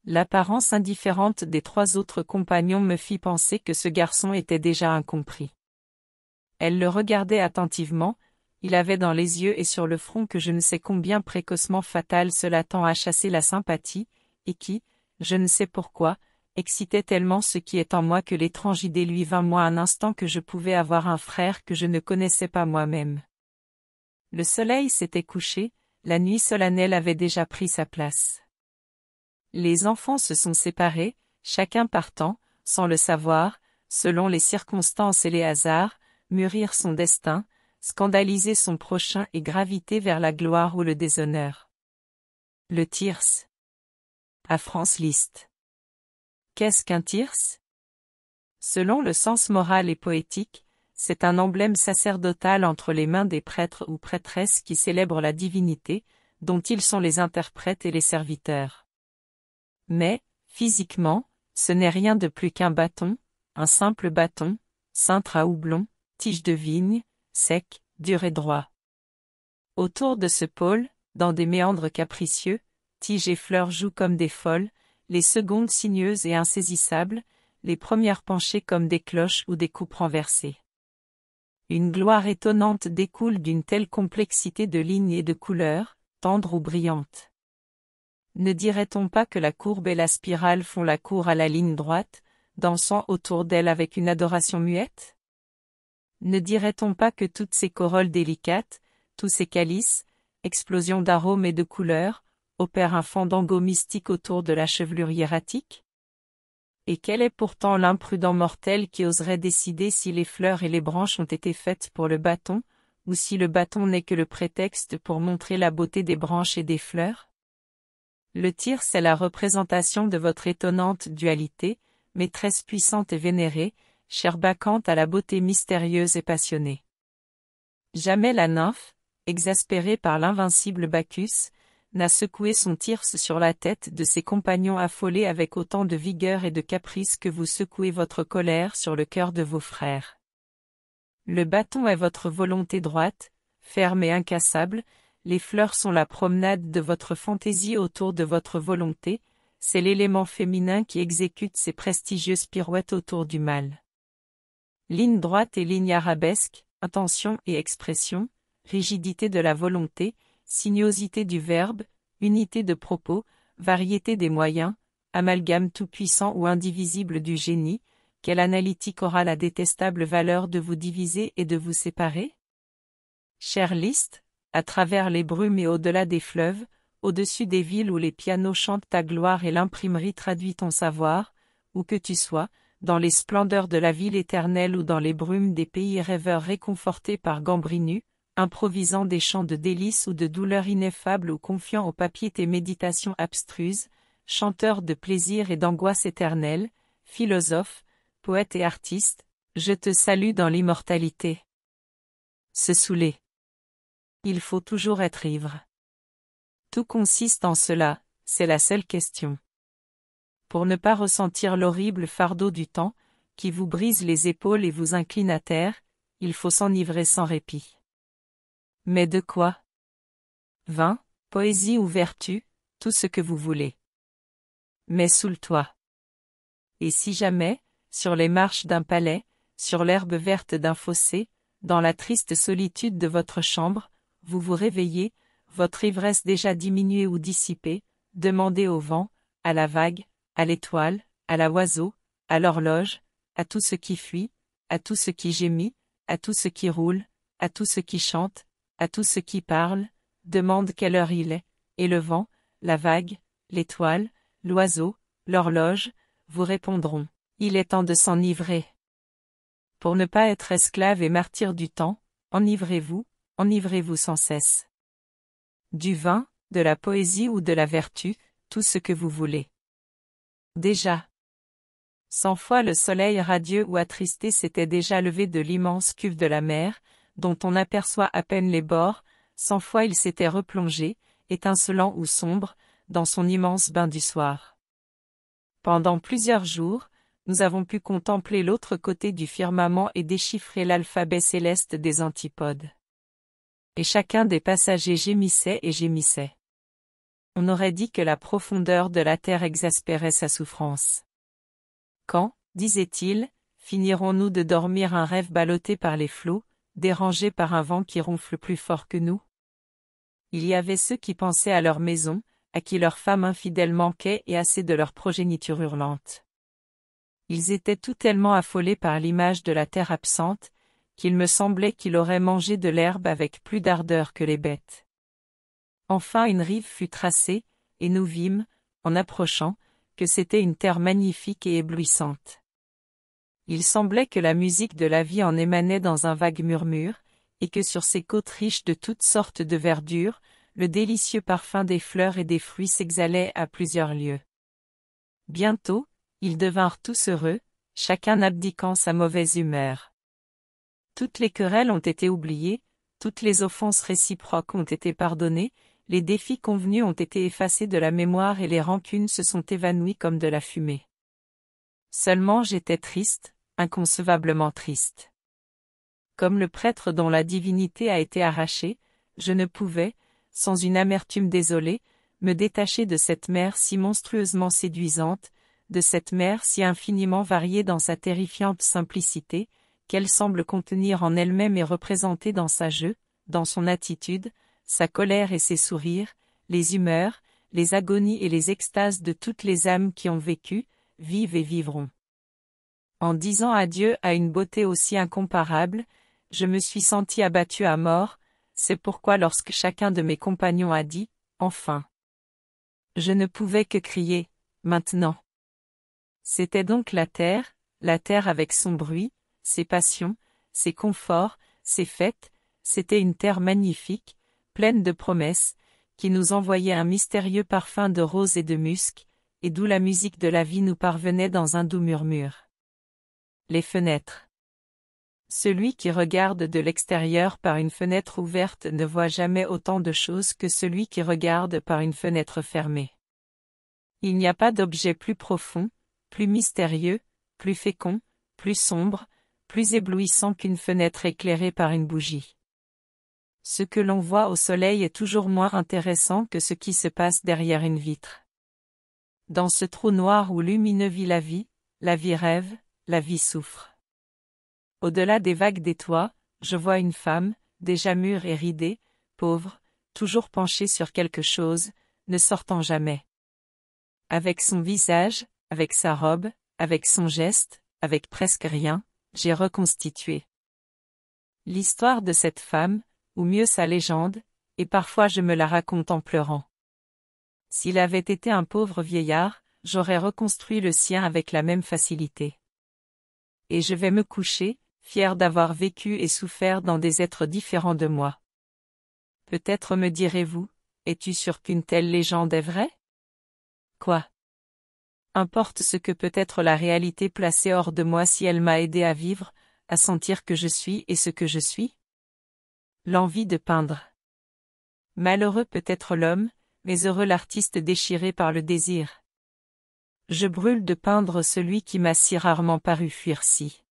L'apparence indifférente des trois autres compagnons me fit penser que ce garçon était déjà incompris. Elle le regardait attentivement, il avait dans les yeux et sur le front que je ne sais combien précocement fatal cela tend à chasser la sympathie, et qui, je ne sais pourquoi, excitait tellement ce qui est en moi que l'étrange idée lui vint moi un instant que je pouvais avoir un frère que je ne connaissais pas moi-même. Le soleil s'était couché, la nuit solennelle avait déjà pris sa place les enfants se sont séparés, chacun partant, sans le savoir, selon les circonstances et les hasards, mûrir son destin, scandaliser son prochain et graviter vers la gloire ou le déshonneur. Le tirse. À France Liste. Qu'est-ce qu'un tirse Selon le sens moral et poétique, c'est un emblème sacerdotal entre les mains des prêtres ou prêtresses qui célèbrent la divinité, dont ils sont les interprètes et les serviteurs. Mais, physiquement, ce n'est rien de plus qu'un bâton, un simple bâton, cintre à houblon, tige de vigne, sec, dur et droit. Autour de ce pôle, dans des méandres capricieux, tiges et fleurs jouent comme des folles, les secondes sinueuses et insaisissables, les premières penchées comme des cloches ou des coupes renversées. Une gloire étonnante découle d'une telle complexité de lignes et de couleurs, tendres ou brillantes. Ne dirait-on pas que la courbe et la spirale font la cour à la ligne droite, dansant autour d'elle avec une adoration muette Ne dirait-on pas que toutes ces corolles délicates, tous ces calices, explosions d'arômes et de couleurs, opèrent un fandango mystique autour de la chevelure hiératique Et quel est pourtant l'imprudent mortel qui oserait décider si les fleurs et les branches ont été faites pour le bâton, ou si le bâton n'est que le prétexte pour montrer la beauté des branches et des fleurs le tir est la représentation de votre étonnante dualité, maîtresse puissante et vénérée, chère bacchante à la beauté mystérieuse et passionnée. Jamais la nymphe, exaspérée par l'invincible Bacchus, n'a secoué son tirse sur la tête de ses compagnons affolés avec autant de vigueur et de caprice que vous secouez votre colère sur le cœur de vos frères. Le bâton est votre volonté droite, ferme et incassable, les fleurs sont la promenade de votre fantaisie autour de votre volonté, c'est l'élément féminin qui exécute ses prestigieuses pirouettes autour du mâle. Ligne droite et ligne arabesque, intention et expression, rigidité de la volonté, sinuosité du verbe, unité de propos, variété des moyens, amalgame tout-puissant ou indivisible du génie, quelle analytique aura la détestable valeur de vous diviser et de vous séparer Cher liste, à travers les brumes et au-delà des fleuves, au-dessus des villes où les pianos chantent ta gloire et l'imprimerie traduit ton savoir, où que tu sois, dans les splendeurs de la ville éternelle ou dans les brumes des pays rêveurs réconfortés par Gambrinus, improvisant des chants de délices ou de douleurs ineffables ou confiant au papier tes méditations abstruses, chanteur de plaisir et d'angoisse éternelle, philosophe, poète et artiste, je te salue dans l'immortalité. Se saouler. Il faut toujours être ivre. Tout consiste en cela, c'est la seule question. Pour ne pas ressentir l'horrible fardeau du temps, qui vous brise les épaules et vous incline à terre, il faut s'enivrer sans répit. Mais de quoi Vin, poésie ou vertu, tout ce que vous voulez. Mais sous le toit. Et si jamais, sur les marches d'un palais, sur l'herbe verte d'un fossé, dans la triste solitude de votre chambre, vous vous réveillez, votre ivresse déjà diminuée ou dissipée, demandez au vent, à la vague, à l'étoile, à l'oiseau, à l'horloge, à tout ce qui fuit, à tout ce qui gémit, à tout ce qui roule, à tout ce qui chante, à tout ce qui parle, demande quelle heure il est, et le vent, la vague, l'étoile, l'oiseau, l'horloge, vous répondront. Il est temps de s'enivrer. Pour ne pas être esclave et martyr du temps, enivrez-vous, enivrez-vous sans cesse. Du vin, de la poésie ou de la vertu, tout ce que vous voulez. Déjà. Cent fois le soleil radieux ou attristé s'était déjà levé de l'immense cuve de la mer, dont on aperçoit à peine les bords, cent fois il s'était replongé, étincelant ou sombre, dans son immense bain du soir. Pendant plusieurs jours, nous avons pu contempler l'autre côté du firmament et déchiffrer l'alphabet céleste des antipodes et chacun des passagers gémissait et gémissait. On aurait dit que la profondeur de la terre exaspérait sa souffrance. Quand, disait-il, finirons-nous de dormir un rêve ballotté par les flots, dérangé par un vent qui ronfle plus fort que nous Il y avait ceux qui pensaient à leur maison, à qui leur femme infidèle manquait et assez de leur progéniture hurlante. Ils étaient tout tellement affolés par l'image de la terre absente, qu'il me semblait qu'il aurait mangé de l'herbe avec plus d'ardeur que les bêtes. Enfin une rive fut tracée, et nous vîmes, en approchant, que c'était une terre magnifique et éblouissante. Il semblait que la musique de la vie en émanait dans un vague murmure, et que sur ces côtes riches de toutes sortes de verdure, le délicieux parfum des fleurs et des fruits s'exhalait à plusieurs lieues. Bientôt, ils devinrent tous heureux, chacun abdiquant sa mauvaise humeur. Toutes les querelles ont été oubliées, toutes les offenses réciproques ont été pardonnées, les défis convenus ont été effacés de la mémoire et les rancunes se sont évanouies comme de la fumée. Seulement j'étais triste, inconcevablement triste. Comme le prêtre dont la divinité a été arrachée, je ne pouvais, sans une amertume désolée, me détacher de cette mer si monstrueusement séduisante, de cette mer si infiniment variée dans sa terrifiante simplicité, qu'elle semble contenir en elle-même et représentée dans sa jeu, dans son attitude, sa colère et ses sourires, les humeurs, les agonies et les extases de toutes les âmes qui ont vécu, vivent et vivront. En disant adieu à une beauté aussi incomparable, je me suis senti abattu à mort, c'est pourquoi lorsque chacun de mes compagnons a dit, enfin. Je ne pouvais que crier, maintenant. C'était donc la terre, la terre avec son bruit, ses passions, ses conforts, ses fêtes, c'était une terre magnifique, pleine de promesses, qui nous envoyait un mystérieux parfum de rose et de musc, et d'où la musique de la vie nous parvenait dans un doux murmure. Les fenêtres. Celui qui regarde de l'extérieur par une fenêtre ouverte ne voit jamais autant de choses que celui qui regarde par une fenêtre fermée. Il n'y a pas d'objet plus profond, plus mystérieux, plus fécond, plus sombre, plus éblouissant qu'une fenêtre éclairée par une bougie. Ce que l'on voit au soleil est toujours moins intéressant que ce qui se passe derrière une vitre. Dans ce trou noir où lumineux vit la vie, la vie rêve, la vie souffre. Au-delà des vagues des toits, je vois une femme, déjà mûre et ridée, pauvre, toujours penchée sur quelque chose, ne sortant jamais. Avec son visage, avec sa robe, avec son geste, avec presque rien, j'ai reconstitué l'histoire de cette femme, ou mieux sa légende, et parfois je me la raconte en pleurant. S'il avait été un pauvre vieillard, j'aurais reconstruit le sien avec la même facilité. Et je vais me coucher, fier d'avoir vécu et souffert dans des êtres différents de moi. Peut-être me direz-vous, es-tu sûr qu'une telle légende est vraie Quoi Importe ce que peut être la réalité placée hors de moi si elle m'a aidé à vivre, à sentir que je suis et ce que je suis. L'envie de peindre. Malheureux peut être l'homme, mais heureux l'artiste déchiré par le désir. Je brûle de peindre celui qui m'a si rarement paru fuir si.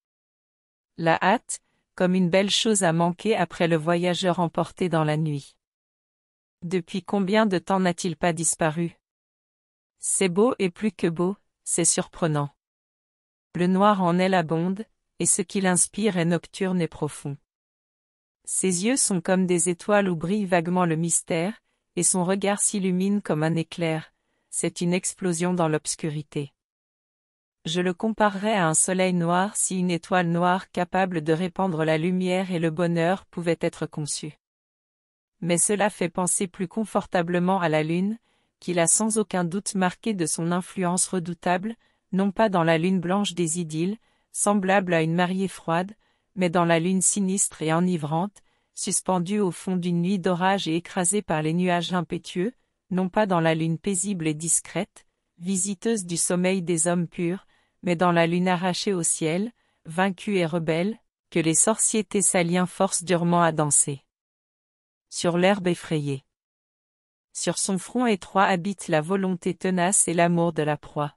La hâte, comme une belle chose à manquer après le voyageur emporté dans la nuit. Depuis combien de temps n'a-t-il pas disparu c'est beau et plus que beau, c'est surprenant. Le noir en elle abonde, et ce qu'il inspire est nocturne et profond. Ses yeux sont comme des étoiles où brille vaguement le mystère, et son regard s'illumine comme un éclair, c'est une explosion dans l'obscurité. Je le comparerais à un soleil noir si une étoile noire capable de répandre la lumière et le bonheur pouvait être conçue. Mais cela fait penser plus confortablement à la lune, qu'il a sans aucun doute marqué de son influence redoutable, non pas dans la lune blanche des idylles, semblable à une mariée froide, mais dans la lune sinistre et enivrante, suspendue au fond d'une nuit d'orage et écrasée par les nuages impétueux, non pas dans la lune paisible et discrète, visiteuse du sommeil des hommes purs, mais dans la lune arrachée au ciel, vaincue et rebelle, que les sorciers thessaliens forcent durement à danser. Sur l'herbe effrayée. Sur son front étroit habite la volonté tenace et l'amour de la proie.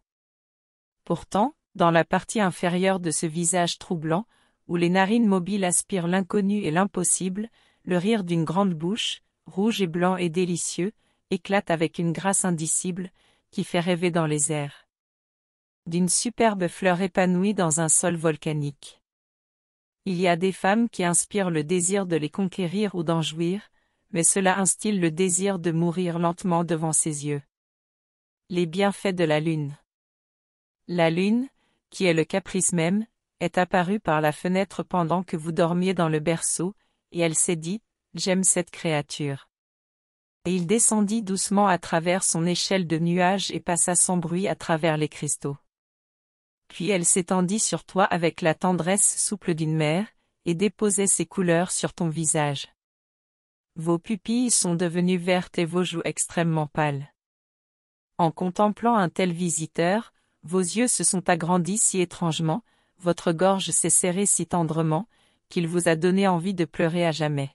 Pourtant, dans la partie inférieure de ce visage troublant, où les narines mobiles aspirent l'inconnu et l'impossible, le rire d'une grande bouche, rouge et blanc et délicieux, éclate avec une grâce indicible, qui fait rêver dans les airs. D'une superbe fleur épanouie dans un sol volcanique. Il y a des femmes qui inspirent le désir de les conquérir ou d'en jouir, mais cela instille le désir de mourir lentement devant ses yeux. Les bienfaits de la Lune La Lune, qui est le caprice même, est apparue par la fenêtre pendant que vous dormiez dans le berceau, et elle s'est dit, J'aime cette créature. Et il descendit doucement à travers son échelle de nuages et passa sans bruit à travers les cristaux. Puis elle s'étendit sur toi avec la tendresse souple d'une mère, et déposait ses couleurs sur ton visage. Vos pupilles sont devenues vertes et vos joues extrêmement pâles. En contemplant un tel visiteur, vos yeux se sont agrandis si étrangement, votre gorge s'est serrée si tendrement, qu'il vous a donné envie de pleurer à jamais.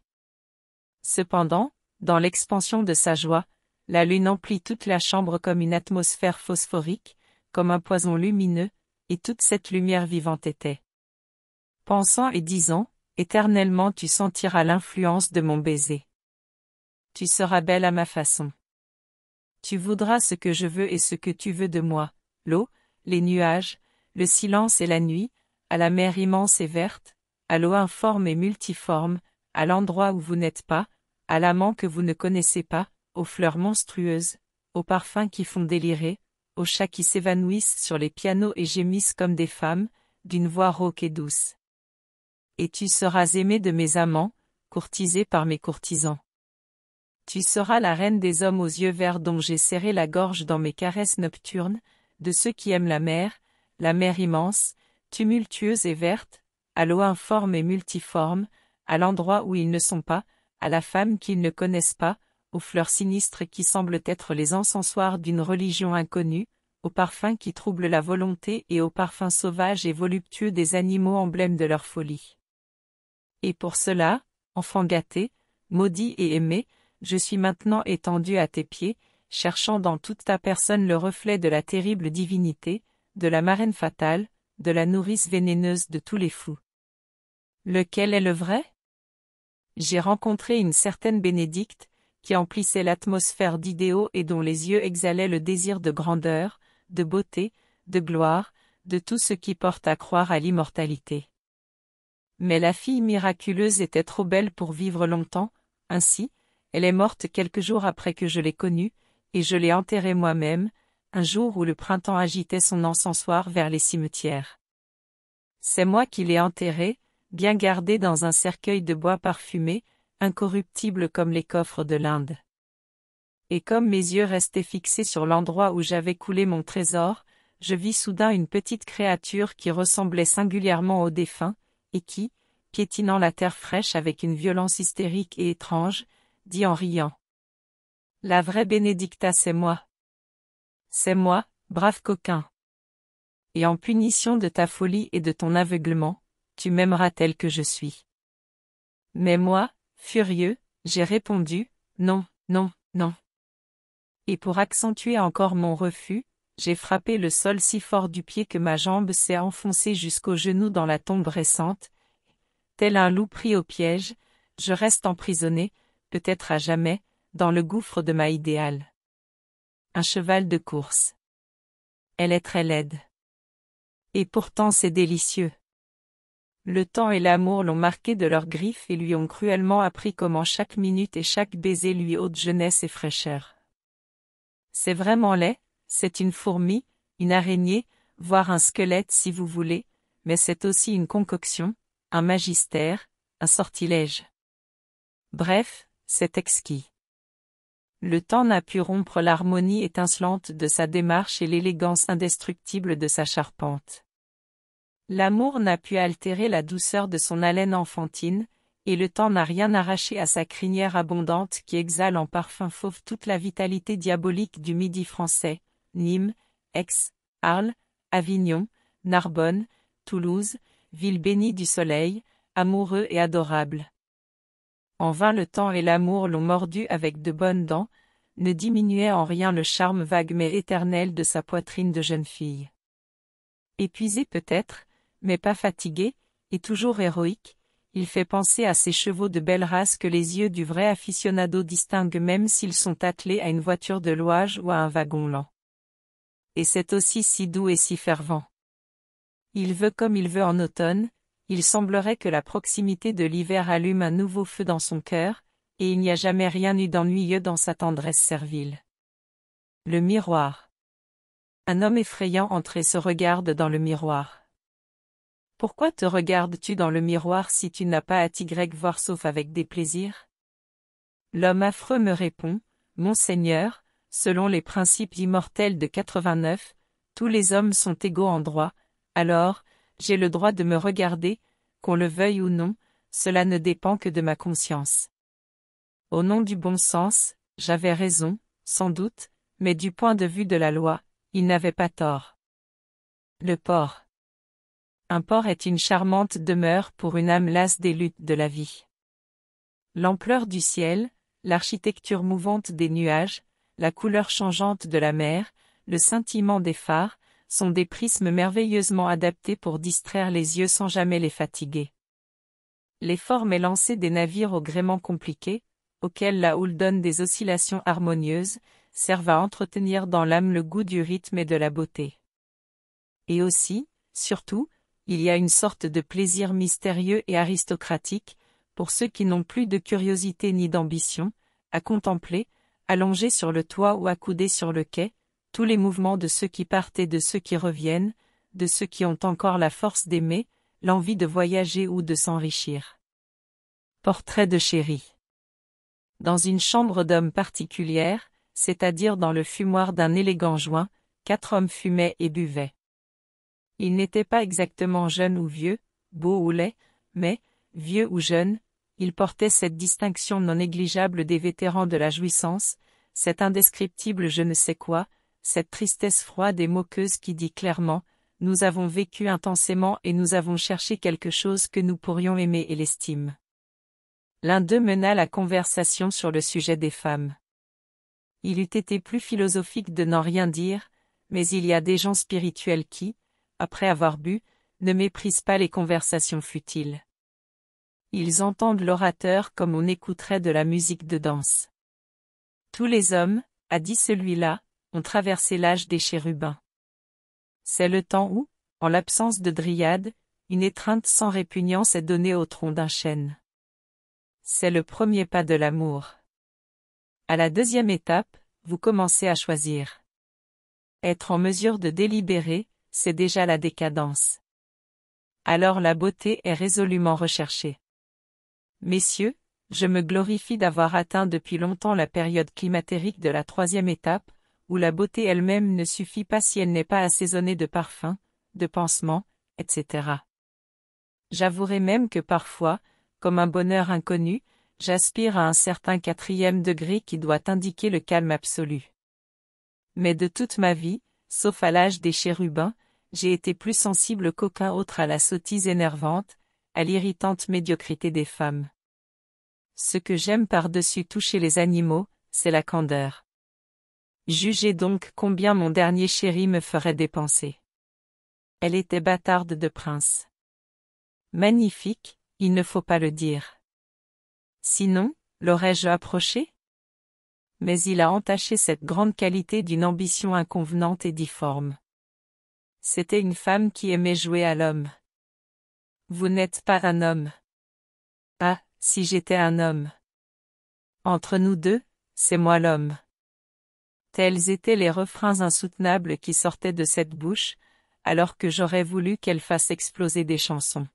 Cependant, dans l'expansion de sa joie, la lune emplit toute la chambre comme une atmosphère phosphorique, comme un poison lumineux, et toute cette lumière vivante était. Pensant et disant, éternellement tu sentiras l'influence de mon baiser. Tu seras belle à ma façon. Tu voudras ce que je veux et ce que tu veux de moi, l'eau, les nuages, le silence et la nuit, à la mer immense et verte, à l'eau informe et multiforme, à l'endroit où vous n'êtes pas, à l'amant que vous ne connaissez pas, aux fleurs monstrueuses, aux parfums qui font délirer, aux chats qui s'évanouissent sur les pianos et gémissent comme des femmes, d'une voix rauque et douce. Et tu seras aimée de mes amants, courtisé par mes courtisans. Tu seras la reine des hommes aux yeux verts dont j'ai serré la gorge dans mes caresses nocturnes, de ceux qui aiment la mer, la mer immense, tumultueuse et verte, à l'eau informe et multiforme, à l'endroit où ils ne sont pas, à la femme qu'ils ne connaissent pas, aux fleurs sinistres qui semblent être les encensoirs d'une religion inconnue, aux parfums qui troublent la volonté et aux parfums sauvages et voluptueux des animaux emblèmes de leur folie. Et pour cela, enfant gâté, maudit et aimé, je suis maintenant étendu à tes pieds, cherchant dans toute ta personne le reflet de la terrible divinité, de la marraine fatale, de la nourrice vénéneuse de tous les fous. Lequel est le vrai J'ai rencontré une certaine Bénédicte, qui emplissait l'atmosphère d'idéaux et dont les yeux exhalaient le désir de grandeur, de beauté, de gloire, de tout ce qui porte à croire à l'immortalité. Mais la fille miraculeuse était trop belle pour vivre longtemps, ainsi, elle est morte quelques jours après que je l'ai connue, et je l'ai enterrée moi-même, un jour où le printemps agitait son encensoir vers les cimetières. C'est moi qui l'ai enterrée, bien gardée dans un cercueil de bois parfumé, incorruptible comme les coffres de l'Inde. Et comme mes yeux restaient fixés sur l'endroit où j'avais coulé mon trésor, je vis soudain une petite créature qui ressemblait singulièrement au défunt, et qui, piétinant la terre fraîche avec une violence hystérique et étrange, dit en riant. La vraie Bénédicta c'est moi. C'est moi, brave coquin. Et en punition de ta folie et de ton aveuglement, tu m'aimeras tel que je suis. Mais moi, furieux, j'ai répondu, non, non, non. Et pour accentuer encore mon refus, j'ai frappé le sol si fort du pied que ma jambe s'est enfoncée jusqu'au genou dans la tombe récente. Tel un loup pris au piège, je reste emprisonné, peut-être à jamais, dans le gouffre de ma idéale. Un cheval de course. Elle est très laide. Et pourtant c'est délicieux. Le temps et l'amour l'ont marqué de leurs griffes et lui ont cruellement appris comment chaque minute et chaque baiser lui ôte jeunesse et fraîcheur. C'est vraiment laid, c'est une fourmi, une araignée, voire un squelette si vous voulez, mais c'est aussi une concoction, un magistère, un sortilège. Bref, c'est exquis. Le temps n'a pu rompre l'harmonie étincelante de sa démarche et l'élégance indestructible de sa charpente. L'amour n'a pu altérer la douceur de son haleine enfantine, et le temps n'a rien arraché à sa crinière abondante qui exhale en parfum fauve toute la vitalité diabolique du midi français, Nîmes, Aix, Arles, Avignon, Narbonne, Toulouse, ville bénie du soleil, amoureux et adorable. En vain le temps et l'amour l'ont mordu avec de bonnes dents, ne diminuait en rien le charme vague mais éternel de sa poitrine de jeune fille. Épuisé peut-être, mais pas fatigué, et toujours héroïque, il fait penser à ces chevaux de belle race que les yeux du vrai aficionado distinguent même s'ils sont attelés à une voiture de louage ou à un wagon lent et c'est aussi si doux et si fervent. Il veut comme il veut en automne, il semblerait que la proximité de l'hiver allume un nouveau feu dans son cœur, et il n'y a jamais rien eu d'ennuyeux dans sa tendresse servile. Le miroir. Un homme effrayant entre et se regarde dans le miroir. Pourquoi te regardes-tu dans le miroir si tu n'as pas à y voir sauf avec plaisirs L'homme affreux me répond, Monseigneur, selon les principes immortels de 89, tous les hommes sont égaux en droit, alors, j'ai le droit de me regarder, qu'on le veuille ou non, cela ne dépend que de ma conscience. Au nom du bon sens, j'avais raison, sans doute, mais du point de vue de la loi, il n'avait pas tort. Le port. Un port est une charmante demeure pour une âme lasse des luttes de la vie. L'ampleur du ciel, l'architecture mouvante des nuages, la couleur changeante de la mer, le scintillement des phares, sont des prismes merveilleusement adaptés pour distraire les yeux sans jamais les fatiguer. Les formes élancées des navires au gréement compliqués, auxquels la houle donne des oscillations harmonieuses, servent à entretenir dans l'âme le goût du rythme et de la beauté. Et aussi, surtout, il y a une sorte de plaisir mystérieux et aristocratique, pour ceux qui n'ont plus de curiosité ni d'ambition, à contempler, allongés sur le toit ou accoudés sur le quai, tous les mouvements de ceux qui partent et de ceux qui reviennent, de ceux qui ont encore la force d'aimer, l'envie de voyager ou de s'enrichir. Portrait de chéri. Dans une chambre d'homme particulière, c'est-à-dire dans le fumoir d'un élégant joint, quatre hommes fumaient et buvaient. Ils n'étaient pas exactement jeunes ou vieux, beaux ou laid, mais, vieux ou jeunes, il portait cette distinction non négligeable des vétérans de la jouissance, cette indescriptible je ne sais quoi, cette tristesse froide et moqueuse qui dit clairement, nous avons vécu intensément et nous avons cherché quelque chose que nous pourrions aimer et l'estime. L'un d'eux mena la conversation sur le sujet des femmes. Il eût été plus philosophique de n'en rien dire, mais il y a des gens spirituels qui, après avoir bu, ne méprisent pas les conversations futiles ils entendent l'orateur comme on écouterait de la musique de danse. Tous les hommes, a dit celui-là, ont traversé l'âge des chérubins. C'est le temps où, en l'absence de dryade, une étreinte sans répugnance est donnée au tronc d'un chêne. C'est le premier pas de l'amour. À la deuxième étape, vous commencez à choisir. Être en mesure de délibérer, c'est déjà la décadence. Alors la beauté est résolument recherchée. Messieurs, je me glorifie d'avoir atteint depuis longtemps la période climatérique de la troisième étape, où la beauté elle-même ne suffit pas si elle n'est pas assaisonnée de parfums, de pansements, etc. J'avouerai même que parfois, comme un bonheur inconnu, j'aspire à un certain quatrième degré qui doit indiquer le calme absolu. Mais de toute ma vie, sauf à l'âge des chérubins, j'ai été plus sensible qu'aucun autre à la sottise énervante, à l'irritante médiocrité des femmes. Ce que j'aime par-dessus tout chez les animaux, c'est la candeur. Jugez donc combien mon dernier chéri me ferait dépenser. Elle était bâtarde de prince. Magnifique, il ne faut pas le dire. Sinon, l'aurais-je approché Mais il a entaché cette grande qualité d'une ambition inconvenante et difforme. C'était une femme qui aimait jouer à l'homme. Vous n'êtes pas un homme. Ah, si j'étais un homme. Entre nous deux, c'est moi l'homme. Tels étaient les refrains insoutenables qui sortaient de cette bouche, alors que j'aurais voulu qu'elle fasse exploser des chansons.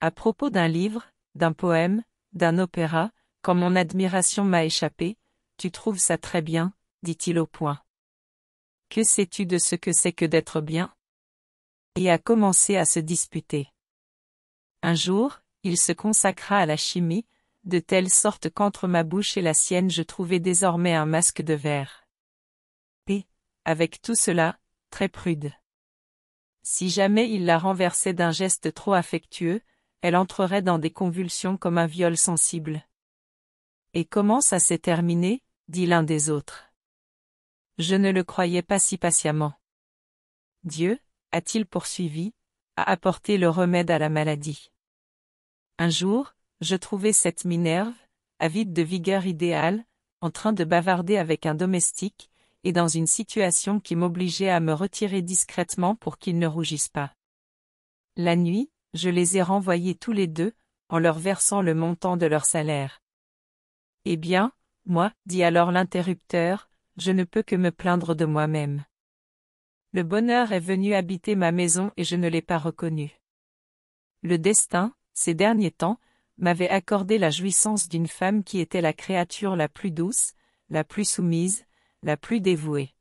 À propos d'un livre, d'un poème, d'un opéra, quand mon admiration m'a échappé, tu trouves ça très bien, dit-il au point. Que sais-tu de ce que c'est que d'être bien Et a commencé à se disputer. Un jour, il se consacra à la chimie, de telle sorte qu'entre ma bouche et la sienne je trouvais désormais un masque de verre. Et, avec tout cela, très prude. Si jamais il la renversait d'un geste trop affectueux, elle entrerait dans des convulsions comme un viol sensible. Et comment ça s'est terminé dit l'un des autres. Je ne le croyais pas si patiemment. Dieu, a-t-il poursuivi, à apporter le remède à la maladie. Un jour, je trouvai cette Minerve, avide de vigueur idéale, en train de bavarder avec un domestique, et dans une situation qui m'obligeait à me retirer discrètement pour qu'ils ne rougissent pas. La nuit, je les ai renvoyés tous les deux, en leur versant le montant de leur salaire. Eh bien, moi, dit alors l'interrupteur, je ne peux que me plaindre de moi-même. Le bonheur est venu habiter ma maison et je ne l'ai pas reconnu. Le destin, ces derniers temps, m'avait accordé la jouissance d'une femme qui était la créature la plus douce, la plus soumise, la plus dévouée.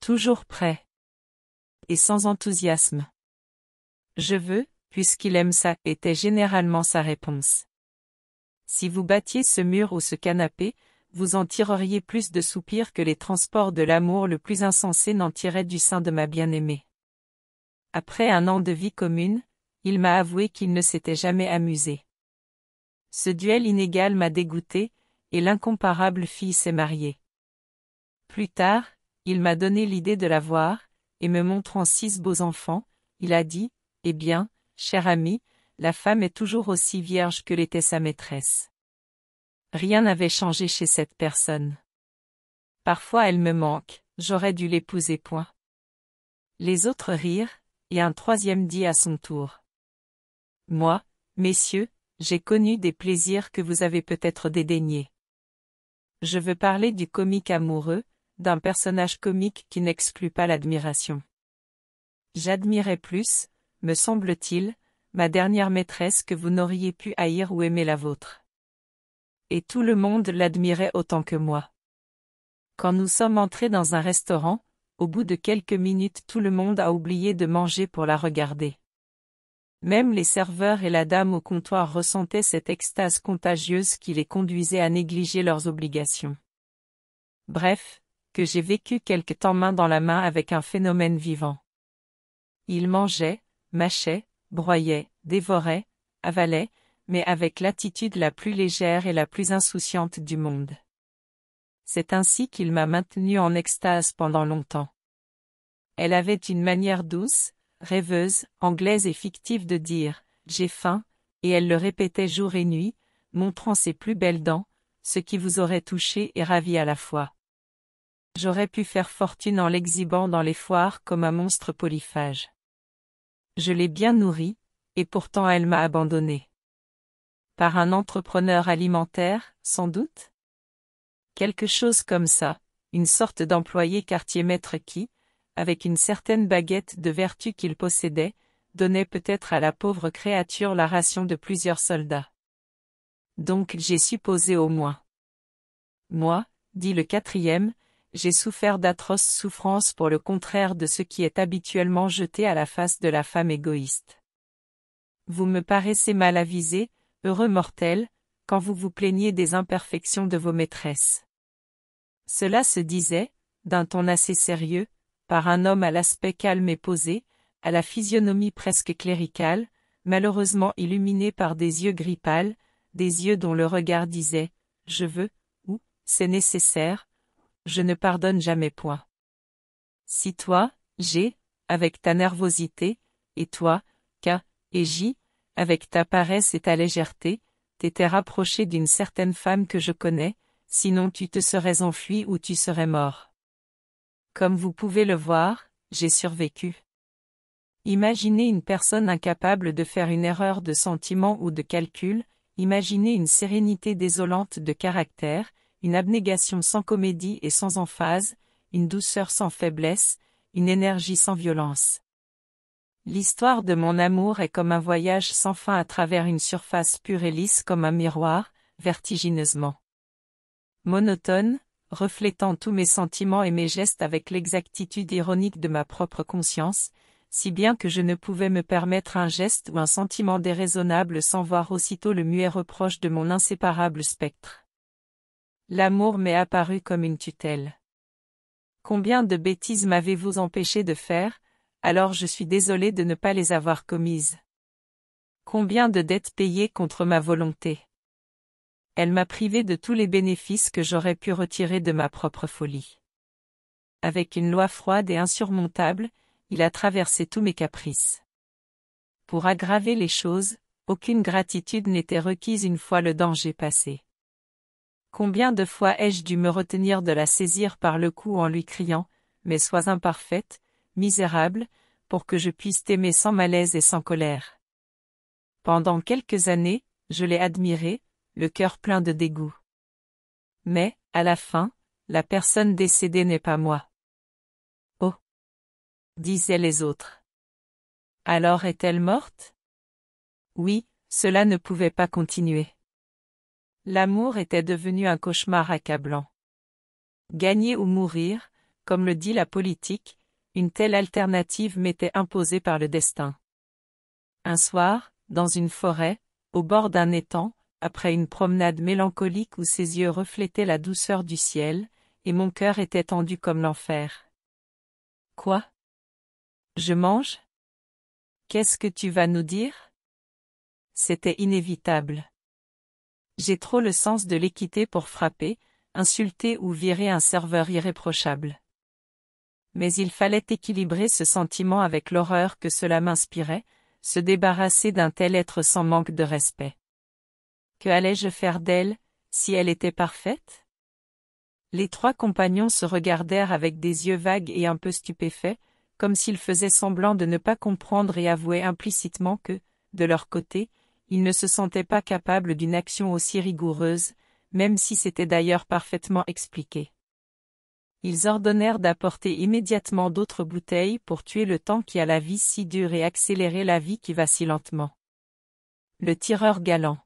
Toujours prêt. Et sans enthousiasme. Je veux, puisqu'il aime ça, était généralement sa réponse. Si vous battiez ce mur ou ce canapé, vous en tireriez plus de soupirs que les transports de l'amour le plus insensé n'en tiraient du sein de ma bien-aimée. Après un an de vie commune, il m'a avoué qu'il ne s'était jamais amusé. Ce duel inégal m'a dégoûté, et l'incomparable fille s'est mariée. Plus tard, il m'a donné l'idée de la voir, et me montrant six beaux enfants, il a dit, Eh bien, cher ami, la femme est toujours aussi vierge que l'était sa maîtresse. Rien n'avait changé chez cette personne. Parfois elle me manque, j'aurais dû l'épouser point. Les autres rirent, et un troisième dit à son tour. Moi, messieurs, j'ai connu des plaisirs que vous avez peut-être dédaignés. Je veux parler du comique amoureux, d'un personnage comique qui n'exclut pas l'admiration. J'admirais plus, me semble-t-il, ma dernière maîtresse que vous n'auriez pu haïr ou aimer la vôtre et tout le monde l'admirait autant que moi. Quand nous sommes entrés dans un restaurant, au bout de quelques minutes tout le monde a oublié de manger pour la regarder. Même les serveurs et la dame au comptoir ressentaient cette extase contagieuse qui les conduisait à négliger leurs obligations. Bref, que j'ai vécu quelque temps main dans la main avec un phénomène vivant. Il mangeait, mâchait, broyait, dévorait, avalait, mais avec l'attitude la plus légère et la plus insouciante du monde. C'est ainsi qu'il m'a maintenu en extase pendant longtemps. Elle avait une manière douce, rêveuse, anglaise et fictive de dire « j'ai faim », et elle le répétait jour et nuit, montrant ses plus belles dents, ce qui vous aurait touché et ravi à la fois. J'aurais pu faire fortune en l'exhibant dans les foires comme un monstre polyphage. Je l'ai bien nourrie, et pourtant elle m'a abandonné. Par un entrepreneur alimentaire, sans doute Quelque chose comme ça, une sorte d'employé quartier-maître qui, avec une certaine baguette de vertu qu'il possédait, donnait peut-être à la pauvre créature la ration de plusieurs soldats. Donc j'ai supposé au moins. Moi, dit le quatrième, j'ai souffert d'atroces souffrances pour le contraire de ce qui est habituellement jeté à la face de la femme égoïste. Vous me paraissez mal avisé, heureux mortel, quand vous vous plaignez des imperfections de vos maîtresses. Cela se disait, d'un ton assez sérieux, par un homme à l'aspect calme et posé, à la physionomie presque cléricale, malheureusement illuminé par des yeux gris pâles, des yeux dont le regard disait « je veux » ou « c'est nécessaire »,« je ne pardonne jamais point ». Si toi, G, avec ta nervosité, et toi, K, et J, avec ta paresse et ta légèreté, t'étais rapproché d'une certaine femme que je connais, sinon tu te serais enfui ou tu serais mort. Comme vous pouvez le voir, j'ai survécu. Imaginez une personne incapable de faire une erreur de sentiment ou de calcul, imaginez une sérénité désolante de caractère, une abnégation sans comédie et sans emphase, une douceur sans faiblesse, une énergie sans violence. L'histoire de mon amour est comme un voyage sans fin à travers une surface pure et lisse comme un miroir, vertigineusement. Monotone, reflétant tous mes sentiments et mes gestes avec l'exactitude ironique de ma propre conscience, si bien que je ne pouvais me permettre un geste ou un sentiment déraisonnable sans voir aussitôt le muet reproche de mon inséparable spectre. L'amour m'est apparu comme une tutelle. Combien de bêtises m'avez-vous empêché de faire, alors je suis désolé de ne pas les avoir commises. Combien de dettes payées contre ma volonté Elle m'a privé de tous les bénéfices que j'aurais pu retirer de ma propre folie. Avec une loi froide et insurmontable, il a traversé tous mes caprices. Pour aggraver les choses, aucune gratitude n'était requise une fois le danger passé. Combien de fois ai-je dû me retenir de la saisir par le cou en lui criant, mais sois imparfaite, misérable, pour que je puisse t'aimer sans malaise et sans colère. Pendant quelques années, je l'ai admiré, le cœur plein de dégoût. Mais, à la fin, la personne décédée n'est pas moi. Oh disaient les autres. Alors est-elle morte Oui, cela ne pouvait pas continuer. L'amour était devenu un cauchemar accablant. Gagner ou mourir, comme le dit la politique, une telle alternative m'était imposée par le destin. Un soir, dans une forêt, au bord d'un étang, après une promenade mélancolique où ses yeux reflétaient la douceur du ciel, et mon cœur était tendu comme l'enfer. Quoi Je mange Qu'est-ce que tu vas nous dire C'était inévitable. J'ai trop le sens de l'équité pour frapper, insulter ou virer un serveur irréprochable mais il fallait équilibrer ce sentiment avec l'horreur que cela m'inspirait, se débarrasser d'un tel être sans manque de respect. Que allais-je faire d'elle, si elle était parfaite Les trois compagnons se regardèrent avec des yeux vagues et un peu stupéfaits, comme s'ils faisaient semblant de ne pas comprendre et avouaient implicitement que, de leur côté, ils ne se sentaient pas capables d'une action aussi rigoureuse, même si c'était d'ailleurs parfaitement expliqué ils ordonnèrent d'apporter immédiatement d'autres bouteilles pour tuer le temps qui a la vie si dure et accélérer la vie qui va si lentement. Le tireur galant.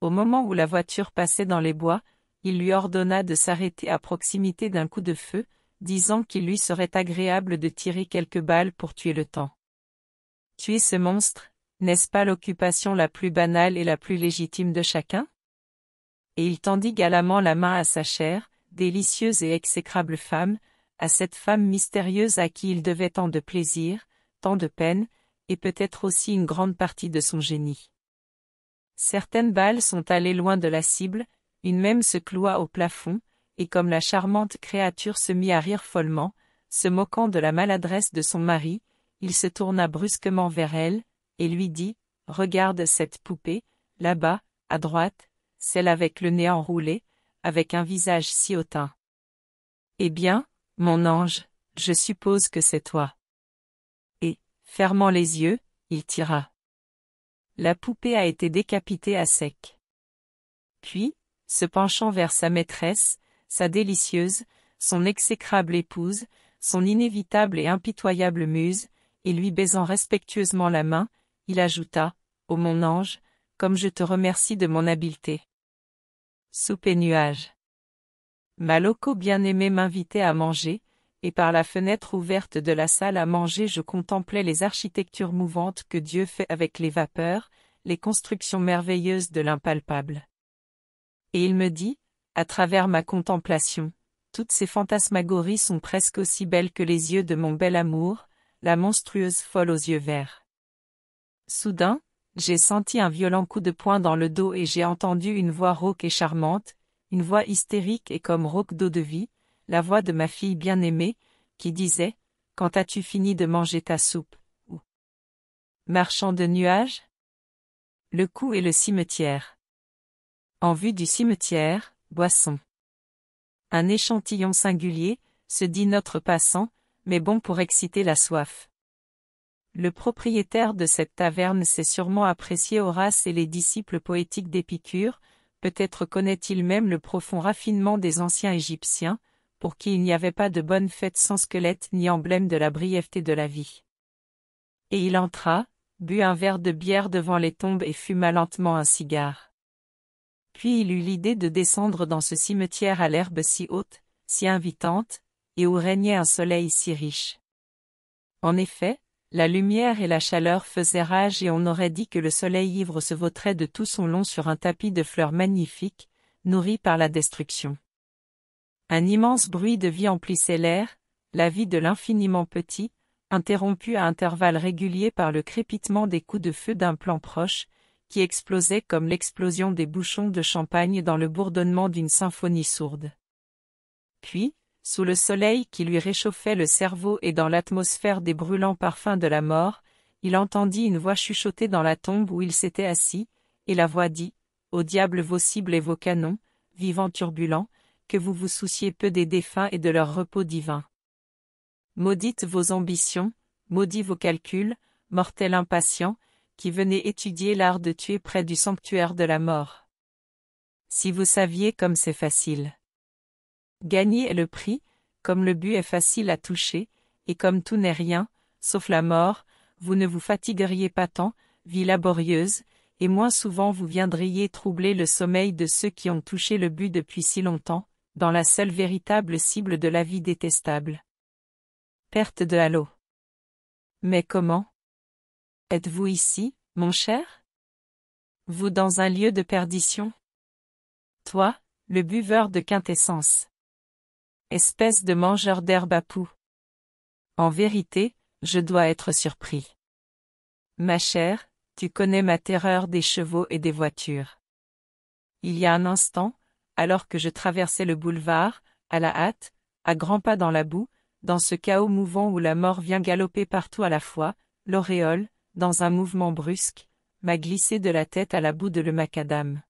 Au moment où la voiture passait dans les bois, il lui ordonna de s'arrêter à proximité d'un coup de feu, disant qu'il lui serait agréable de tirer quelques balles pour tuer le temps. Tuer ce monstre, n'est-ce pas l'occupation la plus banale et la plus légitime de chacun Et il tendit galamment la main à sa chair, délicieuse et exécrable femme, à cette femme mystérieuse à qui il devait tant de plaisir, tant de peine, et peut-être aussi une grande partie de son génie. Certaines balles sont allées loin de la cible, une même se cloua au plafond, et comme la charmante créature se mit à rire follement, se moquant de la maladresse de son mari, il se tourna brusquement vers elle, et lui dit, Regarde cette poupée, là-bas, à droite, celle avec le nez enroulé, avec un visage si hautain. Eh bien, mon ange, je suppose que c'est toi. Et, fermant les yeux, il tira. La poupée a été décapitée à sec. Puis, se penchant vers sa maîtresse, sa délicieuse, son exécrable épouse, son inévitable et impitoyable muse, et lui baisant respectueusement la main, il ajouta, Ô oh mon ange, comme je te remercie de mon habileté et nuages. Ma loco bien-aimée m'invitait à manger, et par la fenêtre ouverte de la salle à manger je contemplais les architectures mouvantes que Dieu fait avec les vapeurs, les constructions merveilleuses de l'impalpable. Et il me dit, à travers ma contemplation, toutes ces fantasmagories sont presque aussi belles que les yeux de mon bel amour, la monstrueuse folle aux yeux verts. Soudain, j'ai senti un violent coup de poing dans le dos et j'ai entendu une voix rauque et charmante, une voix hystérique et comme rauque d'eau de vie, la voix de ma fille bien-aimée, qui disait « Quand as-tu fini de manger ta soupe ?» ou « Marchand de nuages ?» Le coup et le cimetière. En vue du cimetière, boisson. Un échantillon singulier, se dit notre passant, mais bon pour exciter la soif. Le propriétaire de cette taverne s'est sûrement apprécié Horace et les disciples poétiques d'Épicure, peut-être connaît-il même le profond raffinement des anciens Égyptiens, pour qui il n'y avait pas de bonne fête sans squelette ni emblème de la brièveté de la vie. Et il entra, but un verre de bière devant les tombes et fuma lentement un cigare. Puis il eut l'idée de descendre dans ce cimetière à l'herbe si haute, si invitante, et où régnait un soleil si riche. En effet, la lumière et la chaleur faisaient rage et on aurait dit que le soleil ivre se vautrait de tout son long sur un tapis de fleurs magnifiques, nourri par la destruction. Un immense bruit de vie emplissait l'air, la vie de l'infiniment petit, interrompu à intervalles réguliers par le crépitement des coups de feu d'un plan proche, qui explosait comme l'explosion des bouchons de champagne dans le bourdonnement d'une symphonie sourde. Puis, sous le soleil qui lui réchauffait le cerveau et dans l'atmosphère des brûlants parfums de la mort, il entendit une voix chuchoter dans la tombe où il s'était assis, et la voix dit, Au diable vos cibles et vos canons, vivants turbulents, que vous vous souciez peu des défunts et de leur repos divin. Maudites vos ambitions, maudits vos calculs, mortels impatients, qui venez étudier l'art de tuer près du sanctuaire de la mort. Si vous saviez comme c'est facile. Gagner est le prix, comme le but est facile à toucher, et comme tout n'est rien, sauf la mort, vous ne vous fatigueriez pas tant, vie laborieuse, et moins souvent vous viendriez troubler le sommeil de ceux qui ont touché le but depuis si longtemps, dans la seule véritable cible de la vie détestable. Perte de halo. Mais comment Êtes-vous ici, mon cher Vous dans un lieu de perdition Toi, le buveur de quintessence. Espèce de mangeur d'herbe à poux. En vérité, je dois être surpris. Ma chère, tu connais ma terreur des chevaux et des voitures. Il y a un instant, alors que je traversais le boulevard, à la hâte, à grands pas dans la boue, dans ce chaos mouvant où la mort vient galoper partout à la fois, l'auréole, dans un mouvement brusque, m'a glissé de la tête à la boue de le macadam.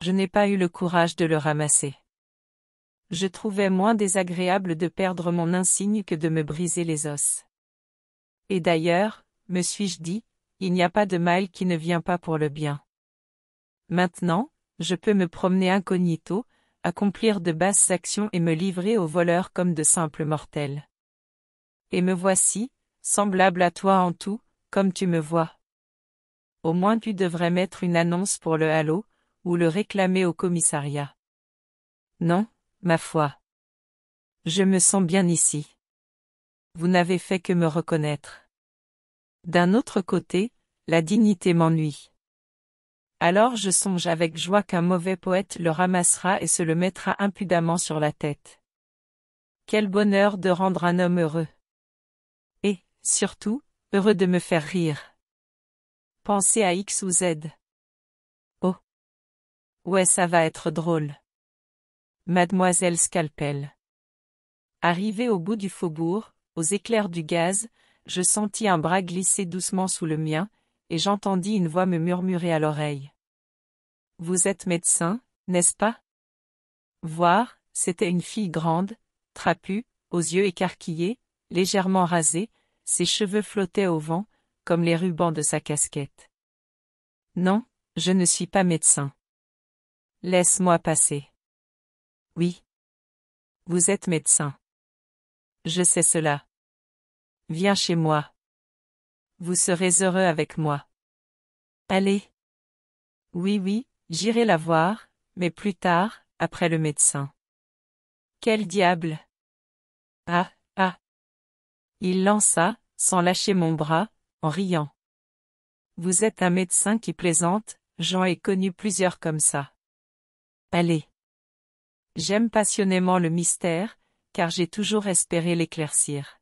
Je n'ai pas eu le courage de le ramasser je trouvais moins désagréable de perdre mon insigne que de me briser les os. Et d'ailleurs, me suis-je dit, il n'y a pas de mal qui ne vient pas pour le bien. Maintenant, je peux me promener incognito, accomplir de basses actions et me livrer aux voleurs comme de simples mortels. Et me voici, semblable à toi en tout, comme tu me vois. Au moins tu devrais mettre une annonce pour le halo, ou le réclamer au commissariat. Non, ma foi. Je me sens bien ici. Vous n'avez fait que me reconnaître. D'un autre côté, la dignité m'ennuie. Alors je songe avec joie qu'un mauvais poète le ramassera et se le mettra impudemment sur la tête. Quel bonheur de rendre un homme heureux. Et, surtout, heureux de me faire rire. Pensez à X ou Z. Oh. Ouais, ça va être drôle. Mademoiselle Scalpel. Arrivé au bout du faubourg, aux éclairs du gaz, je sentis un bras glisser doucement sous le mien, et j'entendis une voix me murmurer à l'oreille. Vous êtes médecin, n'est-ce pas Voir, c'était une fille grande, trapue, aux yeux écarquillés, légèrement rasée, ses cheveux flottaient au vent, comme les rubans de sa casquette. Non, je ne suis pas médecin. Laisse-moi passer. Oui. Vous êtes médecin. Je sais cela. Viens chez moi. Vous serez heureux avec moi. Allez. Oui, oui, j'irai la voir, mais plus tard, après le médecin. Quel diable Ah, ah Il lança, sans lâcher mon bras, en riant. Vous êtes un médecin qui plaisante, j'en ai connu plusieurs comme ça. Allez. J'aime passionnément le mystère, car j'ai toujours espéré l'éclaircir.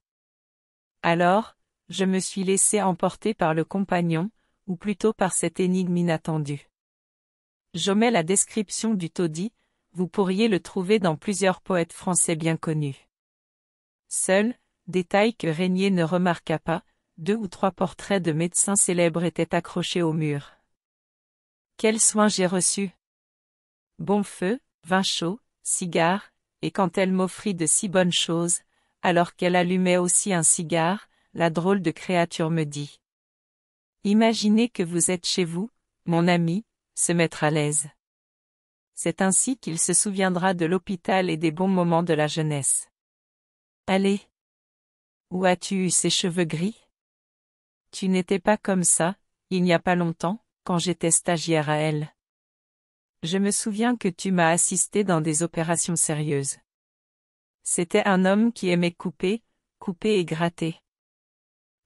Alors, je me suis laissé emporter par le compagnon, ou plutôt par cette énigme inattendue. J'omets la description du taudis, vous pourriez le trouver dans plusieurs poètes français bien connus. Seul, détail que Régnier ne remarqua pas, deux ou trois portraits de médecins célèbres étaient accrochés au mur. Quel soin j'ai reçu Bon feu, vin chaud, cigare, et quand elle m'offrit de si bonnes choses, alors qu'elle allumait aussi un cigare, la drôle de créature me dit. Imaginez que vous êtes chez vous, mon ami, se mettre à l'aise. C'est ainsi qu'il se souviendra de l'hôpital et des bons moments de la jeunesse. Allez. Où as-tu eu ses cheveux gris Tu n'étais pas comme ça, il n'y a pas longtemps, quand j'étais stagiaire à elle. Je me souviens que tu m'as assisté dans des opérations sérieuses. C'était un homme qui aimait couper, couper et gratter.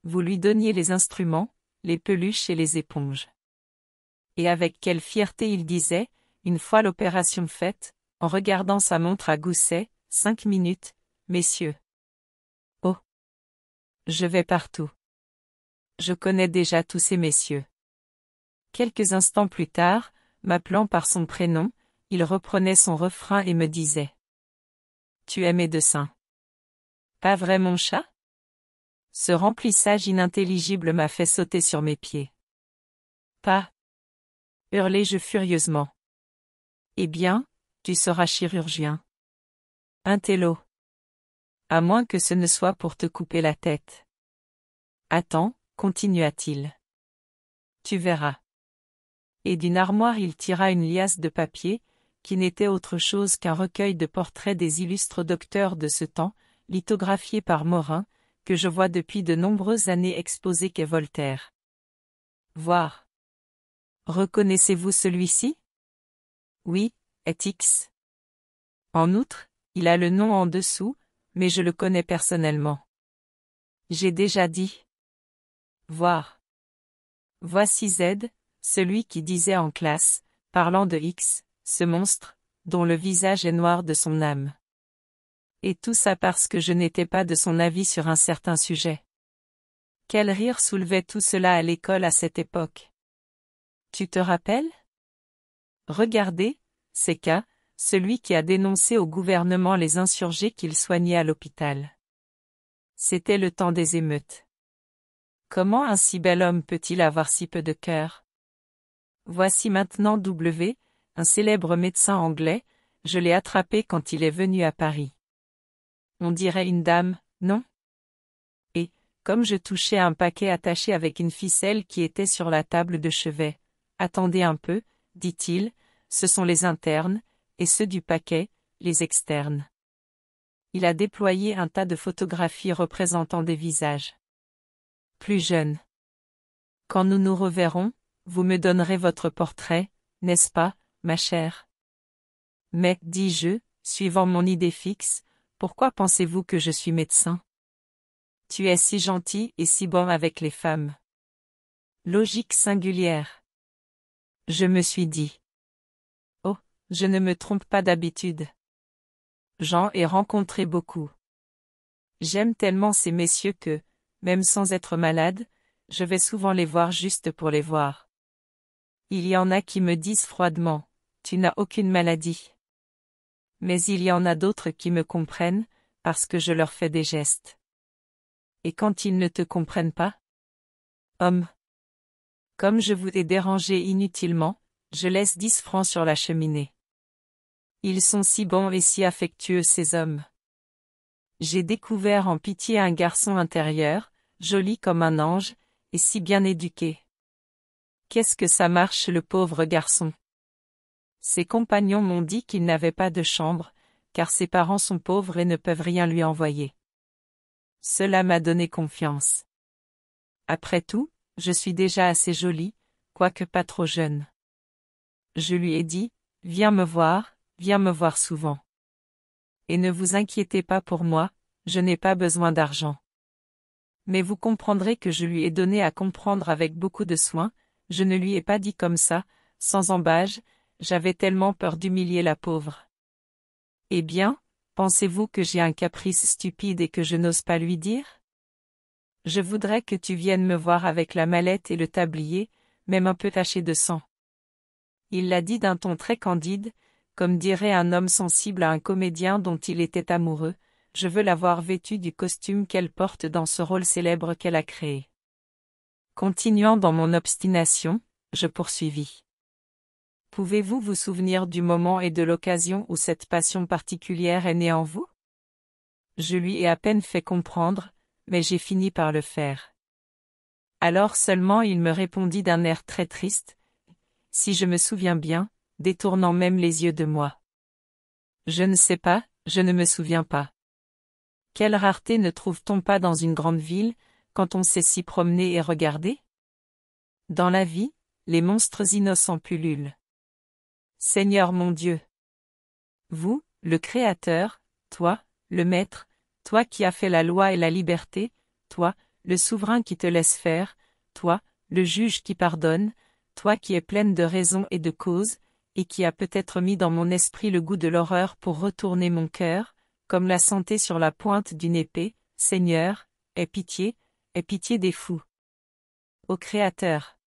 Vous lui donniez les instruments, les peluches et les éponges. Et avec quelle fierté il disait, une fois l'opération faite, en regardant sa montre à gousset, cinq minutes, messieurs. Oh. Je vais partout. Je connais déjà tous ces messieurs. Quelques instants plus tard, m'appelant par son prénom, il reprenait son refrain et me disait. Tu es médecin. Pas vrai mon chat Ce remplissage inintelligible m'a fait sauter sur mes pieds. Pas. Hurlai-je furieusement. Eh bien, tu seras chirurgien. Un Intello. À moins que ce ne soit pour te couper la tête. Attends, continua-t-il. Tu verras et d'une armoire il tira une liasse de papier, qui n'était autre chose qu'un recueil de portraits des illustres docteurs de ce temps, lithographiés par Morin, que je vois depuis de nombreuses années exposé qu'est Voltaire. Voir. Reconnaissez-vous celui-ci Oui, est X. En outre, il a le nom en dessous, mais je le connais personnellement. J'ai déjà dit. Voir. Voici Z, celui qui disait en classe, parlant de X, ce monstre, dont le visage est noir de son âme. Et tout ça parce que je n'étais pas de son avis sur un certain sujet. Quel rire soulevait tout cela à l'école à cette époque. Tu te rappelles Regardez, c'est K, celui qui a dénoncé au gouvernement les insurgés qu'il soignait à l'hôpital. C'était le temps des émeutes. Comment un si bel homme peut-il avoir si peu de cœur Voici maintenant W, un célèbre médecin anglais, je l'ai attrapé quand il est venu à Paris. On dirait une dame, non Et, comme je touchais un paquet attaché avec une ficelle qui était sur la table de chevet, attendez un peu, dit-il, ce sont les internes, et ceux du paquet, les externes. Il a déployé un tas de photographies représentant des visages. Plus jeunes. Quand nous nous reverrons, vous me donnerez votre portrait, n'est-ce pas, ma chère Mais, dis-je, suivant mon idée fixe, pourquoi pensez-vous que je suis médecin Tu es si gentil et si bon avec les femmes. Logique singulière. Je me suis dit. Oh, je ne me trompe pas d'habitude. J'en ai rencontré beaucoup. J'aime tellement ces messieurs que, même sans être malade, je vais souvent les voir juste pour les voir. Il y en a qui me disent froidement, tu n'as aucune maladie. Mais il y en a d'autres qui me comprennent, parce que je leur fais des gestes. Et quand ils ne te comprennent pas Homme Comme je vous ai dérangé inutilement, je laisse dix francs sur la cheminée. Ils sont si bons et si affectueux ces hommes. J'ai découvert en pitié un garçon intérieur, joli comme un ange, et si bien éduqué. Qu'est-ce que ça marche le pauvre garçon Ses compagnons m'ont dit qu'il n'avait pas de chambre, car ses parents sont pauvres et ne peuvent rien lui envoyer. Cela m'a donné confiance. Après tout, je suis déjà assez jolie, quoique pas trop jeune. Je lui ai dit, viens me voir, viens me voir souvent. Et ne vous inquiétez pas pour moi, je n'ai pas besoin d'argent. Mais vous comprendrez que je lui ai donné à comprendre avec beaucoup de soin, je ne lui ai pas dit comme ça, sans embâge, j'avais tellement peur d'humilier la pauvre. Eh bien, pensez-vous que j'ai un caprice stupide et que je n'ose pas lui dire Je voudrais que tu viennes me voir avec la mallette et le tablier, même un peu taché de sang. Il l'a dit d'un ton très candide, comme dirait un homme sensible à un comédien dont il était amoureux, je veux l'avoir vêtue du costume qu'elle porte dans ce rôle célèbre qu'elle a créé. Continuant dans mon obstination, je poursuivis. Pouvez-vous vous souvenir du moment et de l'occasion où cette passion particulière est née en vous Je lui ai à peine fait comprendre, mais j'ai fini par le faire. Alors seulement il me répondit d'un air très triste, si je me souviens bien, détournant même les yeux de moi. Je ne sais pas, je ne me souviens pas. Quelle rareté ne trouve-t-on pas dans une grande ville, quand on sait s'y promener et regarder Dans la vie, les monstres innocents pullulent. Seigneur mon Dieu Vous, le Créateur, toi, le Maître, toi qui as fait la loi et la liberté, toi, le souverain qui te laisse faire, toi, le juge qui pardonne, toi qui es pleine de raison et de cause, et qui a peut-être mis dans mon esprit le goût de l'horreur pour retourner mon cœur, comme la santé sur la pointe d'une épée, Seigneur, aie pitié, Aie pitié des fous. Au Créateur.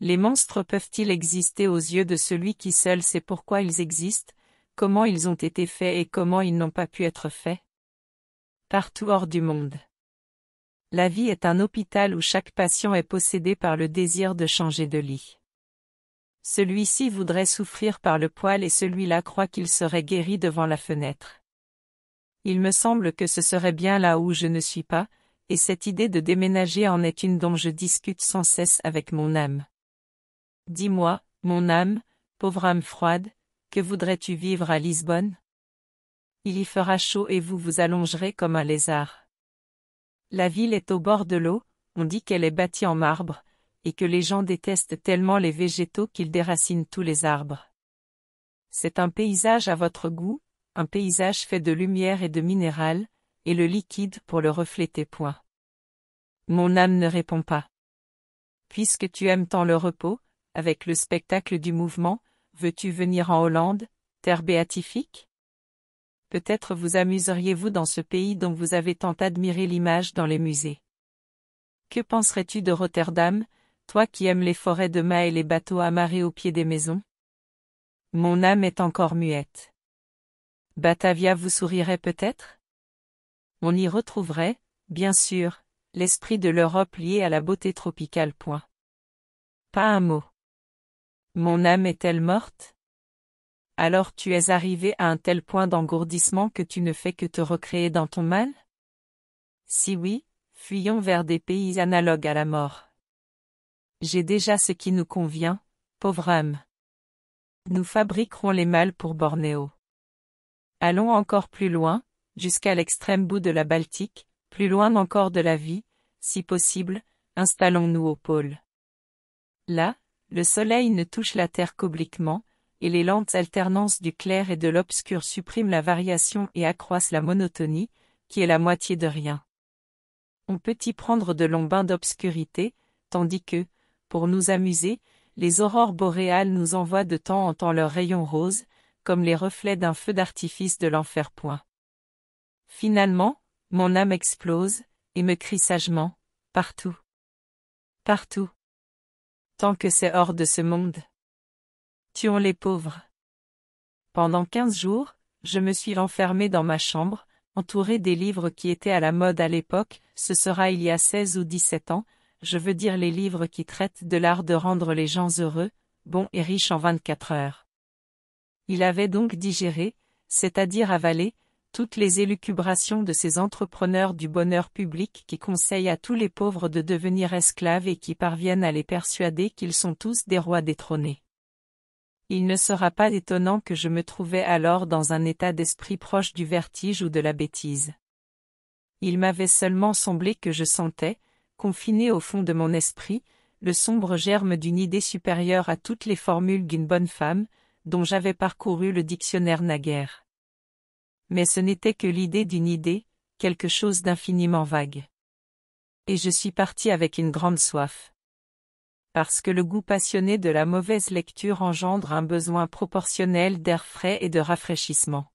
Les monstres peuvent-ils exister aux yeux de celui qui seul sait pourquoi ils existent, comment ils ont été faits et comment ils n'ont pas pu être faits Partout hors du monde. La vie est un hôpital où chaque patient est possédé par le désir de changer de lit. Celui-ci voudrait souffrir par le poil et celui-là croit qu'il serait guéri devant la fenêtre. Il me semble que ce serait bien là où je ne suis pas, et cette idée de déménager en est une dont je discute sans cesse avec mon âme. Dis-moi, mon âme, pauvre âme froide, que voudrais-tu vivre à Lisbonne Il y fera chaud et vous vous allongerez comme un lézard. La ville est au bord de l'eau, on dit qu'elle est bâtie en marbre, et que les gens détestent tellement les végétaux qu'ils déracinent tous les arbres. C'est un paysage à votre goût, un paysage fait de lumière et de minéral, et le liquide pour le refléter. Point. Mon âme ne répond pas. Puisque tu aimes tant le repos, avec le spectacle du mouvement, veux-tu venir en Hollande, terre béatifique Peut-être vous amuseriez-vous dans ce pays dont vous avez tant admiré l'image dans les musées. Que penserais-tu de Rotterdam, toi qui aimes les forêts de mâts et les bateaux amarrés au pied des maisons Mon âme est encore muette. Batavia vous sourirait peut-être on y retrouverait, bien sûr, l'esprit de l'Europe lié à la beauté tropicale. Point. Pas un mot. Mon âme est-elle morte Alors tu es arrivé à un tel point d'engourdissement que tu ne fais que te recréer dans ton mal Si oui, fuyons vers des pays analogues à la mort. J'ai déjà ce qui nous convient, pauvre âme. Nous fabriquerons les mâles pour Bornéo. Allons encore plus loin, jusqu'à l'extrême bout de la Baltique, plus loin encore de la vie, si possible, installons-nous au pôle. Là, le soleil ne touche la terre qu'obliquement, et les lentes alternances du clair et de l'obscur suppriment la variation et accroissent la monotonie, qui est la moitié de rien. On peut y prendre de longs bains d'obscurité, tandis que, pour nous amuser, les aurores boréales nous envoient de temps en temps leurs rayons roses, comme les reflets d'un feu d'artifice de l'enfer point. Finalement, mon âme explose, et me crie sagement, partout. Partout. Tant que c'est hors de ce monde. Tuons les pauvres. Pendant quinze jours, je me suis renfermé dans ma chambre, entouré des livres qui étaient à la mode à l'époque, ce sera il y a seize ou dix-sept ans, je veux dire les livres qui traitent de l'art de rendre les gens heureux, bons et riches en vingt-quatre heures. Il avait donc digéré, c'est-à-dire avalé, toutes les élucubrations de ces entrepreneurs du bonheur public qui conseillent à tous les pauvres de devenir esclaves et qui parviennent à les persuader qu'ils sont tous des rois détrônés. Il ne sera pas étonnant que je me trouvais alors dans un état d'esprit proche du vertige ou de la bêtise. Il m'avait seulement semblé que je sentais, confiné au fond de mon esprit, le sombre germe d'une idée supérieure à toutes les formules d'une bonne femme, dont j'avais parcouru le dictionnaire naguère mais ce n'était que l'idée d'une idée, quelque chose d'infiniment vague. Et je suis parti avec une grande soif. Parce que le goût passionné de la mauvaise lecture engendre un besoin proportionnel d'air frais et de rafraîchissement.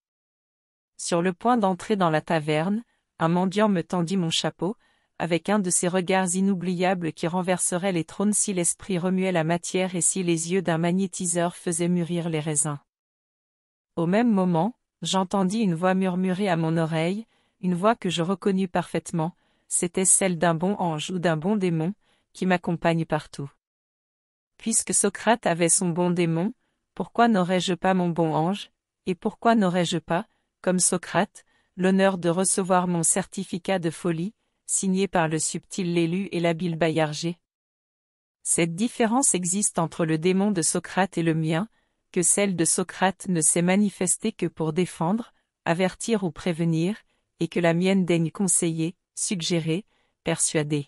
Sur le point d'entrer dans la taverne, un mendiant me tendit mon chapeau, avec un de ces regards inoubliables qui renverseraient les trônes si l'esprit remuait la matière et si les yeux d'un magnétiseur faisaient mûrir les raisins. Au même moment, j'entendis une voix murmurer à mon oreille, une voix que je reconnus parfaitement, c'était celle d'un bon ange ou d'un bon démon, qui m'accompagne partout. Puisque Socrate avait son bon démon, pourquoi n'aurais-je pas mon bon ange, et pourquoi n'aurais-je pas, comme Socrate, l'honneur de recevoir mon certificat de folie, signé par le subtil l'élu et l'habile Bayarger Cette différence existe entre le démon de Socrate et le mien, que celle de Socrate ne s'est manifestée que pour défendre, avertir ou prévenir, et que la mienne daigne conseiller, suggérer, persuader.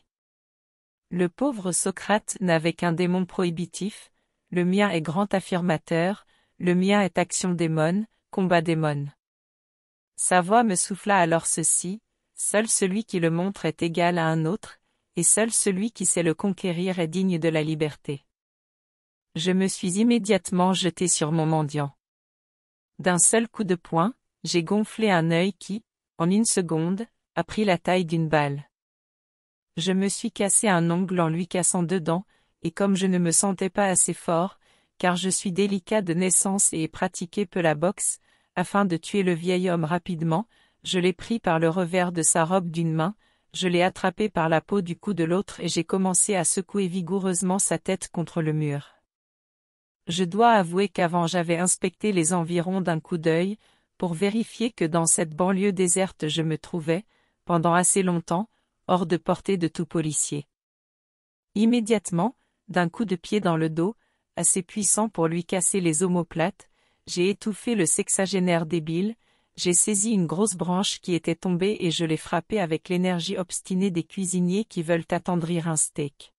Le pauvre Socrate n'avait qu'un démon prohibitif, le mien est grand affirmateur, le mien est action démon, combat démon. Sa voix me souffla alors ceci, seul celui qui le montre est égal à un autre, et seul celui qui sait le conquérir est digne de la liberté. Je me suis immédiatement jeté sur mon mendiant. D'un seul coup de poing, j'ai gonflé un œil qui, en une seconde, a pris la taille d'une balle. Je me suis cassé un ongle en lui cassant dedans, et comme je ne me sentais pas assez fort, car je suis délicat de naissance et ai pratiqué peu la boxe, afin de tuer le vieil homme rapidement, je l'ai pris par le revers de sa robe d'une main, je l'ai attrapé par la peau du cou de l'autre et j'ai commencé à secouer vigoureusement sa tête contre le mur. Je dois avouer qu'avant j'avais inspecté les environs d'un coup d'œil, pour vérifier que dans cette banlieue déserte je me trouvais, pendant assez longtemps, hors de portée de tout policier. Immédiatement, d'un coup de pied dans le dos, assez puissant pour lui casser les omoplates, j'ai étouffé le sexagénaire débile, j'ai saisi une grosse branche qui était tombée et je l'ai frappé avec l'énergie obstinée des cuisiniers qui veulent attendrir un steak.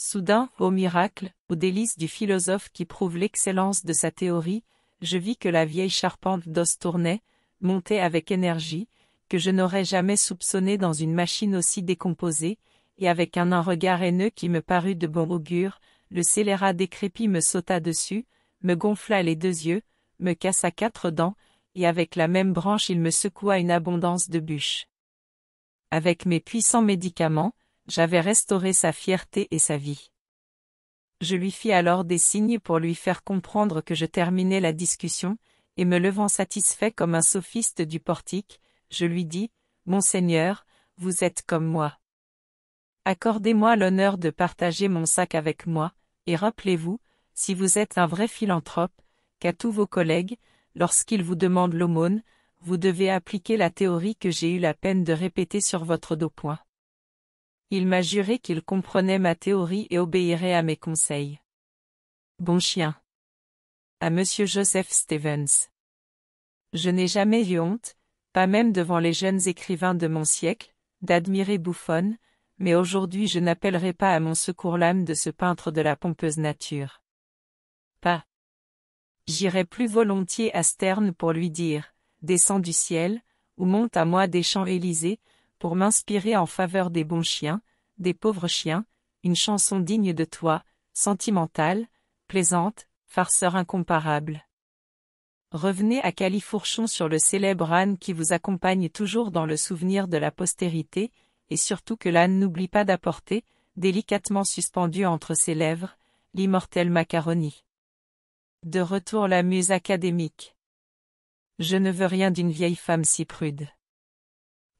Soudain, au miracle, au délice du philosophe qui prouve l'excellence de sa théorie, je vis que la vieille charpente d'os tournait, montait avec énergie, que je n'aurais jamais soupçonné dans une machine aussi décomposée, et avec un, un regard haineux qui me parut de bon augure, le scélérat décrépit me sauta dessus, me gonfla les deux yeux, me cassa quatre dents, et avec la même branche il me secoua une abondance de bûches. Avec mes puissants médicaments, j'avais restauré sa fierté et sa vie. Je lui fis alors des signes pour lui faire comprendre que je terminais la discussion, et me levant satisfait comme un sophiste du portique, je lui dis, Monseigneur, vous êtes comme moi. Accordez-moi l'honneur de partager mon sac avec moi, et rappelez-vous, si vous êtes un vrai philanthrope, qu'à tous vos collègues, lorsqu'ils vous demandent l'aumône, vous devez appliquer la théorie que j'ai eu la peine de répéter sur votre dos il m'a juré qu'il comprenait ma théorie et obéirait à mes conseils. Bon chien. À monsieur Joseph Stevens. Je n'ai jamais eu honte, pas même devant les jeunes écrivains de mon siècle, d'admirer Bouffon, mais aujourd'hui je n'appellerai pas à mon secours l'âme de ce peintre de la pompeuse nature. Pas. J'irai plus volontiers à Sterne pour lui dire, descends du ciel, ou monte à moi des champs Élysées, pour m'inspirer en faveur des bons chiens, des pauvres chiens, une chanson digne de toi, sentimentale, plaisante, farceur incomparable. Revenez à Califourchon sur le célèbre âne qui vous accompagne toujours dans le souvenir de la postérité, et surtout que l'âne n'oublie pas d'apporter, délicatement suspendu entre ses lèvres, l'immortel macaroni. De retour la muse académique. Je ne veux rien d'une vieille femme si prude.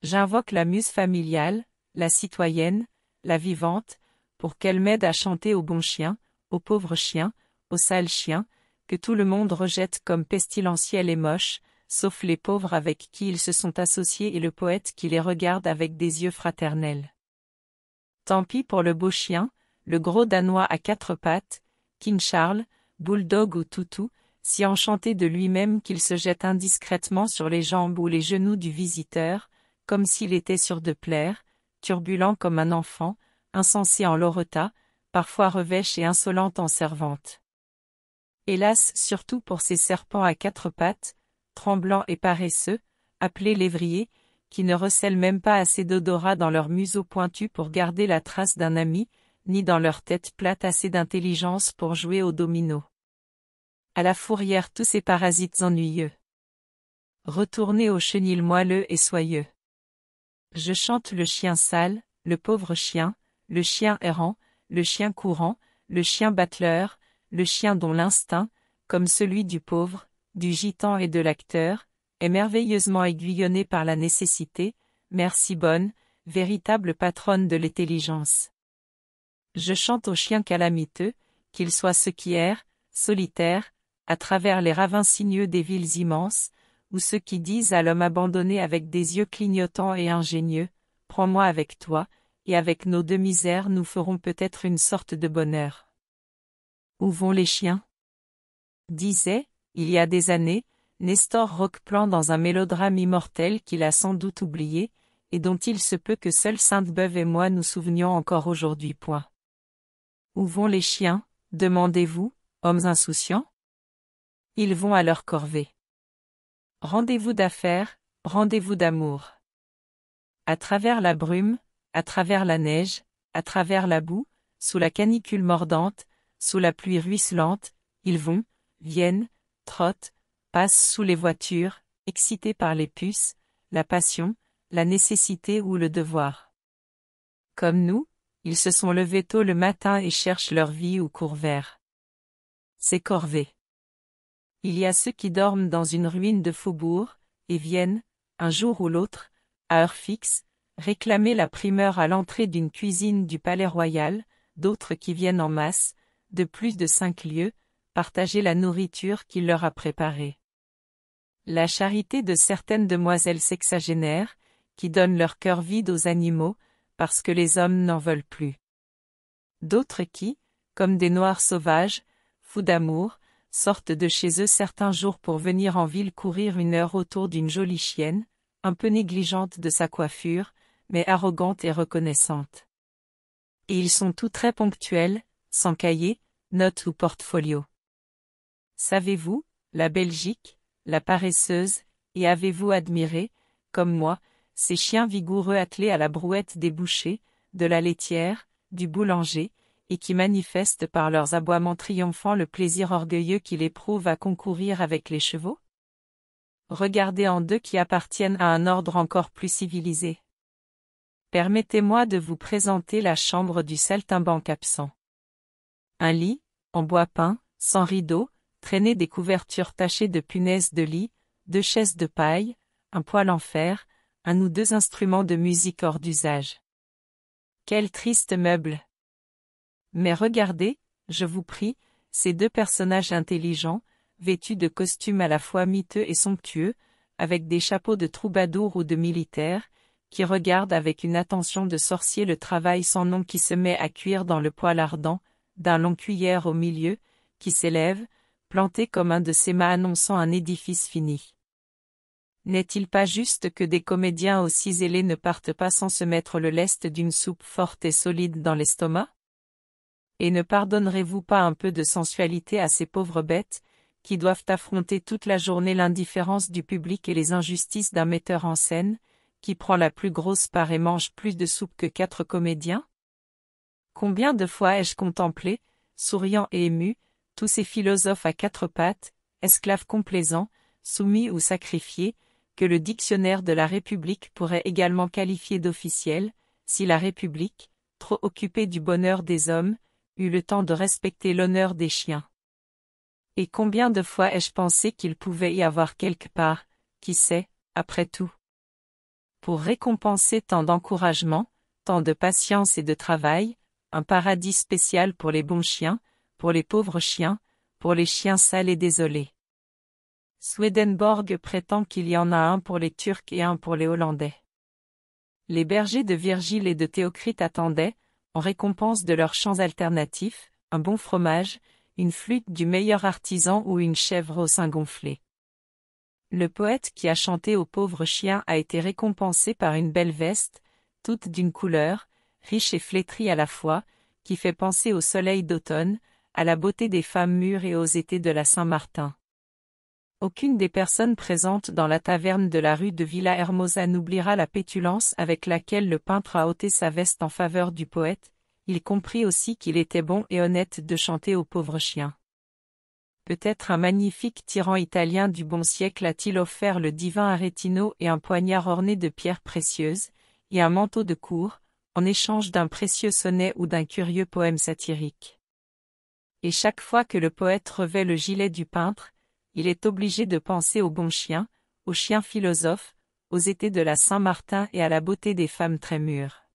J'invoque la muse familiale, la citoyenne, la vivante, pour qu'elle m'aide à chanter aux bons chien, aux pauvres chien, au sale chien, que tout le monde rejette comme pestilentiel et moche, sauf les pauvres avec qui ils se sont associés et le poète qui les regarde avec des yeux fraternels. Tant pis pour le beau chien, le gros danois à quatre pattes, King Charles, bulldog ou toutou, si enchanté de lui-même qu'il se jette indiscrètement sur les jambes ou les genoux du visiteur, comme s'il était sûr de plaire, turbulent comme un enfant, insensé en loretta, parfois revêche et insolente en servante. Hélas surtout pour ces serpents à quatre pattes, tremblants et paresseux, appelés lévriers, qui ne recèlent même pas assez d'odorat dans leur museau pointu pour garder la trace d'un ami, ni dans leur tête plate assez d'intelligence pour jouer au domino. À la fourrière tous ces parasites ennuyeux. Retournez aux chenil moelleux et soyeux. Je chante le chien sale, le pauvre chien, le chien errant, le chien courant, le chien battleur, le chien dont l'instinct, comme celui du pauvre, du gitan et de l'acteur, est merveilleusement aiguillonné par la nécessité, merci bonne, véritable patronne de l'intelligence. Je chante au chien calamiteux, qu'il soit ce qui erre, solitaire, à travers les ravins sinueux des villes immenses, ou ceux qui disent à l'homme abandonné avec des yeux clignotants et ingénieux, Prends-moi avec toi, et avec nos deux misères nous ferons peut-être une sorte de bonheur. Où vont les chiens disait, il y a des années, Nestor Roqueplan dans un mélodrame immortel qu'il a sans doute oublié, et dont il se peut que seul Sainte-Beuve et moi nous souvenions encore aujourd'hui. point. Où vont les chiens, demandez-vous, hommes insouciants Ils vont à leur corvée. Rendez-vous d'affaires, rendez-vous d'amour. À travers la brume, à travers la neige, à travers la boue, sous la canicule mordante, sous la pluie ruisselante, ils vont, viennent, trottent, passent sous les voitures, excités par les puces, la passion, la nécessité ou le devoir. Comme nous, ils se sont levés tôt le matin et cherchent leur vie au cours vert. C'est corvées. Il y a ceux qui dorment dans une ruine de faubourg, et viennent, un jour ou l'autre, à heure fixe, réclamer la primeur à l'entrée d'une cuisine du palais royal, d'autres qui viennent en masse, de plus de cinq lieues, partager la nourriture qu'il leur a préparée. La charité de certaines demoiselles sexagénaires, qui donnent leur cœur vide aux animaux, parce que les hommes n'en veulent plus. D'autres qui, comme des noirs sauvages, fous d'amour, sortent de chez eux certains jours pour venir en ville courir une heure autour d'une jolie chienne, un peu négligente de sa coiffure, mais arrogante et reconnaissante. Et ils sont tous très ponctuels, sans cahier, notes ou portfolio. Savez-vous, la Belgique, la paresseuse, et avez-vous admiré, comme moi, ces chiens vigoureux attelés à la brouette des bouchers, de la laitière, du boulanger, et qui manifestent par leurs aboiements triomphants le plaisir orgueilleux qu'il éprouve à concourir avec les chevaux Regardez en deux qui appartiennent à un ordre encore plus civilisé. Permettez-moi de vous présenter la chambre du saltimbanque absent. Un lit, en bois peint, sans rideaux, traîné des couvertures tachées de punaises de lit, deux chaises de paille, un poêle en fer, un ou deux instruments de musique hors d'usage. Quel triste meuble mais regardez, je vous prie, ces deux personnages intelligents, vêtus de costumes à la fois miteux et somptueux, avec des chapeaux de troubadour ou de militaires, qui regardent avec une attention de sorcier le travail sans nom qui se met à cuire dans le poêle ardent, d'un long cuillère au milieu, qui s'élève, planté comme un de ces mâts annonçant un édifice fini. N'est-il pas juste que des comédiens aussi zélés ne partent pas sans se mettre le lest d'une soupe forte et solide dans l'estomac et ne pardonnerez-vous pas un peu de sensualité à ces pauvres bêtes, qui doivent affronter toute la journée l'indifférence du public et les injustices d'un metteur en scène, qui prend la plus grosse part et mange plus de soupe que quatre comédiens Combien de fois ai-je contemplé, souriant et ému, tous ces philosophes à quatre pattes, esclaves complaisants, soumis ou sacrifiés, que le dictionnaire de la République pourrait également qualifier d'officiel, si la République, trop occupée du bonheur des hommes, eu le temps de respecter l'honneur des chiens. Et combien de fois ai-je pensé qu'il pouvait y avoir quelque part, qui sait, après tout Pour récompenser tant d'encouragement, tant de patience et de travail, un paradis spécial pour les bons chiens, pour les pauvres chiens, pour les chiens sales et désolés. Swedenborg prétend qu'il y en a un pour les Turcs et un pour les Hollandais. Les bergers de Virgile et de Théocrite attendaient, récompense de leurs chants alternatifs, un bon fromage, une flûte du meilleur artisan ou une chèvre au sein gonflé. Le poète qui a chanté aux pauvres chiens a été récompensé par une belle veste, toute d'une couleur, riche et flétrie à la fois, qui fait penser au soleil d'automne, à la beauté des femmes mûres et aux étés de la Saint-Martin. Aucune des personnes présentes dans la taverne de la rue de Villa Hermosa n'oubliera la pétulance avec laquelle le peintre a ôté sa veste en faveur du poète, il comprit aussi qu'il était bon et honnête de chanter aux pauvres chien. Peut-être un magnifique tyran italien du bon siècle a-t-il offert le divin Aretino et un poignard orné de pierres précieuses, et un manteau de cour, en échange d'un précieux sonnet ou d'un curieux poème satirique. Et chaque fois que le poète revêt le gilet du peintre, il est obligé de penser aux bons chiens, aux chiens philosophes, aux étés de la Saint-Martin et à la beauté des femmes très mûres.